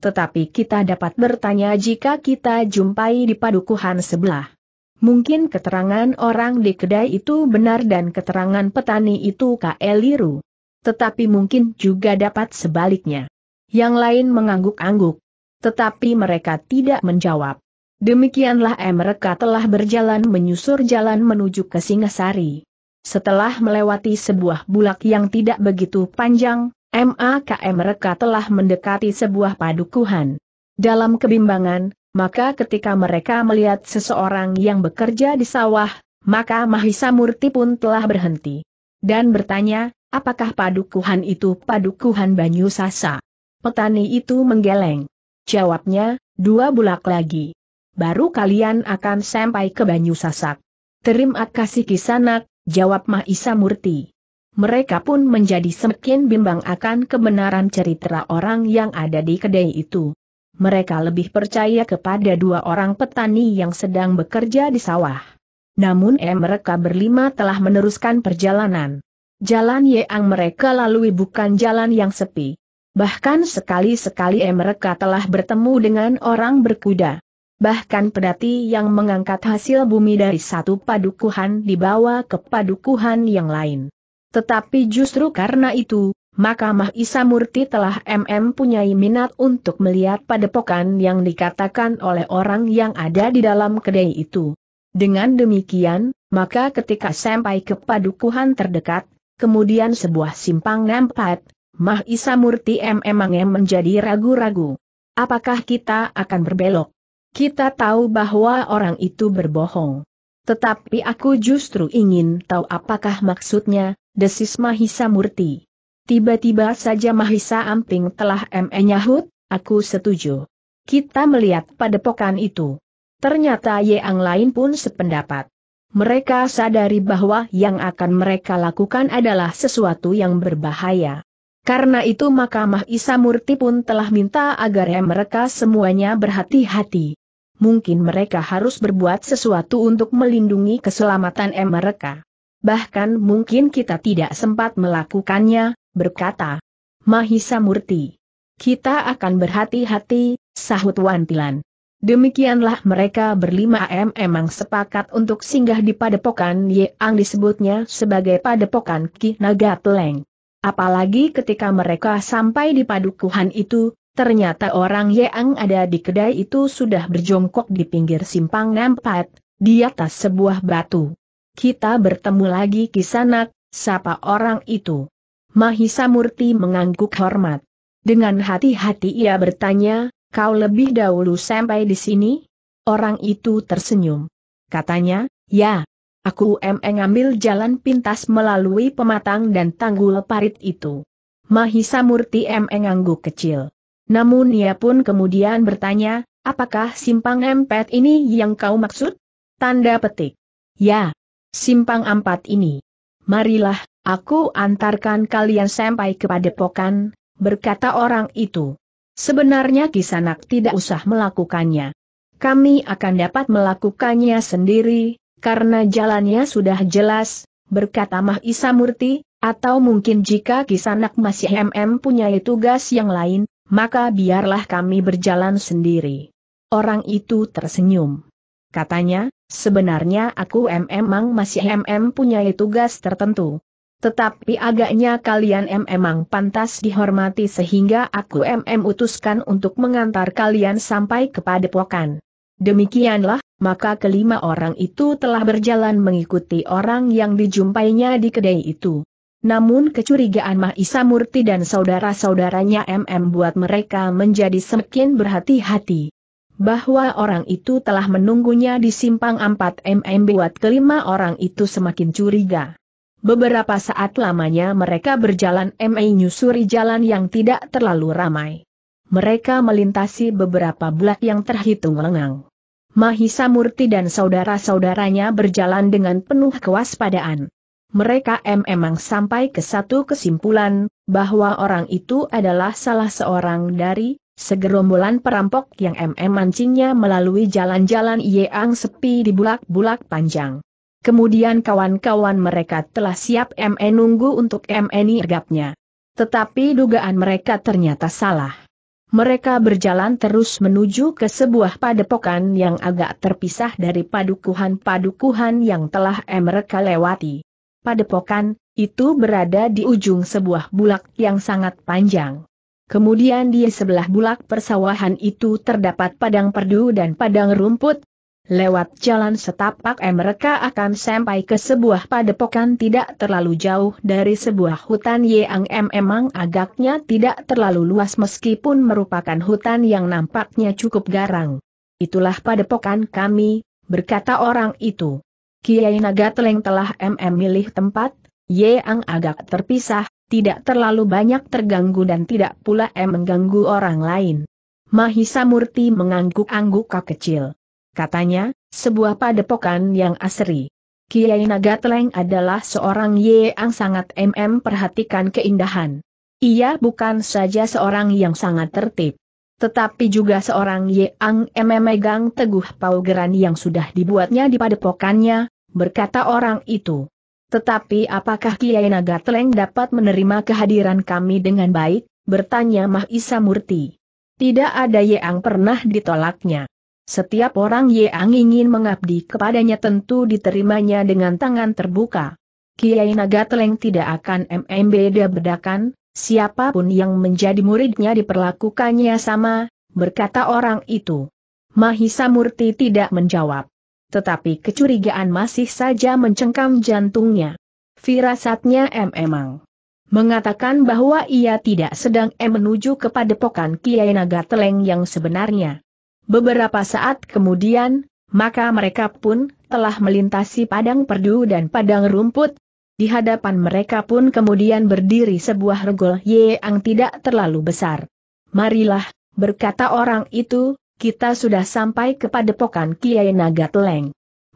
Tetapi kita dapat bertanya jika kita jumpai di padukuhan sebelah. Mungkin keterangan orang di kedai itu benar dan keterangan petani itu keliru. Tetapi mungkin juga dapat sebaliknya. Yang lain mengangguk-angguk. Tetapi mereka tidak menjawab. Demikianlah mereka telah berjalan menyusur jalan menuju ke Singasari. Setelah melewati sebuah bulak yang tidak begitu panjang, MAKM mereka telah mendekati sebuah padukuhan. Dalam kebimbangan, maka ketika mereka melihat seseorang yang bekerja di sawah, maka Mahisa Murti pun telah berhenti. Dan bertanya, apakah padukuhan itu padukuhan Banyu Sasa? Petani itu menggeleng. Jawabnya, dua bulak lagi. Baru kalian akan sampai ke Banyu Sasak. Terima kasih kisanak, jawab Mahisa Murti. Mereka pun menjadi semakin bimbang akan kebenaran cerita orang yang ada di kedai itu. Mereka lebih percaya kepada dua orang petani yang sedang bekerja di sawah. Namun eh mereka berlima telah meneruskan perjalanan. Jalan yang mereka lalui bukan jalan yang sepi. Bahkan sekali-sekali mereka telah bertemu dengan orang berkuda. Bahkan pedati yang mengangkat hasil bumi dari satu padukuhan dibawa ke padukuhan yang lain. Tetapi justru karena itu, maka Mahisa Murti telah MM punyai minat untuk melihat padepokan yang dikatakan oleh orang yang ada di dalam kedai itu. Dengan demikian, maka ketika sampai ke padukuhan terdekat, kemudian sebuah simpang nempat. Mah Isa Murti M M menjadi ragu-ragu. Apakah kita akan berbelok? Kita tahu bahwa orang itu berbohong. Tetapi aku justru ingin tahu apakah maksudnya, desis Mahisa Murti. Tiba-tiba saja Mahisa Amping telah ME nyahut, aku setuju. Kita melihat pada pokan itu. Ternyata yang lain pun sependapat. Mereka sadari bahwa yang akan mereka lakukan adalah sesuatu yang berbahaya. Karena itu maka Mahisa Murti pun telah minta agar mereka semuanya berhati-hati. Mungkin mereka harus berbuat sesuatu untuk melindungi keselamatan mereka. Bahkan mungkin kita tidak sempat melakukannya, berkata Mahisa Murti. Kita akan berhati-hati, sahut Wantilan. Demikianlah mereka berlima M emang sepakat untuk singgah di padepokan Yang disebutnya sebagai padepokan Ki Naga Apalagi ketika mereka sampai di padukuhan itu, ternyata orang yang ada di kedai itu sudah berjongkok di pinggir simpang nempat, di atas sebuah batu. Kita bertemu lagi kisanak, sapa orang itu. Mahisa Murti mengangguk hormat. Dengan hati-hati ia bertanya, kau lebih dahulu sampai di sini? Orang itu tersenyum. Katanya, ya, Aku emeng ambil jalan pintas melalui pematang dan tanggul parit itu. Mahisa Murti emeng angguk kecil. Namun ia pun kemudian bertanya, apakah simpang empat ini yang kau maksud? Tanda petik. Ya, simpang empat ini. Marilah, aku antarkan kalian sampai kepada pokan, berkata orang itu. Sebenarnya Kisanak tidak usah melakukannya. Kami akan dapat melakukannya sendiri, karena jalannya sudah jelas, berkata Mah Isa Murti, atau mungkin jika Kisanak masih MM punya tugas yang lain, maka biarlah kami berjalan sendiri. Orang itu tersenyum. Katanya, sebenarnya aku MM mang masih MM punya tugas tertentu. Tetapi agaknya kalian MM mang pantas dihormati sehingga aku MM utuskan untuk mengantar kalian sampai kepada pokan. Demikianlah, maka kelima orang itu telah berjalan mengikuti orang yang dijumpainya di kedai itu. Namun kecurigaan Mahisa Murti dan saudara-saudaranya MM buat mereka menjadi semakin berhati-hati. Bahwa orang itu telah menunggunya di simpang 4 MM buat kelima orang itu semakin curiga. Beberapa saat lamanya mereka berjalan MM nyusuri jalan yang tidak terlalu ramai. Mereka melintasi beberapa blak yang terhitung lengang. Mahisa Murti dan saudara-saudaranya berjalan dengan penuh kewaspadaan. Mereka memang sampai ke satu kesimpulan, bahwa orang itu adalah salah seorang dari segerombolan perampok yang MM mancingnya melalui jalan-jalan yang sepi di bulak-bulak panjang. Kemudian kawan-kawan mereka telah siap MN e nunggu untuk MN e irgapnya. Tetapi dugaan mereka ternyata salah mereka berjalan terus menuju ke sebuah padepokan yang agak terpisah dari padukuhan-padukuhan yang telah mereka lewati. Padepokan itu berada di ujung sebuah bulak yang sangat panjang. Kemudian di sebelah bulak persawahan itu terdapat padang perdu dan padang rumput, Lewat jalan setapak mereka akan sampai ke sebuah padepokan tidak terlalu jauh dari sebuah hutan yang memang agaknya tidak terlalu luas meskipun merupakan hutan yang nampaknya cukup garang. Itulah padepokan kami, berkata orang itu. Kiai Naga Teleng telah mm milih tempat, yang agak terpisah, tidak terlalu banyak terganggu dan tidak pula em mengganggu orang lain. Mahisa Murti mengangguk-angguk kecil katanya, sebuah padepokan yang asri. Kiai Naga Teleng adalah seorang Ye yang sangat mm perhatikan keindahan. Ia bukan saja seorang yang sangat tertib. Tetapi juga seorang yang mm megang teguh paugeran yang sudah dibuatnya di padepokannya, berkata orang itu. Tetapi apakah Kiai Naga Teleng dapat menerima kehadiran kami dengan baik, bertanya Mahisa Murti. Tidak ada yang pernah ditolaknya. Setiap orang yang ingin mengabdi kepadanya tentu diterimanya dengan tangan terbuka. Kiai Naga Teleng tidak akan membeda bedakan, siapapun yang menjadi muridnya diperlakukannya sama, berkata orang itu. Mahisa Murti tidak menjawab. Tetapi kecurigaan masih saja mencengkam jantungnya. Firasatnya M emang mengatakan bahwa ia tidak sedang M menuju kepada pokan Kiai Naga Teleng yang sebenarnya. Beberapa saat kemudian, maka mereka pun telah melintasi padang perdu dan padang rumput. Di hadapan mereka pun kemudian berdiri sebuah regol yang tidak terlalu besar. Marilah, berkata orang itu, kita sudah sampai kepada pokan Kiai Nagatleng.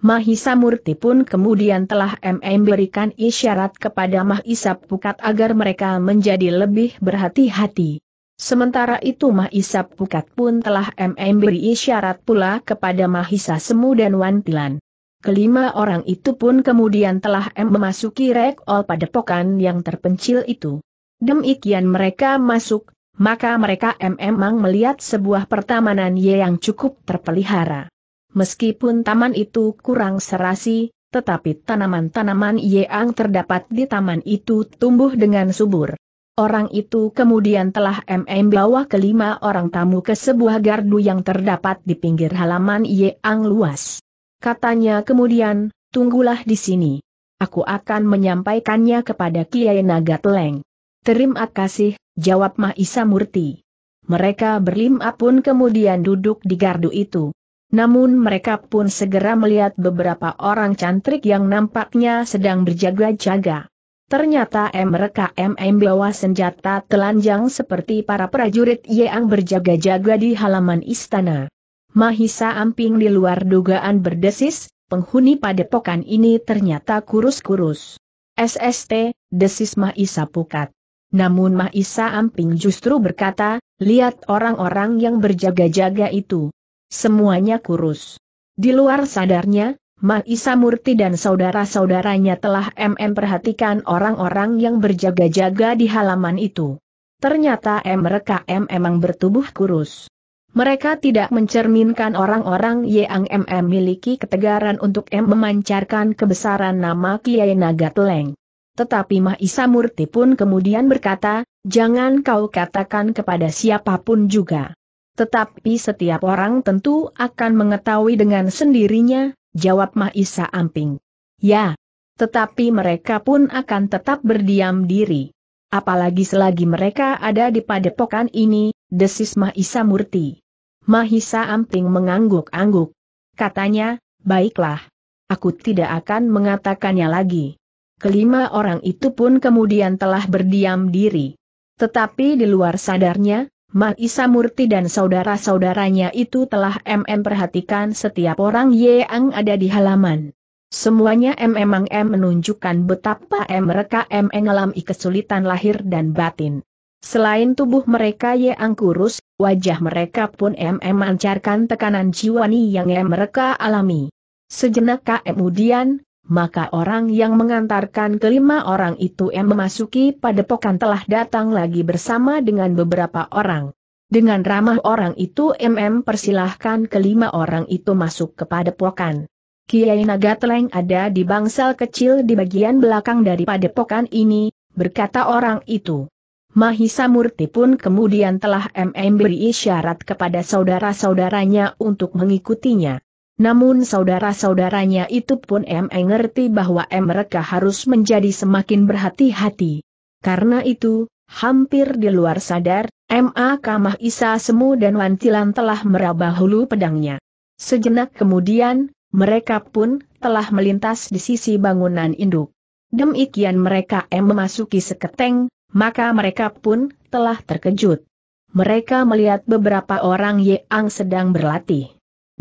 Mahisa Murti pun kemudian telah memberikan isyarat kepada Mahisa Pukat agar mereka menjadi lebih berhati-hati. Sementara itu Mahisa Pukat pun telah memberi isyarat pula kepada Mahisa Semu dan Wan Tilan. Kelima orang itu pun kemudian telah memasuki pada padepokan yang terpencil itu. Demikian mereka masuk, maka mereka memang melihat sebuah pertamanan yang cukup terpelihara. Meskipun taman itu kurang serasi, tetapi tanaman-tanaman yang terdapat di taman itu tumbuh dengan subur. Orang itu kemudian telah MM bawa kelima orang tamu ke sebuah gardu yang terdapat di pinggir halaman Yeang luas. Katanya kemudian, tunggulah di sini. Aku akan menyampaikannya kepada Kiai Naga Teleng. Terima kasih, jawab Mahisa Murti. Mereka berlima pun kemudian duduk di gardu itu. Namun mereka pun segera melihat beberapa orang cantrik yang nampaknya sedang berjaga-jaga. Ternyata MRKMM bawa senjata telanjang seperti para prajurit yang berjaga-jaga di halaman istana. Mahisa Amping di luar dugaan berdesis, penghuni padepokan ini ternyata kurus-kurus. SST, desis Mahisa Pukat. Namun Mahisa Amping justru berkata, lihat orang-orang yang berjaga-jaga itu. Semuanya kurus. Di luar sadarnya, Ma Murti dan saudara-saudaranya telah MM perhatikan orang-orang yang berjaga-jaga di halaman itu. Ternyata mereka M memang bertubuh kurus. Mereka tidak mencerminkan orang-orang yang MM miliki ketegaran untuk M memancarkan kebesaran nama Kiai Naga Teleng. Tetapi Mahisa Murti pun kemudian berkata, jangan kau katakan kepada siapapun juga. Tetapi setiap orang tentu akan mengetahui dengan sendirinya, jawab Mahisa Amping. Ya, tetapi mereka pun akan tetap berdiam diri. Apalagi selagi mereka ada di padepokan ini, desis Mahisa Murti. Mahisa Amping mengangguk-angguk. Katanya, baiklah. Aku tidak akan mengatakannya lagi. Kelima orang itu pun kemudian telah berdiam diri. Tetapi di luar sadarnya, Maisa Murti dan saudara-saudaranya itu telah MM perhatikan setiap orang yang ada di halaman. Semuanya M memang M menunjukkan betapa M mereka M mengalami kesulitan lahir dan batin. Selain tubuh mereka yang kurus, wajah mereka pun M memancarkan tekanan jiwani yang M mereka alami. Sejenak kemudian, maka orang yang mengantarkan kelima orang itu yang memasuki padepokan telah datang lagi bersama dengan beberapa orang. Dengan ramah orang itu MM persilahkan kelima orang itu masuk ke padepokan. Kiai Naga Teleng ada di bangsal kecil di bagian belakang dari padepokan ini, berkata orang itu. Mahisa Murti pun kemudian telah MM beri isyarat kepada saudara-saudaranya untuk mengikutinya namun saudara-saudaranya itu pun M ngerti bahwa M. mereka harus menjadi semakin berhati-hati. Karena itu, hampir di luar sadar, M.A. Kamah Isa Semu dan Wantilan telah meraba hulu pedangnya. Sejenak kemudian, mereka pun telah melintas di sisi bangunan induk. Demikian mereka M memasuki seketeng, maka mereka pun telah terkejut. Mereka melihat beberapa orang yang sedang berlatih.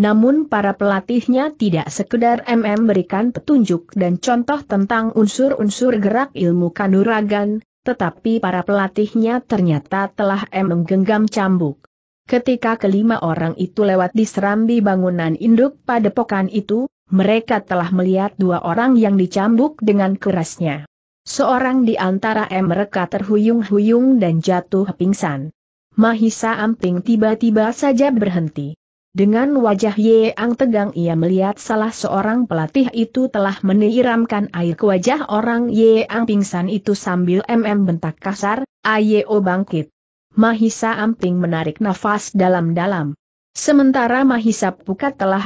Namun para pelatihnya tidak sekedar MM berikan petunjuk dan contoh tentang unsur-unsur gerak ilmu kanuragan, tetapi para pelatihnya ternyata telah M menggenggam cambuk. Ketika kelima orang itu lewat di serambi bangunan induk padepokan itu, mereka telah melihat dua orang yang dicambuk dengan kerasnya. Seorang di antara mereka terhuyung-huyung dan jatuh pingsan. Mahisa Amping tiba-tiba saja berhenti. Dengan wajah Yeang tegang ia melihat salah seorang pelatih itu telah meniramkan air ke wajah orang Yeang pingsan itu sambil mm bentak kasar, Ayo bangkit. Mahisa Amping menarik nafas dalam-dalam. Sementara Mahisa Pukat telah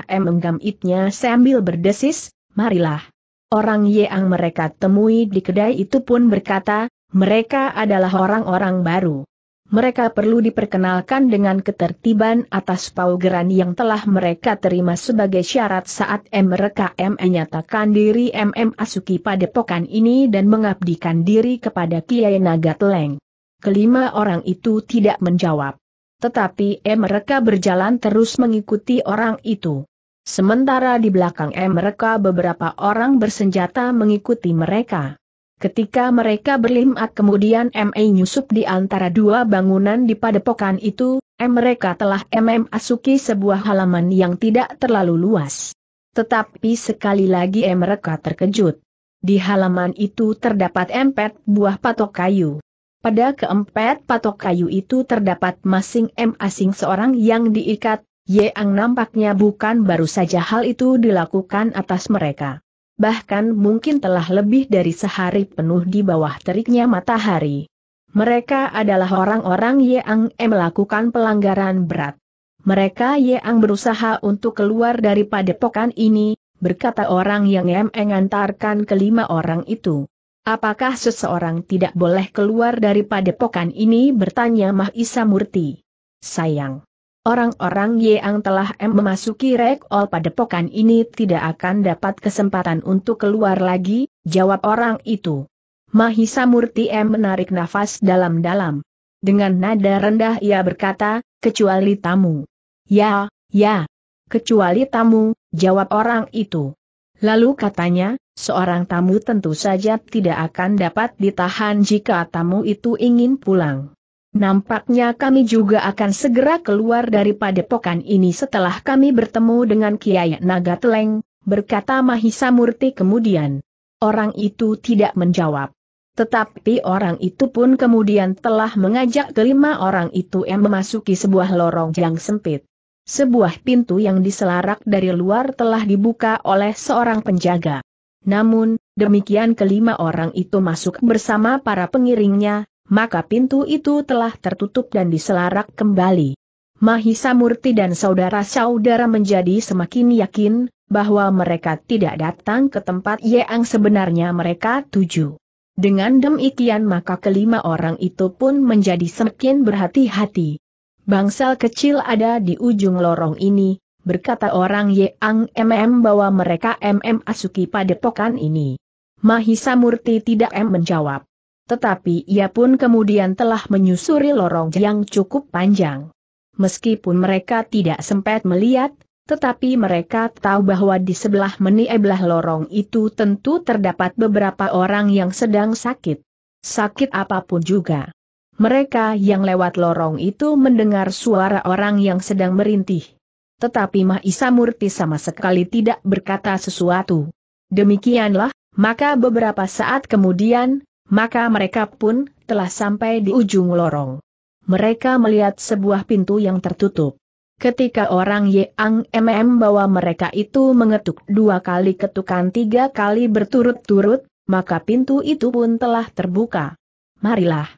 itnya sambil berdesis, marilah. Orang Yeang mereka temui di kedai itu pun berkata, mereka adalah orang-orang baru mereka perlu diperkenalkan dengan ketertiban atas paugeran yang telah mereka terima sebagai syarat saat mereka menyatakan diri MM Asuki pada pokan ini dan mengabdikan diri kepada Kiai Nagatleng. Kelima orang itu tidak menjawab. Tetapi mereka berjalan terus mengikuti orang itu. Sementara di belakang mereka beberapa orang bersenjata mengikuti mereka. Ketika mereka berlimat kemudian M.A. nyusup di antara dua bangunan di padepokan itu, M. mereka telah MM asuki sebuah halaman yang tidak terlalu luas. Tetapi sekali lagi M. mereka terkejut. Di halaman itu terdapat empat buah patok kayu. Pada keempat patok kayu itu terdapat masing M asing seorang yang diikat, Yang nampaknya bukan baru saja hal itu dilakukan atas mereka bahkan mungkin telah lebih dari sehari penuh di bawah teriknya matahari. Mereka adalah orang-orang yang melakukan pelanggaran berat. Mereka yang berusaha untuk keluar dari padepokan ini, berkata orang yang mengantarkan kelima orang itu. Apakah seseorang tidak boleh keluar dari padepokan ini bertanya Mahisa Murti? Sayang. Orang-orang yang telah memasuki Rek pada padepokan ini tidak akan dapat kesempatan untuk keluar lagi, jawab orang itu. Mahisa Murti M menarik nafas dalam-dalam. Dengan nada rendah ia berkata, kecuali tamu. Ya, ya. Kecuali tamu, jawab orang itu. Lalu katanya, seorang tamu tentu saja tidak akan dapat ditahan jika tamu itu ingin pulang. Nampaknya kami juga akan segera keluar dari padepokan ini setelah kami bertemu dengan Kiai Naga Teleng, berkata Mahisa Murti kemudian. Orang itu tidak menjawab. Tetapi orang itu pun kemudian telah mengajak kelima orang itu yang memasuki sebuah lorong yang sempit. Sebuah pintu yang diselarak dari luar telah dibuka oleh seorang penjaga. Namun, demikian kelima orang itu masuk bersama para pengiringnya, maka pintu itu telah tertutup dan diselarak kembali. Mahisa Murti dan saudara-saudara menjadi semakin yakin, bahwa mereka tidak datang ke tempat yang sebenarnya mereka tuju. Dengan demikian maka kelima orang itu pun menjadi semakin berhati-hati. Bangsal kecil ada di ujung lorong ini, berkata orang Yeang MM bahwa mereka MM Asuki padepokan ini. Mahisa Murti tidak M menjawab tetapi ia pun kemudian telah menyusuri lorong yang cukup panjang. Meskipun mereka tidak sempat melihat, tetapi mereka tahu bahwa di sebelah meni belah lorong itu tentu terdapat beberapa orang yang sedang sakit. Sakit apapun juga. Mereka yang lewat lorong itu mendengar suara orang yang sedang merintih. Tetapi Mahisa Murti sama sekali tidak berkata sesuatu. Demikianlah, maka beberapa saat kemudian, maka mereka pun telah sampai di ujung lorong. Mereka melihat sebuah pintu yang tertutup. Ketika orang Yang MM bawa mereka itu mengetuk dua kali ketukan tiga kali berturut-turut, maka pintu itu pun telah terbuka. Marilah.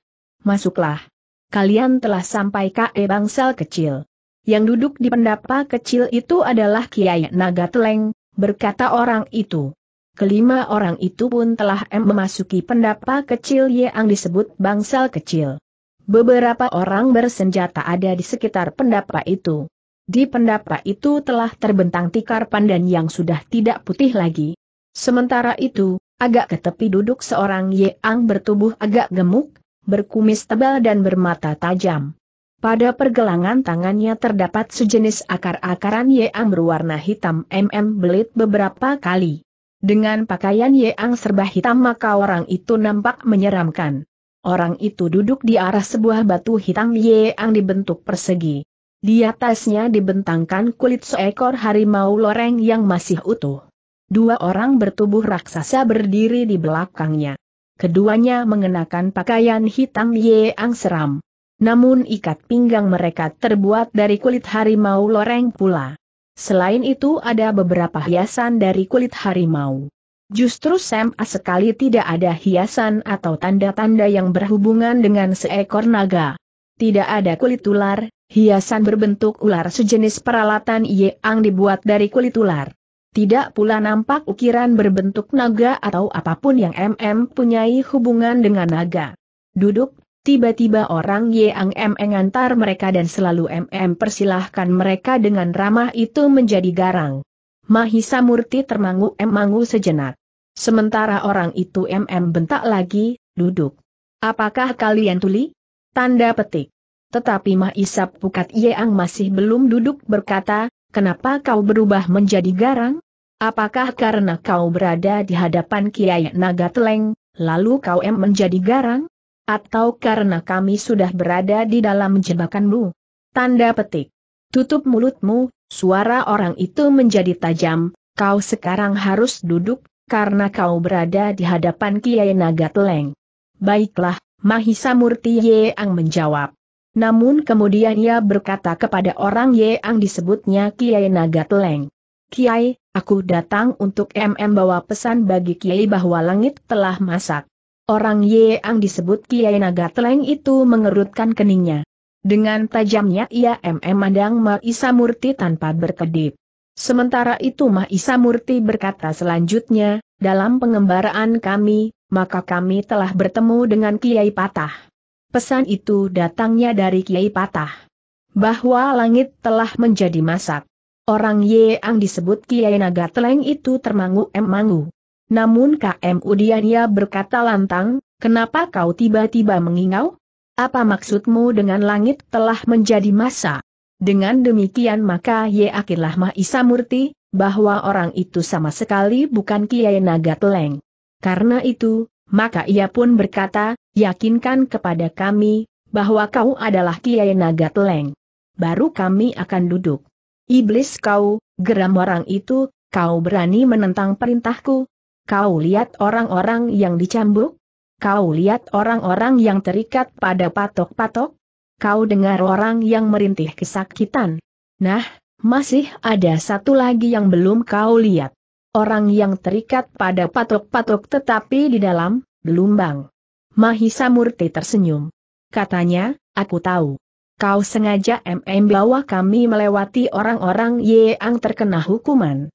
Masuklah. Kalian telah sampai KE Bangsal kecil. Yang duduk di pendapa kecil itu adalah Kiai Naga Teleng, berkata orang itu kelima orang itu pun telah memasuki pendapa kecil yang disebut bangsal kecil. Beberapa orang bersenjata ada di sekitar pendapa itu. Di pendapa itu telah terbentang tikar pandan yang sudah tidak putih lagi. Sementara itu, agak ke tepi duduk seorang yang bertubuh agak gemuk, berkumis tebal dan bermata tajam. Pada pergelangan tangannya terdapat sejenis akar-akaran yang berwarna hitam mm belit beberapa kali. Dengan pakaian Yeang serba hitam maka orang itu nampak menyeramkan. Orang itu duduk di arah sebuah batu hitam Yeang dibentuk persegi. Di atasnya dibentangkan kulit seekor harimau loreng yang masih utuh. Dua orang bertubuh raksasa berdiri di belakangnya. Keduanya mengenakan pakaian hitam Yeang seram. Namun ikat pinggang mereka terbuat dari kulit harimau loreng pula. Selain itu ada beberapa hiasan dari kulit harimau. Justru Sam sekali tidak ada hiasan atau tanda-tanda yang berhubungan dengan seekor naga. Tidak ada kulit ular, hiasan berbentuk ular sejenis peralatan yang dibuat dari kulit ular. Tidak pula nampak ukiran berbentuk naga atau apapun yang MM punyai hubungan dengan naga. Duduk, Tiba-tiba orang Yang MM antar mereka dan selalu MM persilahkan mereka dengan ramah itu menjadi garang. Mahisa Murti termangu-emangu sejenak. Sementara orang itu MM bentak lagi, duduk. Apakah kalian tuli? Tanda petik. Tetapi Mahisa Pukat Yeang masih belum duduk berkata, kenapa kau berubah menjadi garang? Apakah karena kau berada di hadapan Kiai Naga Teleng, lalu kau M menjadi garang? Atau karena kami sudah berada di dalam jebakanmu? Tanda petik. Tutup mulutmu, suara orang itu menjadi tajam, kau sekarang harus duduk, karena kau berada di hadapan Kiai Naga Teleng. Baiklah, Mahisa Murti Yeang menjawab. Namun kemudian ia berkata kepada orang Yeang disebutnya Kiai Naga Teleng. Kiai, aku datang untuk MM bawa pesan bagi Kiai bahwa langit telah masak. Orang Ye Ang disebut Kiai Naga Teleng itu mengerutkan keningnya. Dengan tajamnya ia mm mandang Ma Isa Murti tanpa berkedip. Sementara itu Ma Isa Murti berkata selanjutnya, dalam pengembaraan kami, maka kami telah bertemu dengan Kiai Patah. Pesan itu datangnya dari Kiai Patah. Bahwa langit telah menjadi masak. Orang ang disebut Kiai Naga Teleng itu termangu-emangu. Namun KM Udiania berkata lantang, kenapa kau tiba-tiba mengingau? Apa maksudmu dengan langit telah menjadi masa? Dengan demikian maka yakinlah Mahisa Murti, bahwa orang itu sama sekali bukan Kiai Naga Teleng. Karena itu, maka ia pun berkata, yakinkan kepada kami, bahwa kau adalah Kiai Naga Teleng. Baru kami akan duduk. Iblis kau, geram orang itu, kau berani menentang perintahku, Kau lihat orang-orang yang dicambuk? Kau lihat orang-orang yang terikat pada patok-patok? Kau dengar orang yang merintih kesakitan? Nah, masih ada satu lagi yang belum kau lihat. Orang yang terikat pada patok-patok tetapi di dalam, gelombang. Mahisa Murti tersenyum. Katanya, aku tahu. Kau sengaja MM bawa kami melewati orang-orang yang terkena hukuman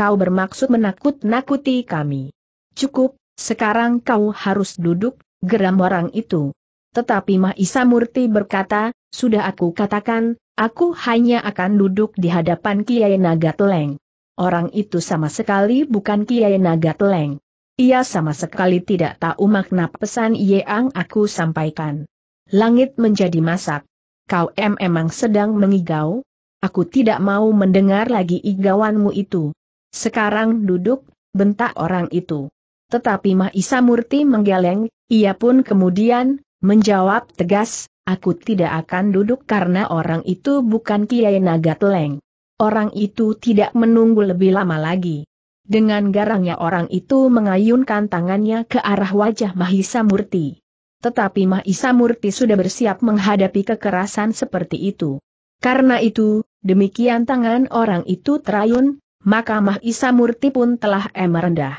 kau bermaksud menakut-nakuti kami. Cukup, sekarang kau harus duduk, geram orang itu. Tetapi Mahisa Murti berkata, sudah aku katakan, aku hanya akan duduk di hadapan Kiai Nagateleng. Orang itu sama sekali bukan Kiai Nagateleng. Ia sama sekali tidak tahu makna pesan yang aku sampaikan. Langit menjadi masak. Kau em emang sedang mengigau? Aku tidak mau mendengar lagi igawanmu itu. Sekarang duduk, bentak orang itu. Tetapi Mahisa Murti menggeleng, ia pun kemudian, menjawab tegas, aku tidak akan duduk karena orang itu bukan Kiai Nagatleng. Orang itu tidak menunggu lebih lama lagi. Dengan garangnya orang itu mengayunkan tangannya ke arah wajah Mahisa Murti. Tetapi Mahisa Murti sudah bersiap menghadapi kekerasan seperti itu. Karena itu, demikian tangan orang itu terayun, maka Mahisa Murti pun telah em rendah.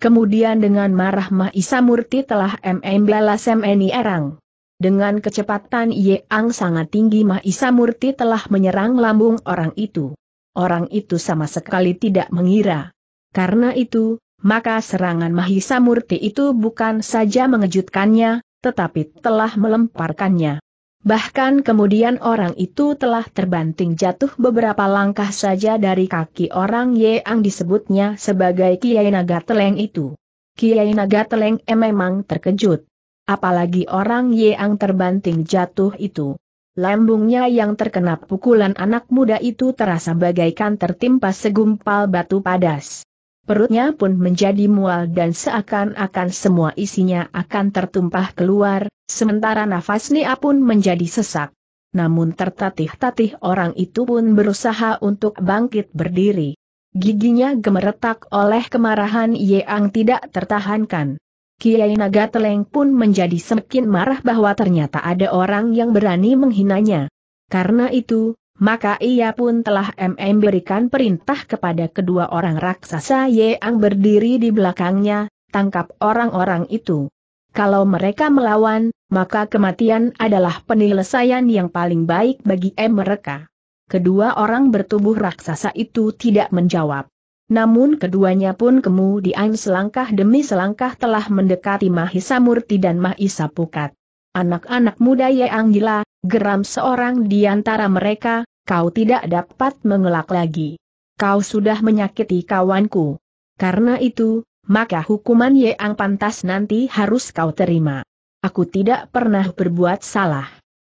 Kemudian dengan marah Mahisa Murti telah MM belalasem eni erang. Dengan kecepatan yang sangat tinggi Mahisa Murti telah menyerang lambung orang itu. Orang itu sama sekali tidak mengira. Karena itu, maka serangan Mahisa Murti itu bukan saja mengejutkannya, tetapi telah melemparkannya. Bahkan kemudian orang itu telah terbanting jatuh beberapa langkah saja dari kaki orang Ye Ang disebutnya sebagai Kiai Naga Teleng itu. Kiai Naga Teleng memang terkejut. Apalagi orang Ye Ang terbanting jatuh itu. Lambungnya yang terkena pukulan anak muda itu terasa bagaikan tertimpa segumpal batu padas. Perutnya pun menjadi mual dan seakan-akan semua isinya akan tertumpah keluar, Sementara nafas Nia pun menjadi sesak. Namun tertatih-tatih orang itu pun berusaha untuk bangkit berdiri. Giginya gemeretak oleh kemarahan Yeang tidak tertahankan. Kiai Naga Teleng pun menjadi semakin marah bahwa ternyata ada orang yang berani menghinanya. Karena itu, maka ia pun telah MM berikan perintah kepada kedua orang raksasa Yeang berdiri di belakangnya, tangkap orang-orang itu. Kalau mereka melawan, maka kematian adalah penyelesaian yang paling baik bagi mereka. Kedua orang bertubuh raksasa itu tidak menjawab. Namun keduanya pun kemudian selangkah demi selangkah telah mendekati Mahisa Murti dan Mahisa Pukat. Anak-anak muda yang gila, geram seorang di antara mereka, kau tidak dapat mengelak lagi. Kau sudah menyakiti kawanku. Karena itu, maka hukuman yang pantas nanti harus kau terima. Aku tidak pernah berbuat salah.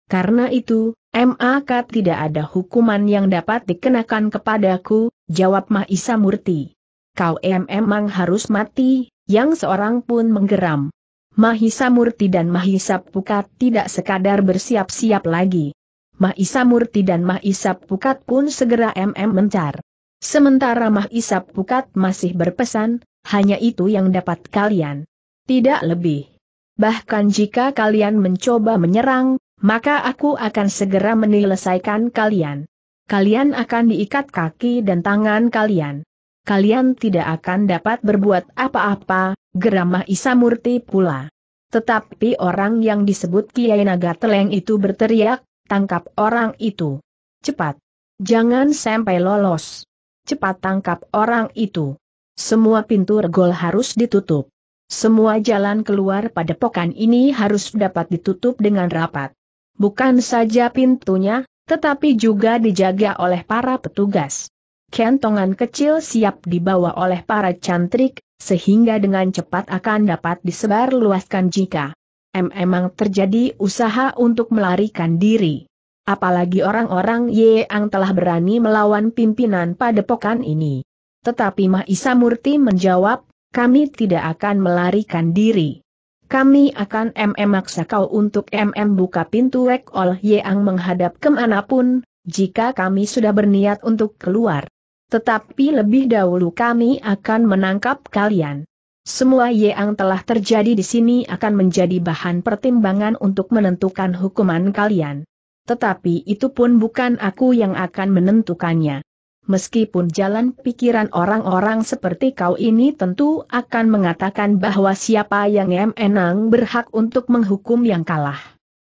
Karena itu, MAK tidak ada hukuman yang dapat dikenakan kepadaku, jawab Mahisa Murti. Kau em harus mati, yang seorang pun menggeram. Mahisa Murti dan Mahisa Pukat tidak sekadar bersiap-siap lagi. Mahisa Murti dan Mahisa Pukat pun segera MM mencar. Sementara Mahisa Pukat masih berpesan, hanya itu yang dapat kalian. Tidak lebih bahkan jika kalian mencoba menyerang, maka aku akan segera menyelesaikan kalian. Kalian akan diikat kaki dan tangan kalian. Kalian tidak akan dapat berbuat apa-apa, geramah Isamurti pula. Tetapi orang yang disebut Kiai Naga Teleng itu berteriak, tangkap orang itu. Cepat. Jangan sampai lolos. Cepat tangkap orang itu. Semua pintu regol harus ditutup. Semua jalan keluar pada pokan ini harus dapat ditutup dengan rapat. Bukan saja pintunya, tetapi juga dijaga oleh para petugas. Kentongan kecil siap dibawa oleh para cantrik, sehingga dengan cepat akan dapat disebarluaskan jika M emang terjadi usaha untuk melarikan diri. Apalagi orang-orang Yeang telah berani melawan pimpinan pada padepokan ini. Tetapi Mahisa Murti menjawab, kami tidak akan melarikan diri. Kami akan MM maksa kau untuk MM buka pintu Wek Ol Yeang menghadap kemanapun, jika kami sudah berniat untuk keluar. Tetapi lebih dahulu kami akan menangkap kalian. Semua Yeang telah terjadi di sini akan menjadi bahan pertimbangan untuk menentukan hukuman kalian. Tetapi itu pun bukan aku yang akan menentukannya meskipun jalan pikiran orang-orang seperti kau ini tentu akan mengatakan bahwa siapa yang emenang berhak untuk menghukum yang kalah.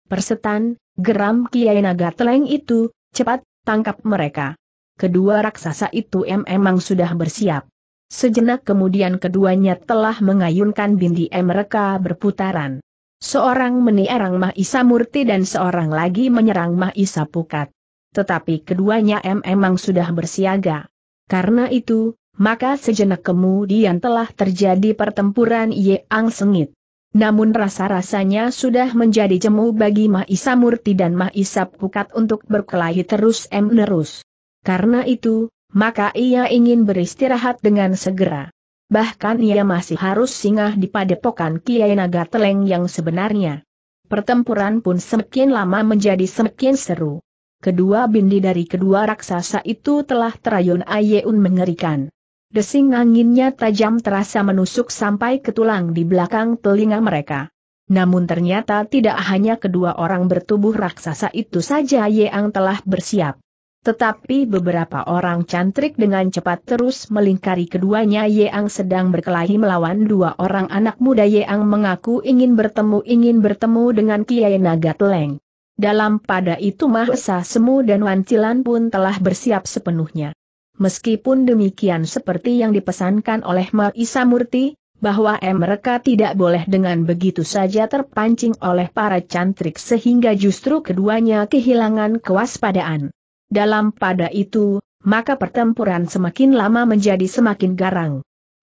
Persetan, geram Kiai Naga Teleng itu, cepat, tangkap mereka. Kedua raksasa itu memang sudah bersiap. Sejenak kemudian keduanya telah mengayunkan bindi mereka berputaran. Seorang menierang Mahisa Murti dan seorang lagi menyerang Mahisa Pukat tetapi keduanya memang sudah bersiaga. Karena itu, maka sejenak kemudian telah terjadi pertempuran yang sengit. Namun rasa-rasanya sudah menjadi jemu bagi Mahisa Murti dan Mahisa Pukat untuk berkelahi terus menerus. Karena itu, maka ia ingin beristirahat dengan segera. Bahkan ia masih harus singgah di padepokan Kiai Naga Teleng yang sebenarnya. Pertempuran pun semakin lama menjadi semakin seru kedua bindi dari kedua raksasa itu telah terayun Ayeun mengerikan. Desing anginnya tajam terasa menusuk sampai ke tulang di belakang telinga mereka. Namun ternyata tidak hanya kedua orang bertubuh raksasa itu saja Yeang telah bersiap. Tetapi beberapa orang cantrik dengan cepat terus melingkari keduanya Yeang sedang berkelahi melawan dua orang anak muda Yeang mengaku ingin bertemu ingin bertemu dengan Kiai Naga Teleng. Dalam pada itu Mahesa Semu dan Wancilan pun telah bersiap sepenuhnya. Meskipun demikian seperti yang dipesankan oleh Maisa Murti, bahwa mereka tidak boleh dengan begitu saja terpancing oleh para cantrik sehingga justru keduanya kehilangan kewaspadaan. Dalam pada itu, maka pertempuran semakin lama menjadi semakin garang.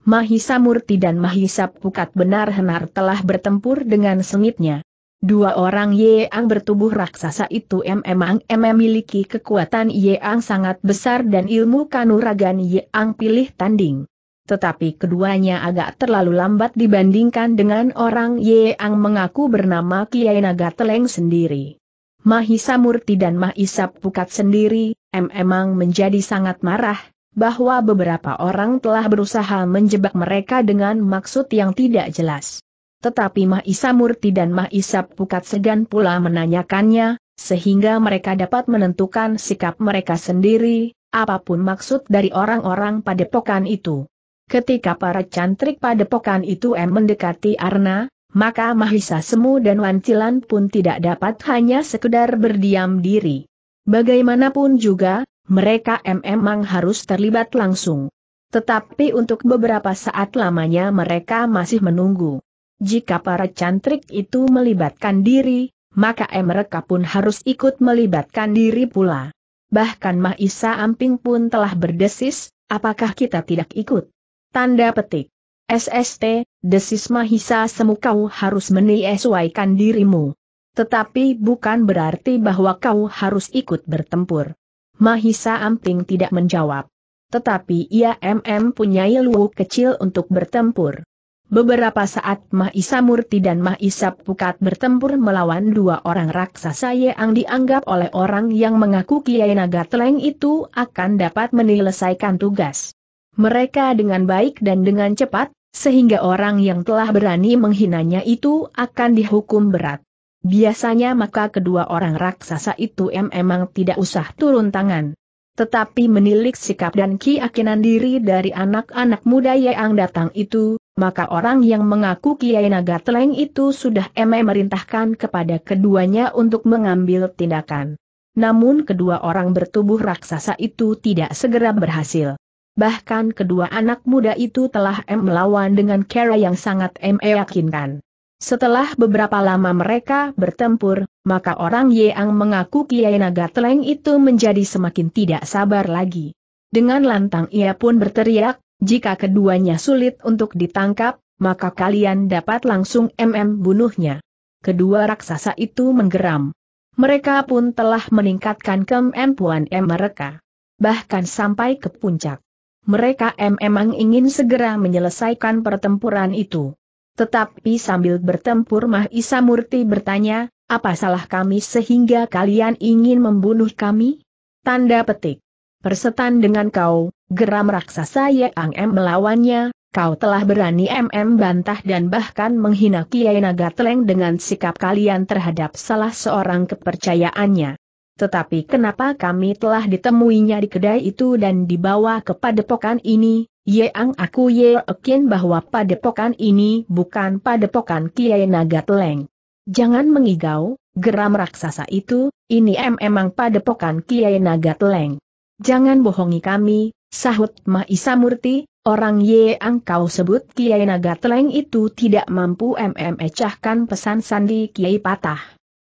Mahisa Murti dan Mahisa Pukat benar-benar telah bertempur dengan sengitnya. Dua orang Yeang bertubuh raksasa itu memang memiliki kekuatan Yeang sangat besar dan ilmu kanuragan Yeang pilih tanding. Tetapi keduanya agak terlalu lambat dibandingkan dengan orang Yeang mengaku bernama Kiai Naga Teleng sendiri. Mahisa Murti dan Mahisa Pukat sendiri, memang menjadi sangat marah, bahwa beberapa orang telah berusaha menjebak mereka dengan maksud yang tidak jelas. Tetapi Mah Murti dan Mah Pukat Segan pula menanyakannya, sehingga mereka dapat menentukan sikap mereka sendiri, apapun maksud dari orang-orang padepokan itu. Ketika para cantrik padepokan itu M mendekati Arna, maka Mahisa Semu dan Wancilan pun tidak dapat hanya sekedar berdiam diri. Bagaimanapun juga, mereka M memang harus terlibat langsung. Tetapi untuk beberapa saat lamanya mereka masih menunggu. Jika para cantrik itu melibatkan diri, maka mereka pun harus ikut melibatkan diri pula. Bahkan Mahisa Amping pun telah berdesis, apakah kita tidak ikut? Tanda petik. SST, desis Mahisa Semu kau harus menyesuaikan dirimu. Tetapi bukan berarti bahwa kau harus ikut bertempur. Mahisa Amping tidak menjawab. Tetapi ia MM punya ilmu kecil untuk bertempur. Beberapa saat Mahisa Murti dan Mahisa Pukat bertempur melawan dua orang raksasa yang dianggap oleh orang yang mengaku Kiai Naga Teleng itu akan dapat menyelesaikan tugas. Mereka dengan baik dan dengan cepat, sehingga orang yang telah berani menghinanya itu akan dihukum berat. Biasanya maka kedua orang raksasa itu memang tidak usah turun tangan tetapi menilik sikap dan keyakinan diri dari anak-anak muda yang datang itu, maka orang yang mengaku Kiai Naga Teleng itu sudah memerintahkan merintahkan kepada keduanya untuk mengambil tindakan. Namun kedua orang bertubuh raksasa itu tidak segera berhasil. Bahkan kedua anak muda itu telah M melawan dengan cara yang sangat M yakinkan. Setelah beberapa lama mereka bertempur, maka orang Yeang mengaku Kiai Naga Teleng itu menjadi semakin tidak sabar lagi. Dengan lantang ia pun berteriak, jika keduanya sulit untuk ditangkap, maka kalian dapat langsung MM bunuhnya. Kedua raksasa itu menggeram. Mereka pun telah meningkatkan kemampuan M mereka. Bahkan sampai ke puncak. Mereka M memang ingin segera menyelesaikan pertempuran itu. Tetapi sambil bertempur Mahisa Murti bertanya, apa salah kami sehingga kalian ingin membunuh kami? Tanda petik. Persetan dengan kau, geram raksasa Yang M melawannya, kau telah berani MM bantah dan bahkan menghina Kiai Naga Teleng dengan sikap kalian terhadap salah seorang kepercayaannya. Tetapi kenapa kami telah ditemuinya di kedai itu dan dibawa ke padepokan ini, Yang aku yakin bahwa padepokan ini bukan padepokan Kiai Naga Teleng. Jangan mengigau, geram raksasa itu, ini memang padepokan Kiai Naga Teleng. Jangan bohongi kami, sahut Mahisa Murti, orang yang kau sebut Kiai Naga Teleng itu tidak mampu mmecahkan pesan Sandi Kiai Patah.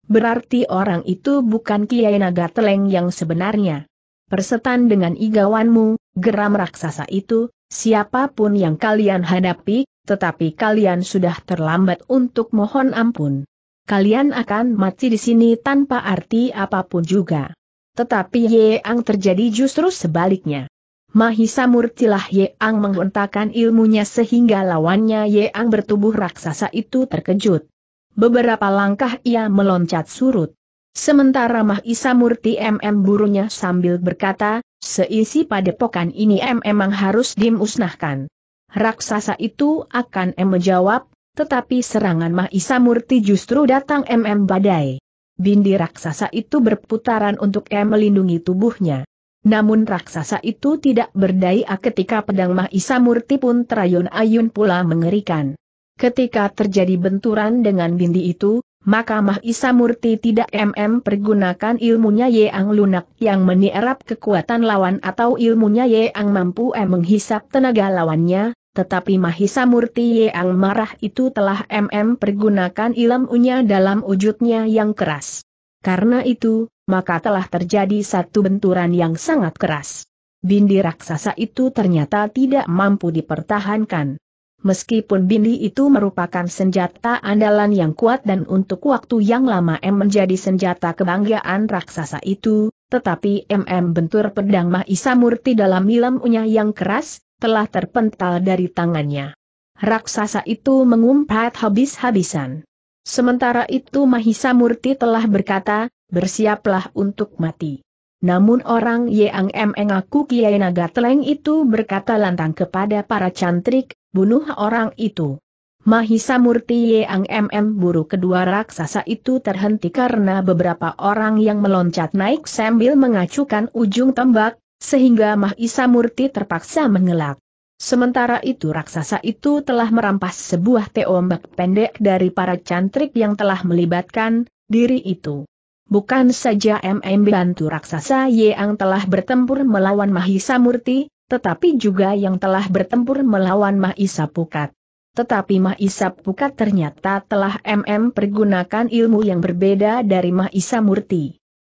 Berarti orang itu bukan Kiai Naga Teleng yang sebenarnya. Persetan dengan igawanmu, geram raksasa itu, siapapun yang kalian hadapi, tetapi kalian sudah terlambat untuk mohon ampun. Kalian akan mati di sini tanpa arti apapun juga. Tetapi Yeang terjadi justru sebaliknya. Mahisa Murtilah Yeang menghentakkan ilmunya sehingga lawannya Yeang bertubuh raksasa itu terkejut. Beberapa langkah ia meloncat surut. Sementara Mahisa Murti MM burunya sambil berkata, seisi padepokan ini M emang harus dimusnahkan. Raksasa itu akan M menjawab, tetapi serangan Mahisa Murti justru datang MM badai bindi raksasa itu berputaran untuk melindungi tubuhnya. Namun raksasa itu tidak berdaya ketika pedang Mahisa Murti pun terayun-ayun pula mengerikan. Ketika terjadi benturan dengan bindi itu, maka Mahisa Murti tidak mm pergunakan ilmunya Yeang Lunak yang menierap kekuatan lawan atau ilmunya Yeang mampu em menghisap tenaga lawannya, tetapi Mahisa Murti yang marah itu telah MM pergunakan ilmunya dalam wujudnya yang keras. Karena itu, maka telah terjadi satu benturan yang sangat keras. Bindi raksasa itu ternyata tidak mampu dipertahankan. Meskipun bindi itu merupakan senjata andalan yang kuat dan untuk waktu yang lama M menjadi senjata kebanggaan raksasa itu, tetapi MM bentur pedang Mahisa Murti dalam ilmunya yang keras, telah terpental dari tangannya. Raksasa itu mengumpat habis-habisan. Sementara itu Mahisa Murti telah berkata, bersiaplah untuk mati. Namun orang Yang Mengaku Kiai Naga Teleng itu berkata lantang kepada para cantrik, bunuh orang itu. Mahisa Murti Yang MM buru kedua raksasa itu terhenti karena beberapa orang yang meloncat naik sambil mengacukan ujung tembak, sehingga Mahisa Murti terpaksa mengelak. Sementara itu raksasa itu telah merampas sebuah teombak pendek dari para cantrik yang telah melibatkan diri itu. Bukan saja MM bantu raksasa yang telah bertempur melawan Mahisa Murti, tetapi juga yang telah bertempur melawan Mahisa Pukat. Tetapi Mahisa Pukat ternyata telah MM pergunakan ilmu yang berbeda dari Mahisa Murti.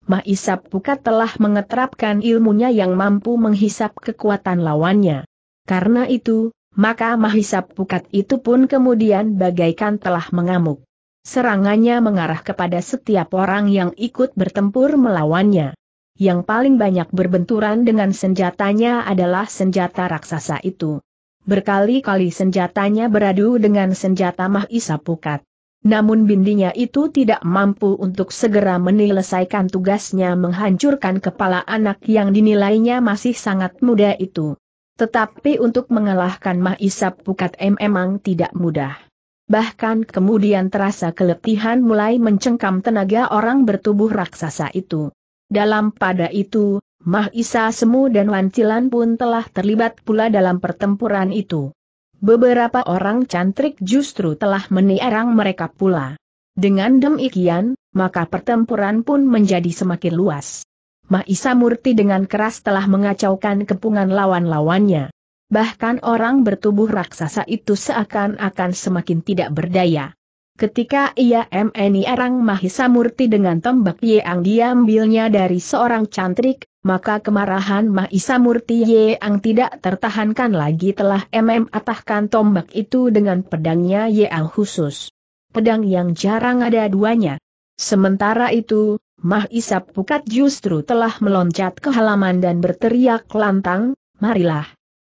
Mahisap Pukat telah mengeterapkan ilmunya yang mampu menghisap kekuatan lawannya. Karena itu, maka Mahisap Pukat itu pun kemudian bagaikan telah mengamuk. Serangannya mengarah kepada setiap orang yang ikut bertempur melawannya. Yang paling banyak berbenturan dengan senjatanya adalah senjata raksasa itu. Berkali-kali senjatanya beradu dengan senjata Mahisap Pukat. Namun bindinya itu tidak mampu untuk segera menyelesaikan tugasnya menghancurkan kepala anak yang dinilainya masih sangat muda itu. Tetapi untuk mengalahkan Mahisap Pukat M memang tidak mudah. Bahkan kemudian terasa keletihan mulai mencengkam tenaga orang bertubuh raksasa itu. Dalam pada itu, Mahisa Semu dan Wancilan pun telah terlibat pula dalam pertempuran itu. Beberapa orang cantrik justru telah menierang mereka pula. Dengan demikian, maka pertempuran pun menjadi semakin luas. Maisa Murti dengan keras telah mengacaukan kepungan lawan-lawannya. Bahkan orang bertubuh raksasa itu seakan-akan semakin tidak berdaya. Ketika ia meni Arang Mahisa Murti dengan tombak yang diambilnya dari seorang cantrik, maka kemarahan Mahisa Murti Yeang tidak tertahankan lagi telah MM atahkan tombak itu dengan pedangnya Yeang khusus. Pedang yang jarang ada duanya. Sementara itu, Mahisa Pukat justru telah meloncat ke halaman dan berteriak lantang, marilah.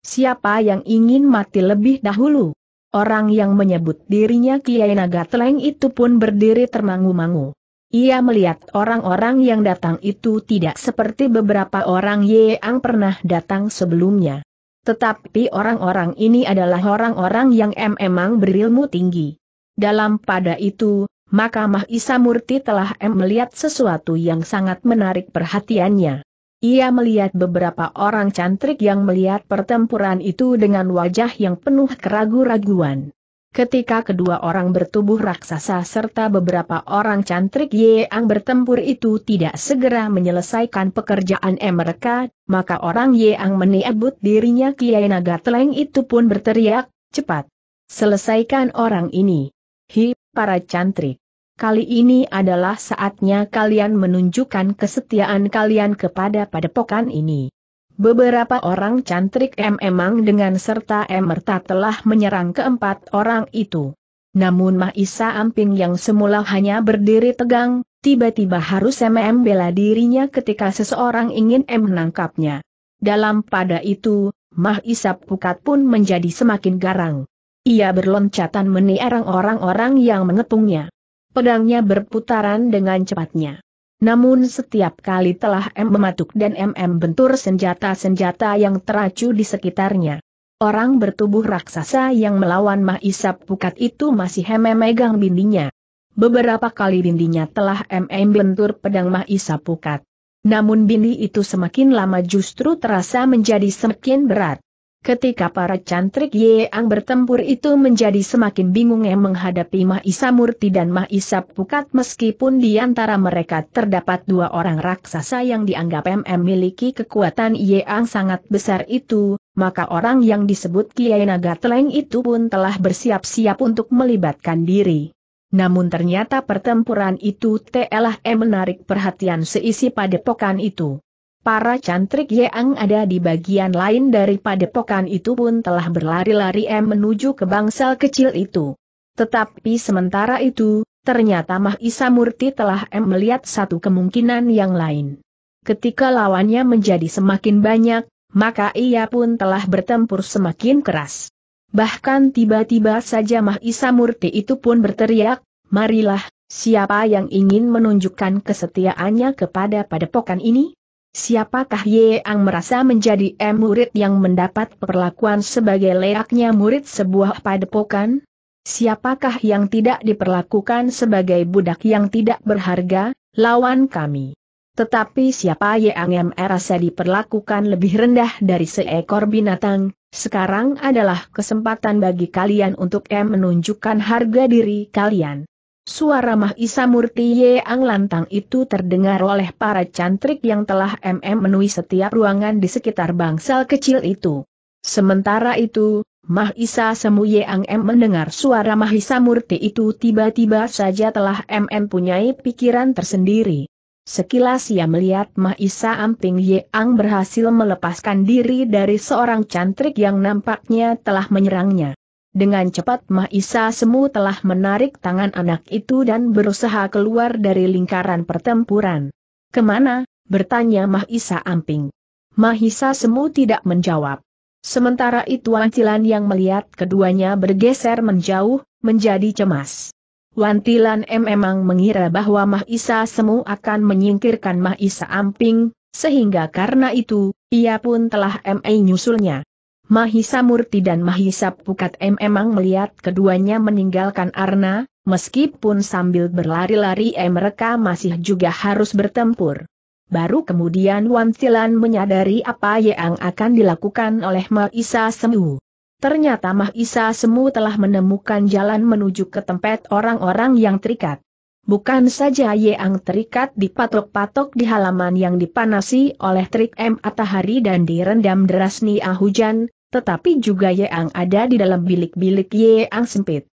Siapa yang ingin mati lebih dahulu? Orang yang menyebut dirinya Kiai Naga Teleng itu pun berdiri termangu-mangu. Ia melihat orang-orang yang datang itu tidak seperti beberapa orang yang pernah datang sebelumnya. Tetapi orang-orang ini adalah orang-orang yang memang berilmu tinggi. Dalam pada itu, maka Mahisa Murti telah melihat sesuatu yang sangat menarik perhatiannya. Ia melihat beberapa orang cantrik yang melihat pertempuran itu dengan wajah yang penuh keraguan raguan Ketika kedua orang bertubuh raksasa serta beberapa orang cantrik Yeang bertempur itu tidak segera menyelesaikan pekerjaan mereka, maka orang Yeang meniabut dirinya Kiai Naga Teleng itu pun berteriak, cepat. Selesaikan orang ini. Hi, para cantrik. Kali ini adalah saatnya kalian menunjukkan kesetiaan kalian kepada padepokan ini. Beberapa orang cantrik M emang dengan serta M merta telah menyerang keempat orang itu. Namun Mahisa Amping yang semula hanya berdiri tegang, tiba-tiba harus MM bela dirinya ketika seseorang ingin M menangkapnya. Dalam pada itu, Mahisa Pukat pun menjadi semakin garang. Ia berloncatan menierang orang-orang yang mengepungnya. Pedangnya berputaran dengan cepatnya. Namun setiap kali telah M mematuk dan MM bentur senjata-senjata yang teracu di sekitarnya. Orang bertubuh raksasa yang melawan Mahisap Pukat itu masih MM megang bindinya. Beberapa kali bindinya telah MM bentur pedang Mahisap Pukat. Namun bindi itu semakin lama justru terasa menjadi semakin berat. Ketika para cantrik Yeang bertempur itu menjadi semakin bingung yang menghadapi Mahisa Murti dan Mahisa Pukat meskipun di antara mereka terdapat dua orang raksasa yang dianggap MM miliki kekuatan Yeang sangat besar itu, maka orang yang disebut Kiai Naga Teleng itu pun telah bersiap-siap untuk melibatkan diri. Namun ternyata pertempuran itu telah menarik perhatian seisi padepokan itu. Para cantrik Yeang ada di bagian lain daripada pokan itu pun telah berlari-lari menuju ke bangsal kecil itu. Tetapi sementara itu, ternyata Mahisa Murti telah M melihat satu kemungkinan yang lain. Ketika lawannya menjadi semakin banyak, maka ia pun telah bertempur semakin keras. Bahkan tiba-tiba saja Mahisa Murti itu pun berteriak, marilah, siapa yang ingin menunjukkan kesetiaannya kepada padepokan ini? Siapakah Ye Ang merasa menjadi M murid yang mendapat perlakuan sebagai layaknya murid sebuah padepokan? Siapakah yang tidak diperlakukan sebagai budak yang tidak berharga, lawan kami? Tetapi siapa Ye Ang yang merasa diperlakukan lebih rendah dari seekor binatang, sekarang adalah kesempatan bagi kalian untuk M menunjukkan harga diri kalian. Suara Mahisa Murti Yeang lantang itu terdengar oleh para cantrik yang telah MM menui setiap ruangan di sekitar bangsal kecil itu. Sementara itu, Mahisa Semu Yeang M mendengar suara Mahisa Murti itu tiba-tiba saja telah MM punyai pikiran tersendiri. Sekilas ia melihat Mahisa Amping Yeang berhasil melepaskan diri dari seorang cantrik yang nampaknya telah menyerangnya. Dengan cepat Mahisa Semu telah menarik tangan anak itu dan berusaha keluar dari lingkaran pertempuran. Kemana? bertanya Mahisa Amping. Mahisa Semu tidak menjawab. Sementara itu Wantilan yang melihat keduanya bergeser menjauh, menjadi cemas. Wantilan M memang mengira bahwa Mahisa Semu akan menyingkirkan Mahisa Amping, sehingga karena itu, ia pun telah ME nyusulnya. Mahisa Murti dan Mahisa Pukat M emang melihat keduanya meninggalkan Arna, meskipun sambil berlari-lari mereka masih juga harus bertempur. Baru kemudian Wantilan menyadari apa yang akan dilakukan oleh Mahisa Semu. Ternyata Mahisa Semu telah menemukan jalan menuju ke tempat orang-orang yang terikat. Bukan saja Yeang terikat di patok patok di halaman yang dipanasi oleh terik M. Atahari dan direndam derasnya ah, hujan, tetapi juga yeang ada di dalam bilik-bilik yeang sempit.